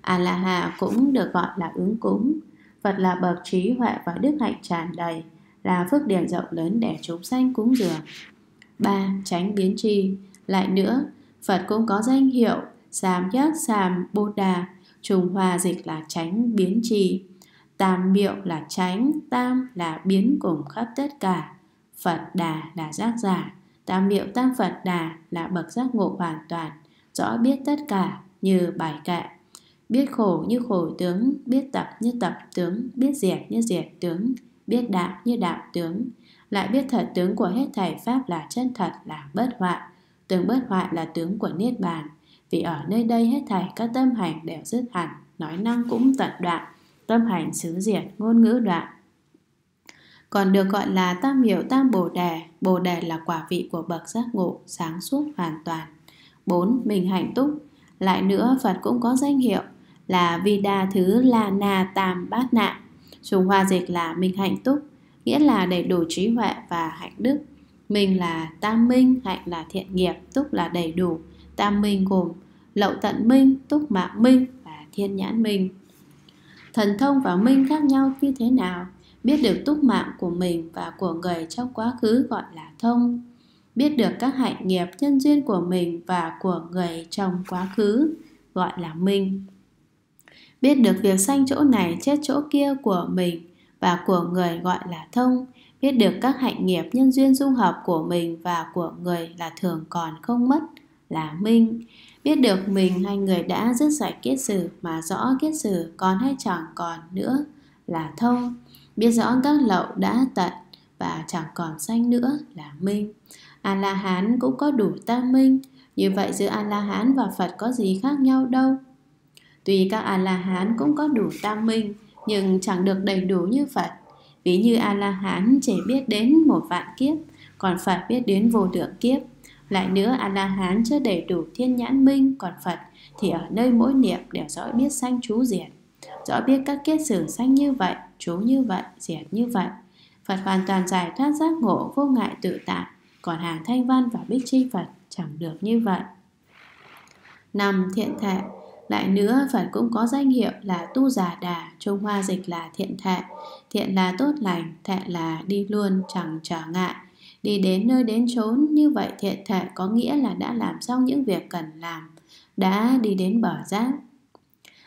A-la-ha cũng được gọi là ứng cúng. Phật là bậc trí huệ và đức hạnh tràn đầy, là phước điển rộng lớn để chúng sanh cúng dường. 3. Tránh biến trì Lại nữa, Phật cũng có danh hiệu Sám giác sàm bồ đà Trùng hòa dịch là tránh biến trì Tam miệu là tránh Tam là biến cùng khắp tất cả Phật đà là giác giả Tam miệu tam Phật đà là bậc giác ngộ hoàn toàn Rõ biết tất cả như bài kệ Biết khổ như khổ tướng Biết tập như tập tướng Biết diệt như diệt tướng Biết đạo như đạo tướng Lại biết thật tướng của hết thảy Pháp là chân thật là bất hoại Tướng bất hoại là tướng của Niết Bàn vì ở nơi đây hết thảy các tâm hành đều dứt hẳn nói năng cũng tận đoạn tâm hành xứ diệt ngôn ngữ đoạn còn được gọi là tam hiểu tam bồ đề bồ đề là quả vị của bậc giác ngộ sáng suốt hoàn toàn 4. Mình hạnh túc Lại nữa Phật cũng có danh hiệu là Vida Thứ La Na Tam Bát Nạ Trung Hoa dịch là mình hạnh túc Nghĩa là đầy đủ trí huệ và hạnh đức Mình là tam minh, hạnh là thiện nghiệp, túc là đầy đủ Tam minh gồm lậu tận minh, túc mạng minh và thiên nhãn minh. Thần thông và minh khác nhau như thế nào? Biết được túc mạng của mình và của người trong quá khứ gọi là thông. Biết được các hạnh nghiệp nhân duyên của mình và của người trong quá khứ gọi là minh. Biết được việc sanh chỗ này chết chỗ kia của mình và của người gọi là thông biết được các hạnh nghiệp nhân duyên dung hợp của mình và của người là thường còn không mất là minh Biết được mình hai người đã dứt sạch kiết sử mà rõ kiết sử còn hay chẳng còn nữa là thâu. Biết rõ các lậu đã tận và chẳng còn sanh nữa là minh. A-la-hán cũng có đủ tam minh. Như vậy giữa A-la-hán và Phật có gì khác nhau đâu. Tuy các A-la-hán cũng có đủ tam minh, nhưng chẳng được đầy đủ như Phật. Ví như A-la-hán chỉ biết đến một vạn kiếp, còn Phật biết đến vô lượng kiếp. Lại nữa, A-la-hán chưa đầy đủ thiên nhãn minh, còn Phật thì ở nơi mỗi niệm đều rõ biết sanh chú diệt. Rõ biết các kết sử sanh như vậy, chú như vậy, diệt như vậy. Phật hoàn toàn giải thoát giác ngộ vô ngại tự tại, còn hàng thanh văn và bích chi Phật chẳng được như vậy. Năm thiện thệ lại nữa, Phật cũng có danh hiệu là Tu Già Đà, Trung Hoa dịch là thiện thệ. Thiện là tốt lành, thệ là đi luôn, chẳng trở ngại. Đi đến nơi đến chốn như vậy thiện thể có nghĩa là đã làm xong những việc cần làm, đã đi đến bờ giác.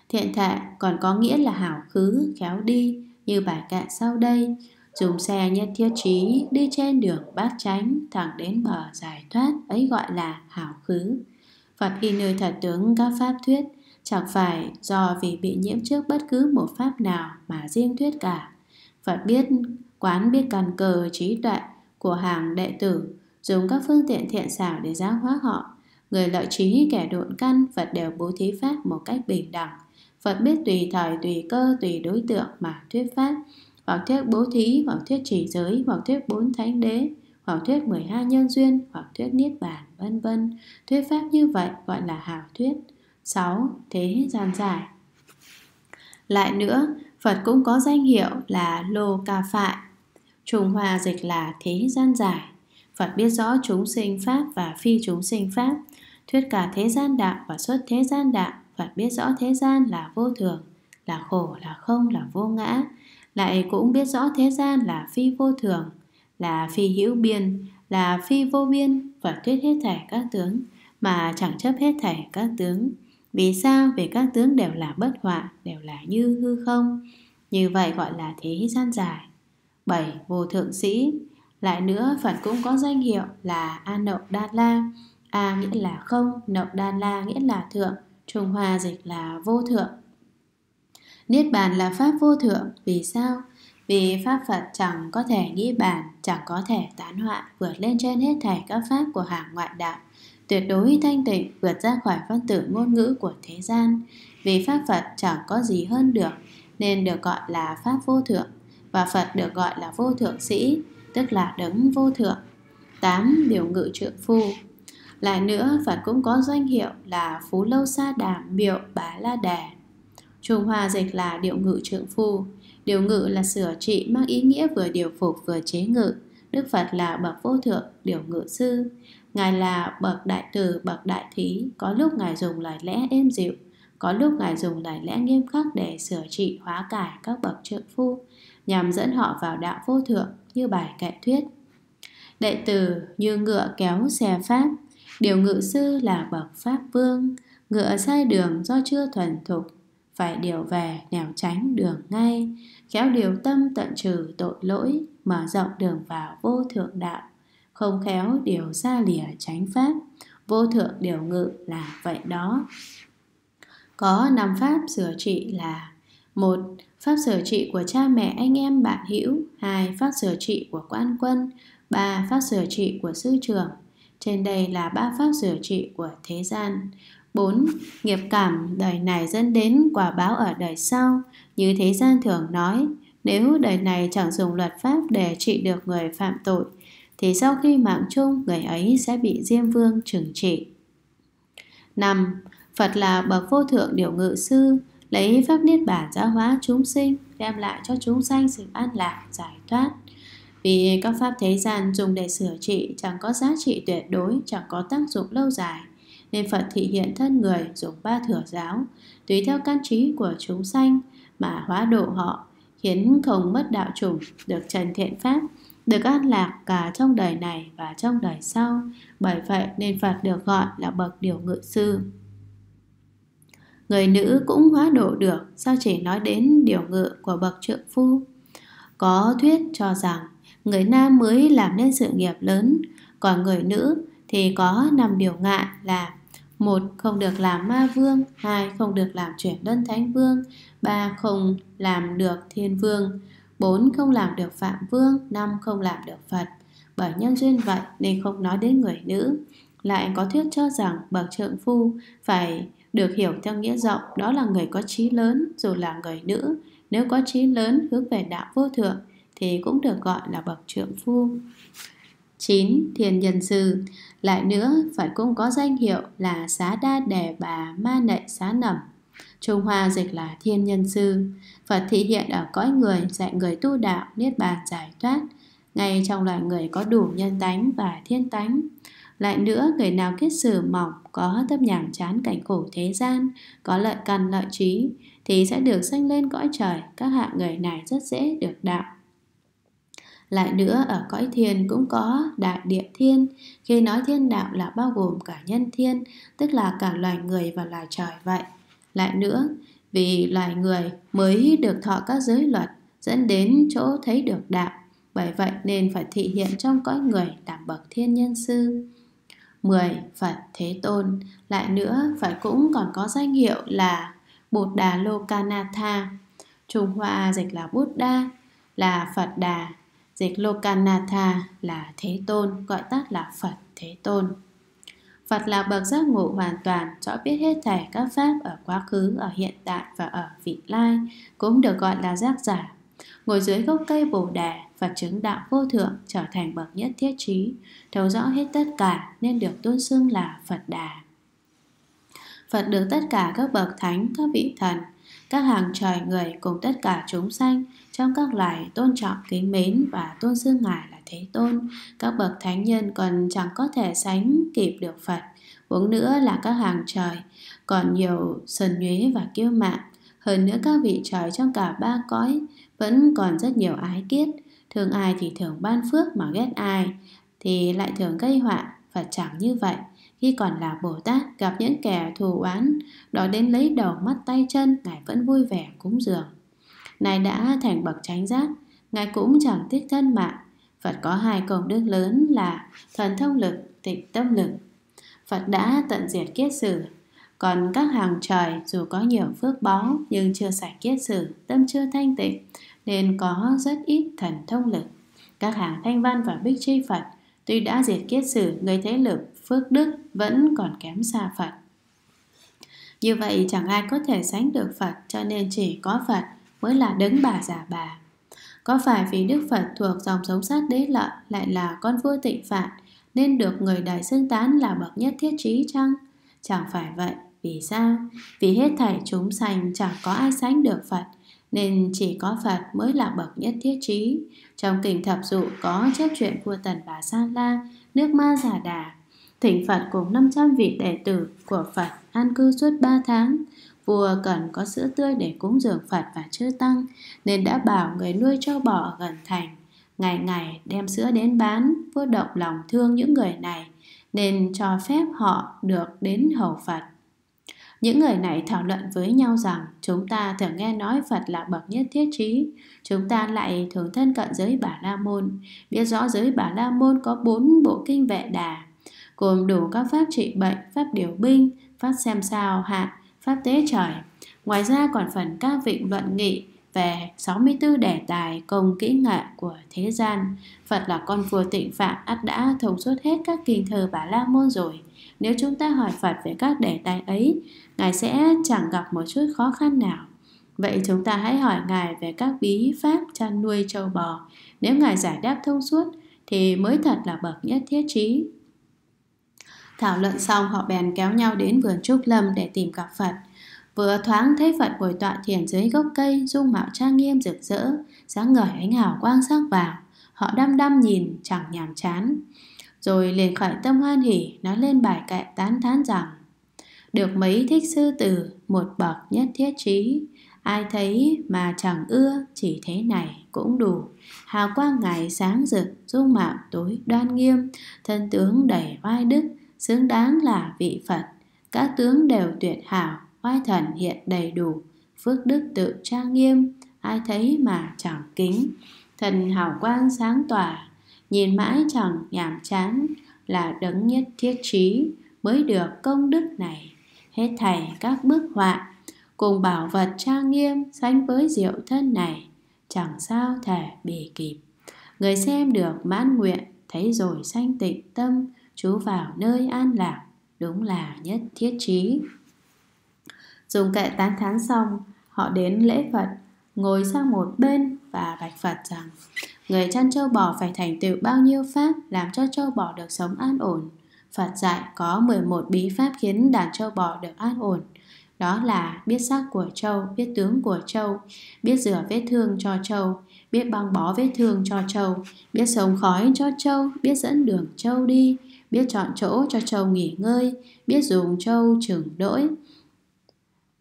Thiện thể còn có nghĩa là hào khứ, khéo đi, như bài kệ sau đây. Dùng xe nhất thiết trí, đi trên đường bát chánh thẳng đến bờ giải thoát, ấy gọi là hào khứ. Phật khi nơi thật tướng các pháp thuyết, chẳng phải do vì bị nhiễm trước bất cứ một pháp nào mà riêng thuyết cả. Phật biết quán biết căn cờ trí tuệ của hàng đệ tử dùng các phương tiện thiện xảo để giáo hóa họ người lợi trí kẻ độn căn Phật đều bố thí pháp một cách bình đẳng Phật biết tùy thời tùy cơ tùy đối tượng mà thuyết pháp hoặc thuyết bố thí hoặc thuyết chỉ giới hoặc thuyết bốn thánh đế hoặc thuyết 12 nhân duyên hoặc thuyết niết bàn vân vân thuyết pháp như vậy gọi là hảo thuyết 6. Thế gian giải Lại nữa, Phật cũng có danh hiệu là Lô Ca Phại Trung Hoa dịch là thế gian giải. Phật biết rõ chúng sinh pháp và phi chúng sinh pháp, thuyết cả thế gian đạo và xuất thế gian đạo. Phật biết rõ thế gian là vô thường, là khổ, là không, là vô ngã. Lại cũng biết rõ thế gian là phi vô thường, là phi hữu biên, là phi vô biên. Phật thuyết hết thảy các tướng, mà chẳng chấp hết thảy các tướng. Vì sao? Vì các tướng đều là bất hoại, đều là như hư không. Như vậy gọi là thế gian dài bảy vô thượng sĩ lại nữa phật cũng có danh hiệu là a nậu đa la a nghĩa là không nậu đa la nghĩa là thượng trung hoa dịch là vô thượng niết bàn là pháp vô thượng vì sao vì pháp phật chẳng có thể nghĩ bàn chẳng có thể tán họa vượt lên trên hết thảy các pháp của hàng ngoại đạo tuyệt đối thanh tịnh vượt ra khỏi văn tử ngôn ngữ của thế gian vì pháp phật chẳng có gì hơn được nên được gọi là pháp vô thượng và Phật được gọi là vô thượng sĩ, tức là đấng vô thượng. 8. Biểu ngự trượng phu Lại nữa, Phật cũng có danh hiệu là Phú Lâu Sa Đàm Miệu Bá La Đà. Trung Hoa dịch là điệu ngự trượng phu. Điều ngự là sửa trị mang ý nghĩa vừa điều phục vừa chế ngự. Đức Phật là bậc vô thượng, điều ngự sư. Ngài là bậc đại từ, bậc đại thí, có lúc Ngài dùng lời lẽ êm dịu, có lúc Ngài dùng lời lẽ nghiêm khắc để sửa trị hóa cải các bậc trượng phu, nhằm dẫn họ vào đạo vô thượng như bài kệ thuyết. Đệ tử như ngựa kéo xe pháp, điều ngự sư là bậc pháp vương, ngựa sai đường do chưa thuần thục, phải điều về nẻo tránh đường ngay, khéo điều tâm tận trừ tội lỗi, mở rộng đường vào vô thượng đạo, không khéo điều xa lìa tránh pháp, vô thượng điều ngự là vậy đó. Có năm pháp sửa trị là một Pháp sở trị của cha mẹ anh em bạn hữu hai Pháp sở trị của quan quân ba Pháp sở trị của sư trưởng Trên đây là ba pháp sửa trị của thế gian 4. Nghiệp cảm đời này dẫn đến quả báo ở đời sau Như thế gian thường nói Nếu đời này chẳng dùng luật pháp để trị được người phạm tội Thì sau khi mạng chung người ấy sẽ bị Diêm Vương trừng trị 5. Phật là bậc vô thượng điều ngự sư lấy pháp niết bàn giáo hóa chúng sinh đem lại cho chúng sanh sự an lạc giải thoát vì các pháp thế gian dùng để sửa trị chẳng có giá trị tuyệt đối chẳng có tác dụng lâu dài nên phật thị hiện thân người dùng ba thừa giáo tùy theo căn trí của chúng sanh mà hóa độ họ khiến không mất đạo chủng được trần thiện pháp được an lạc cả trong đời này và trong đời sau bởi vậy nên phật được gọi là bậc điều ngự sư Người nữ cũng hóa độ được Sao chỉ nói đến điều ngự của bậc trượng phu Có thuyết cho rằng Người nam mới làm nên sự nghiệp lớn Còn người nữ thì có năm điều ngại là một Không được làm ma vương hai Không được làm chuyển đơn thánh vương ba Không làm được thiên vương bốn Không làm được Phạm Vương năm Không làm được Phật Bởi nhân duyên vậy nên không nói đến người nữ Lại có thuyết cho rằng bậc trượng phu phải được hiểu theo nghĩa rộng, đó là người có trí lớn, dù là người nữ, nếu có trí lớn hướng về đạo vô thượng thì cũng được gọi là bậc trượng phu. 9. Thiền nhân sư Lại nữa, phải cũng có danh hiệu là xá đa đề bà ma nệ xá nẩm. Trung Hoa dịch là thiên nhân sư. Phật thị hiện ở cõi người dạy người tu đạo, niết bàn giải thoát. Ngay trong loài người có đủ nhân tánh và thiên tánh. Lại nữa, người nào kết sử mỏng có tâm nhàm chán cảnh khổ thế gian, có lợi căn lợi trí, thì sẽ được sanh lên cõi trời, các hạng người này rất dễ được đạo. Lại nữa, ở cõi thiên cũng có đại địa thiên. Khi nói thiên đạo là bao gồm cả nhân thiên, tức là cả loài người và loài trời vậy. Lại nữa, vì loài người mới được thọ các giới luật, dẫn đến chỗ thấy được đạo. Bởi vậy nên phải thị hiện trong cõi người đảm bậc thiên nhân sư. 10. Phật Thế Tôn Lại nữa, Phật cũng còn có danh hiệu là Bột Đà Lokanatha Trung Hoa dịch là Bút Đa là Phật Đà Dịch lô Lokanatha là Thế Tôn, gọi tắt là Phật Thế Tôn Phật là bậc giác ngộ hoàn toàn, rõ biết hết thảy các pháp ở quá khứ, ở hiện tại và ở vị lai, cũng được gọi là giác giả ngồi dưới gốc cây bồ đề và chứng đạo vô thượng trở thành bậc nhất thiết trí, thấu rõ hết tất cả nên được tôn xưng là Phật Đà. Phật được tất cả các bậc thánh, các vị thần, các hàng trời người cùng tất cả chúng sanh trong các loài tôn trọng kính mến và tôn xưng ngài là Thế Tôn. Các bậc thánh nhân còn chẳng có thể sánh kịp được Phật. Uống nữa là các hàng trời, còn nhiều sần nhuế và kiêu mạn hơn nữa các vị trời trong cả ba cõi vẫn còn rất nhiều ái kiết thương ai thì thường ban phước mà ghét ai thì lại thường gây họa và chẳng như vậy khi còn là bồ tát gặp những kẻ thù oán đó đến lấy đầu mắt tay chân ngài vẫn vui vẻ cúng dường này đã thành bậc chánh giác ngài cũng chẳng tiếc thân mạng phật có hai công đức lớn là thần thông lực tịnh tâm lực phật đã tận diệt kiết sử còn các hàng trời dù có nhiều phước báu nhưng chưa sạch kiết sử, tâm chưa thanh tịnh nên có rất ít thần thông lực. Các hàng thanh văn và bích chi Phật tuy đã diệt kiết sử, người thế lực, phước đức vẫn còn kém xa Phật. Như vậy chẳng ai có thể sánh được Phật cho nên chỉ có Phật mới là đấng bà giả bà. Có phải vì Đức Phật thuộc dòng sống sát đế lợi lại là con vua tịnh phạn nên được người đại xưng tán là bậc nhất thiết trí chăng? Chẳng phải vậy, vì sao? Vì hết thảy chúng sanh chẳng có ai sánh được Phật, nên chỉ có Phật mới là bậc nhất thiết trí. Trong kinh thập dụ có chép chuyện vua Tần Bà Sa La, nước ma giả đà, thỉnh Phật cùng 500 vị đệ tử của Phật an cư suốt 3 tháng. Vua cần có sữa tươi để cúng dường Phật và chư Tăng, nên đã bảo người nuôi cho bò ở gần thành. Ngày ngày đem sữa đến bán, vua động lòng thương những người này, nên cho phép họ được đến hầu Phật. Những người này thảo luận với nhau rằng chúng ta thường nghe nói Phật là bậc nhất thiết trí, chúng ta lại thường thân cận giới Bà La Môn, biết rõ giới Bà La Môn có bốn bộ kinh vệ đà, gồm đủ các pháp trị bệnh, pháp điều binh, pháp xem sao hạ, pháp tế trời. Ngoài ra còn phần các vị luận nghị về 64 đề tài công kỹ nghệ của thế gian. Phật là con vua tịnh phạm ắt đã thông suốt hết các kinh thơ Bà La Môn rồi. Nếu chúng ta hỏi Phật về các đề tài ấy, Ngài sẽ chẳng gặp một chút khó khăn nào. Vậy chúng ta hãy hỏi Ngài về các bí pháp chăn nuôi châu bò. Nếu Ngài giải đáp thông suốt thì mới thật là bậc nhất thiết trí. Thảo luận xong họ bèn kéo nhau đến vườn Trúc Lâm để tìm gặp Phật. Vừa thoáng thấy Phật ngồi tọa thiền dưới gốc cây, dung mạo trang nghiêm rực rỡ, sáng ngời ánh hào quang sắc vàng. Họ đăm đăm nhìn, chẳng nhàm chán. Rồi liền khởi tâm hoan hỉ, nói lên bài kệ tán thán rằng được mấy thích sư tử một bậc nhất thiết trí ai thấy mà chẳng ưa chỉ thế này cũng đủ hào quang ngày sáng rực dung mạo tối đoan nghiêm thân tướng đầy oai đức xứng đáng là vị phật các tướng đều tuyệt hảo oai thần hiện đầy đủ phước đức tự trang nghiêm ai thấy mà chẳng kính thần hào quang sáng tỏa nhìn mãi chẳng nhàm chán là đấng nhất thiết trí mới được công đức này hết thảy các bức họa cùng bảo vật trang nghiêm sánh với diệu thân này chẳng sao thể bì kịp người xem được mãn nguyện thấy rồi sanh tịnh tâm chú vào nơi an lạc đúng là nhất thiết trí dùng kệ tán thán xong họ đến lễ phật ngồi sang một bên và bạch phật rằng người chăn châu bò phải thành tựu bao nhiêu pháp làm cho châu bò được sống an ổn Phật dạy có 11 bí pháp khiến đàn châu bò được an ổn. Đó là biết sắc của châu, biết tướng của châu, biết rửa vết thương cho châu, biết băng bó vết thương cho châu, biết sống khói cho châu, biết dẫn đường châu đi, biết chọn chỗ cho châu nghỉ ngơi, biết dùng châu chừng đỗi,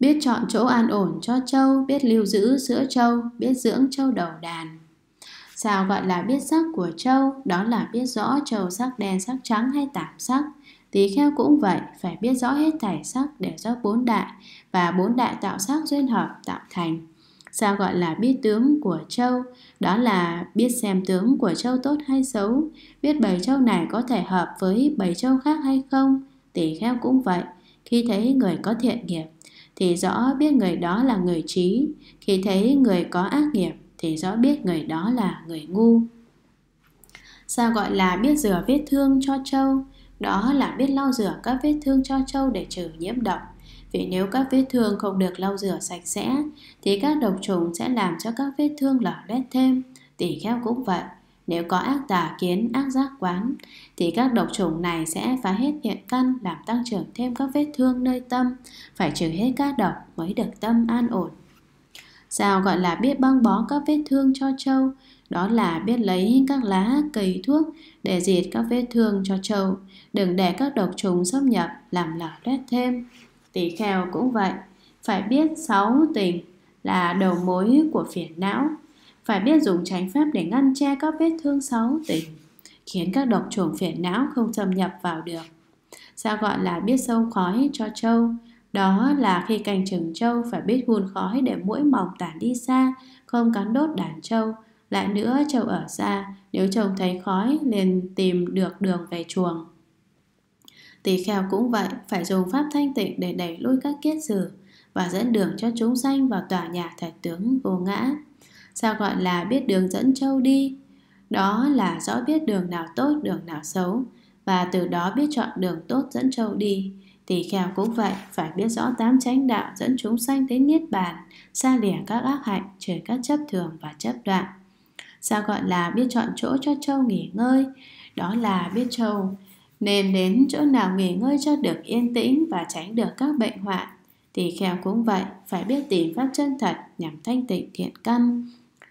biết chọn chỗ an ổn cho châu, biết lưu giữ sữa châu, biết dưỡng châu đầu đàn. Sao gọi là biết sắc của trâu? Đó là biết rõ trâu sắc đen sắc trắng hay tảm sắc. Tỳ kheo cũng vậy, phải biết rõ hết thảy sắc để rõ bốn đại và bốn đại tạo sắc duyên hợp tạo thành. Sao gọi là biết tướng của châu Đó là biết xem tướng của châu tốt hay xấu, biết bảy châu này có thể hợp với bảy châu khác hay không. Tỳ kheo cũng vậy, khi thấy người có thiện nghiệp thì rõ biết người đó là người trí, khi thấy người có ác nghiệp thì rõ biết người đó là người ngu sao gọi là biết rửa vết thương cho trâu đó là biết lau rửa các vết thương cho trâu để trừ nhiễm độc vì nếu các vết thương không được lau rửa sạch sẽ thì các độc trùng sẽ làm cho các vết thương lở loét thêm Tỷ kheo cũng vậy nếu có ác tà kiến, ác giác quán thì các độc trùng này sẽ phá hết hiện căn làm tăng trưởng thêm các vết thương nơi tâm, phải trừ hết các độc mới được tâm an ổn. Sao gọi là biết băng bó các vết thương cho trâu? Đó là biết lấy các lá cây thuốc để diệt các vết thương cho trâu. Đừng để các độc trùng xâm nhập làm lở loét thêm. Tỳ kheo cũng vậy. Phải biết sáu tình là đầu mối của phiền não. Phải biết dùng tránh pháp để ngăn che các vết thương sáu tình, khiến các độc trùng phiền não không xâm nhập vào được. Sao gọi là biết sâu khói cho trâu? Đó là khi cành chừng trâu phải biết hun khói để mũi mỏng tản đi xa, không cắn đốt đàn trâu. Lại nữa trâu ở xa, nếu trông thấy khói liền tìm được đường về chuồng. Tỳ kheo cũng vậy, phải dùng pháp thanh tịnh để đẩy lui các kiết dử và dẫn đường cho chúng sanh vào tòa nhà thạch tướng vô ngã. Sao gọi là biết đường dẫn trâu đi? Đó là rõ biết đường nào tốt, đường nào xấu, và từ đó biết chọn đường tốt dẫn trâu đi. Tỳ kheo cũng vậy, phải biết rõ tám chánh đạo dẫn chúng sanh đến niết bàn, xa lìa các ác hạnh, trừ các chấp thường và chấp đoạn. Sao gọi là biết chọn chỗ cho châu nghỉ ngơi? Đó là biết châu nên đến chỗ nào nghỉ ngơi cho được yên tĩnh và tránh được các bệnh hoạn. Tỳ kheo cũng vậy, phải biết tìm pháp chân thật nhằm thanh tịnh thiện căn.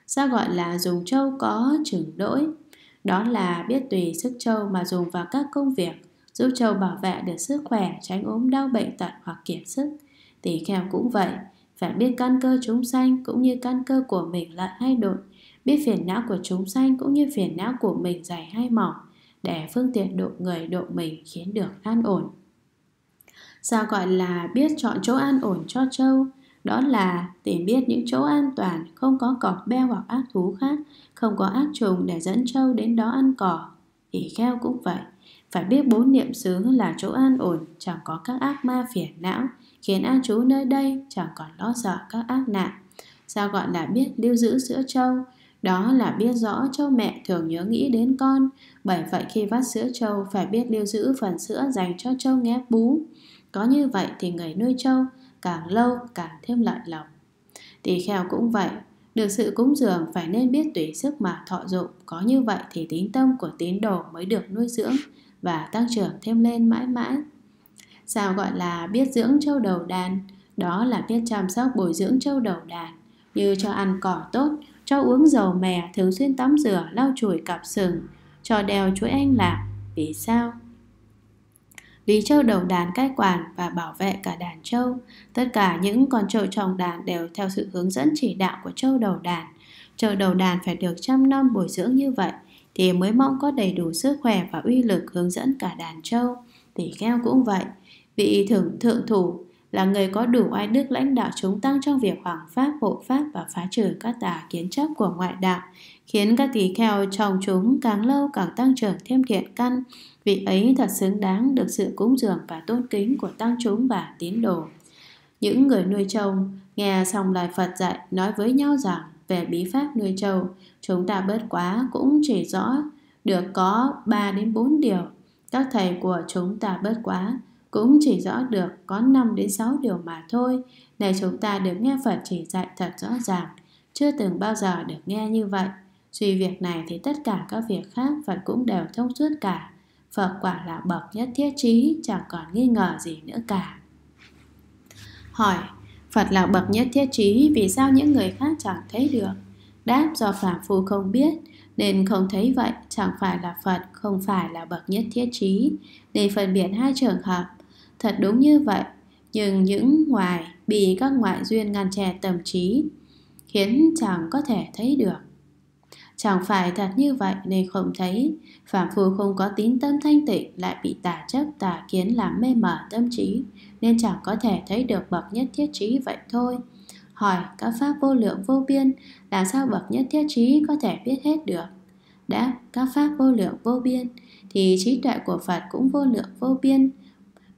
Sao gọi là dùng châu có chừng đỗi? Đó là biết tùy sức châu mà dùng vào các công việc giúp châu bảo vệ được sức khỏe, tránh ốm đau bệnh tật hoặc kiệt sức. Tỳ kheo cũng vậy, phải biết căn cơ chúng sanh cũng như căn cơ của mình lợi hay đổi, biết phiền não của chúng sanh cũng như phiền não của mình dày hay mỏng, để phương tiện độ người độ mình khiến được an ổn. Sao gọi là biết chọn chỗ an ổn cho châu Đó là tìm biết những chỗ an toàn, không có cọp beo hoặc ác thú khác, không có ác trùng để dẫn châu đến đó ăn cỏ. Thì kheo cũng vậy, phải biết bốn niệm xứ là chỗ an ổn, chẳng có các ác ma phiền não, khiến an trú nơi đây chẳng còn lo sợ các ác nạn. Sao gọi là biết lưu giữ sữa trâu? Đó là biết rõ châu mẹ thường nhớ nghĩ đến con, bởi vậy khi vắt sữa trâu phải biết lưu giữ phần sữa dành cho trâu nghe bú. Có như vậy thì người nuôi trâu càng lâu càng thêm lợi lòng. Tỳ kheo cũng vậy, được sự cúng dường phải nên biết tùy sức mà thọ dụng, có như vậy thì tín tâm của tín đồ mới được nuôi dưỡng, và tăng trưởng thêm lên mãi mãi. Sao gọi là biết dưỡng châu đầu đàn? Đó là biết chăm sóc bồi dưỡng châu đầu đàn, như cho ăn cỏ tốt, cho uống dầu mè, thường xuyên tắm rửa, lau chùi cặp sừng, cho đeo chuỗi anh lạc. Vì sao? Lý Châu đầu đàn cai quản và bảo vệ cả đàn châu. Tất cả những con châu trong đàn đều theo sự hướng dẫn chỉ đạo của châu đầu đàn. Châu đầu đàn phải được chăm nom bồi dưỡng như vậy thì mới mong có đầy đủ sức khỏe và uy lực hướng dẫn cả đàn trâu. Tỷ kheo cũng vậy, vị thượng thượng thủ là người có đủ oai đức lãnh đạo chúng tăng trong việc hoàng pháp, hộ pháp và phá trừ các tà kiến chấp của ngoại đạo, khiến các tỷ kheo trong chúng càng lâu càng tăng trưởng thêm thiện căn. Vị ấy thật xứng đáng được sự cúng dường và tôn kính của tăng chúng và tín đồ. Những người nuôi trông nghe xong lời Phật dạy nói với nhau rằng về bí pháp nuôi trâu, chúng ta bớt quá cũng chỉ rõ được có 3 đến 4 điều. Các thầy của chúng ta bớt quá cũng chỉ rõ được có 5 đến 6 điều mà thôi. Này chúng ta được nghe Phật chỉ dạy thật rõ ràng, chưa từng bao giờ được nghe như vậy. Suy việc này thì tất cả các việc khác Phật cũng đều thông suốt cả. Phật quả là bậc nhất thiết trí, chẳng còn nghi ngờ gì nữa cả. Hỏi, Phật là bậc nhất thiết trí vì sao những người khác chẳng thấy được? Đáp do phàm phu không biết nên không thấy vậy chẳng phải là Phật, không phải là bậc nhất thiết trí để phân biệt hai trường hợp. Thật đúng như vậy, nhưng những ngoài bị các ngoại duyên ngăn trẻ tâm trí khiến chẳng có thể thấy được. Chẳng phải thật như vậy nên không thấy Phạm phu không có tín tâm thanh tịnh Lại bị tà chấp tà kiến làm mê mờ tâm trí Nên chẳng có thể thấy được bậc nhất thiết trí vậy thôi Hỏi các pháp vô lượng vô biên Làm sao bậc nhất thiết trí có thể biết hết được đã các pháp vô lượng vô biên Thì trí tuệ của Phật cũng vô lượng vô biên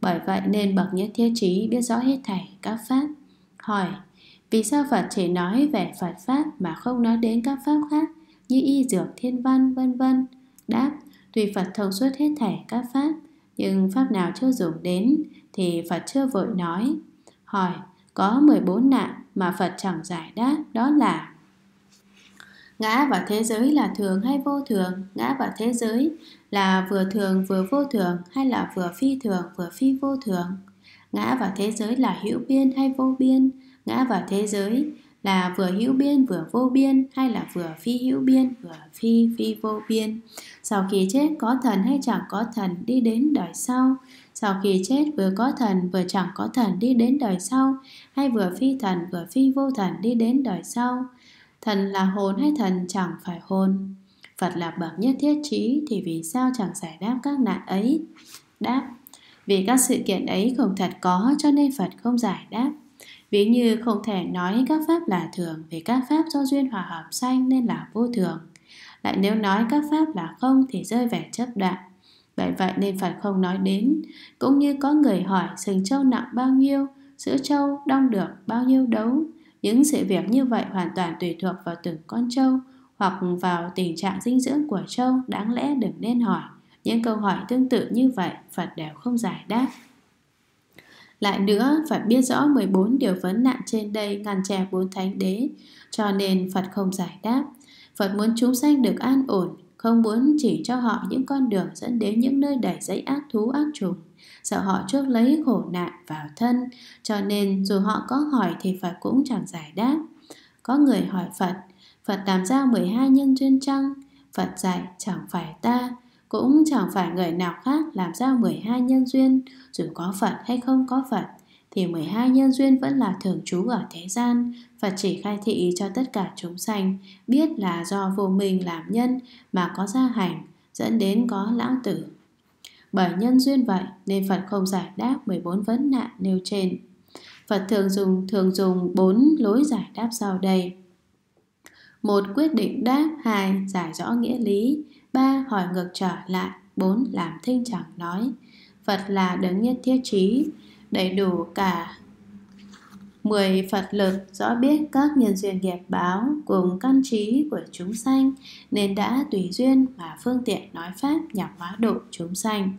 Bởi vậy nên bậc nhất thiết trí biết rõ hết thảy các pháp Hỏi vì sao Phật chỉ nói về Phật Pháp mà không nói đến các Pháp khác? như y dược thiên văn vân vân đáp tùy phật thông suốt hết thể các pháp nhưng pháp nào chưa dùng đến thì phật chưa vội nói hỏi có 14 nạn mà phật chẳng giải đáp đó là ngã vào thế giới là thường hay vô thường ngã vào thế giới là vừa thường vừa vô thường hay là vừa phi thường vừa phi vô thường ngã vào thế giới là hữu biên hay vô biên ngã vào thế giới là vừa hữu biên vừa vô biên hay là vừa phi hữu biên vừa phi phi vô biên sau khi chết có thần hay chẳng có thần đi đến đời sau sau khi chết vừa có thần vừa chẳng có thần đi đến đời sau hay vừa phi thần vừa phi vô thần đi đến đời sau thần là hồn hay thần chẳng phải hồn phật là bậc nhất thiết trí thì vì sao chẳng giải đáp các nạn ấy đáp vì các sự kiện ấy không thật có cho nên phật không giải đáp Ví như không thể nói các pháp là thường vì các pháp do duyên hòa hợp sanh nên là vô thường. Lại nếu nói các pháp là không thì rơi về chấp đoạn. vậy vậy nên Phật không nói đến. Cũng như có người hỏi sừng trâu nặng bao nhiêu, sữa trâu đong được bao nhiêu đấu. Những sự việc như vậy hoàn toàn tùy thuộc vào từng con trâu hoặc vào tình trạng dinh dưỡng của trâu đáng lẽ đừng nên hỏi. Những câu hỏi tương tự như vậy Phật đều không giải đáp. Lại nữa, Phật biết rõ 14 điều vấn nạn trên đây ngăn che bốn thánh đế, cho nên Phật không giải đáp. Phật muốn chúng sanh được an ổn, không muốn chỉ cho họ những con đường dẫn đến những nơi đầy dẫy ác thú ác trùng, sợ họ trước lấy khổ nạn vào thân, cho nên dù họ có hỏi thì Phật cũng chẳng giải đáp. Có người hỏi Phật, Phật làm ra 12 nhân duyên trăng, Phật dạy chẳng phải ta, cũng chẳng phải người nào khác làm ra 12 nhân duyên, dù có Phật hay không có Phật, thì 12 nhân duyên vẫn là thường trú ở thế gian, Phật chỉ khai thị cho tất cả chúng sanh, biết là do vô minh làm nhân mà có gia hành, dẫn đến có lão tử. Bởi nhân duyên vậy nên Phật không giải đáp 14 vấn nạn nêu trên. Phật thường dùng thường dùng bốn lối giải đáp sau đây. một Quyết định đáp, hai Giải rõ nghĩa lý, ba hỏi ngược trở lại bốn làm thinh chẳng nói phật là đấng nhất thiết trí đầy đủ cả mười Phật lực rõ biết các nhân duyên nghiệp báo cùng căn trí của chúng sanh nên đã tùy duyên và phương tiện nói pháp nhằm hóa độ chúng sanh.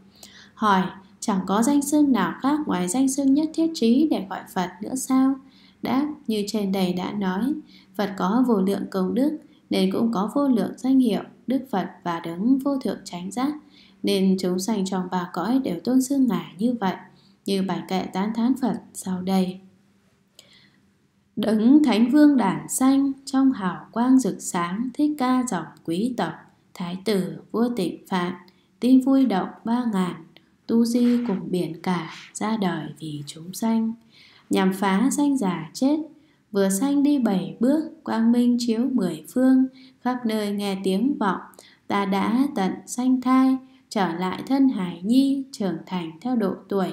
Hỏi, chẳng có danh xưng nào khác ngoài danh xưng nhất thiết trí để gọi Phật nữa sao? Đáp, như trên đầy đã nói, Phật có vô lượng công đức nên cũng có vô lượng danh hiệu Đức Phật và đấng vô thượng chánh giác nên chúng sanh trong ba cõi đều tôn sư ngài như vậy như bài kệ tán thán Phật sau đây. Đấng Thánh Vương đản xanh trong hào quang rực sáng thích ca dòng quý tộc Thái tử vua tịnh phạn tin vui động ba ngàn tu di cùng biển cả ra đời vì chúng sanh nhằm phá sanh giả chết vừa sanh đi bảy bước quang minh chiếu mười phương khắp nơi nghe tiếng vọng ta đã tận sanh thai trở lại thân hải nhi trưởng thành theo độ tuổi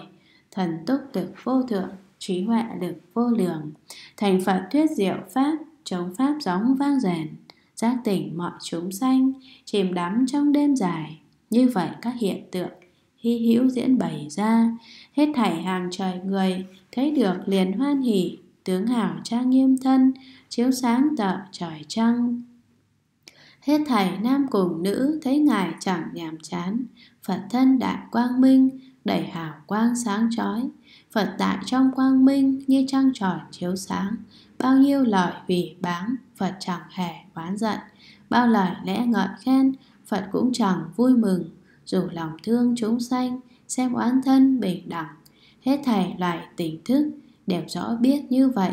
thần túc được vô thượng trí huệ được vô lượng thành phật thuyết diệu pháp chống pháp gióng vang rèn giác tỉnh mọi chúng sanh chìm đắm trong đêm dài như vậy các hiện tượng hy hữu diễn bày ra hết thảy hàng trời người thấy được liền hoan hỉ tướng hảo trang nghiêm thân chiếu sáng tợ trời trăng Hết thảy nam cùng nữ thấy ngài chẳng nhàm chán, Phật thân đại quang minh, đầy hào quang sáng chói Phật tại trong quang minh như trăng tròn chiếu sáng Bao nhiêu lời vì báng, Phật chẳng hề oán giận Bao lời lẽ ngợi khen, Phật cũng chẳng vui mừng Dù lòng thương chúng sanh, xem oán thân bình đẳng Hết thảy loài tỉnh thức, đều rõ biết như vậy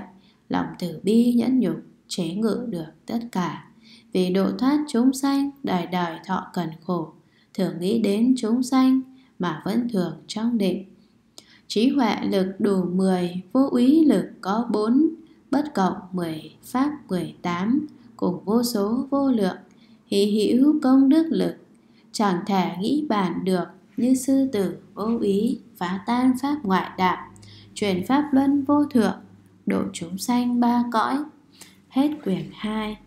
Lòng từ bi nhẫn nhục, chế ngự được tất cả vì độ thoát chúng sanh đời đời thọ cần khổ thường nghĩ đến chúng sanh mà vẫn thường trong định trí huệ lực đủ 10 vô úy lực có 4 bất cộng 10 pháp 18 cùng vô số vô lượng hỷ hữu công đức lực chẳng thể nghĩ bàn được như sư tử vô ý phá tan pháp ngoại đạo truyền pháp luân vô thượng độ chúng sanh ba cõi hết quyển 2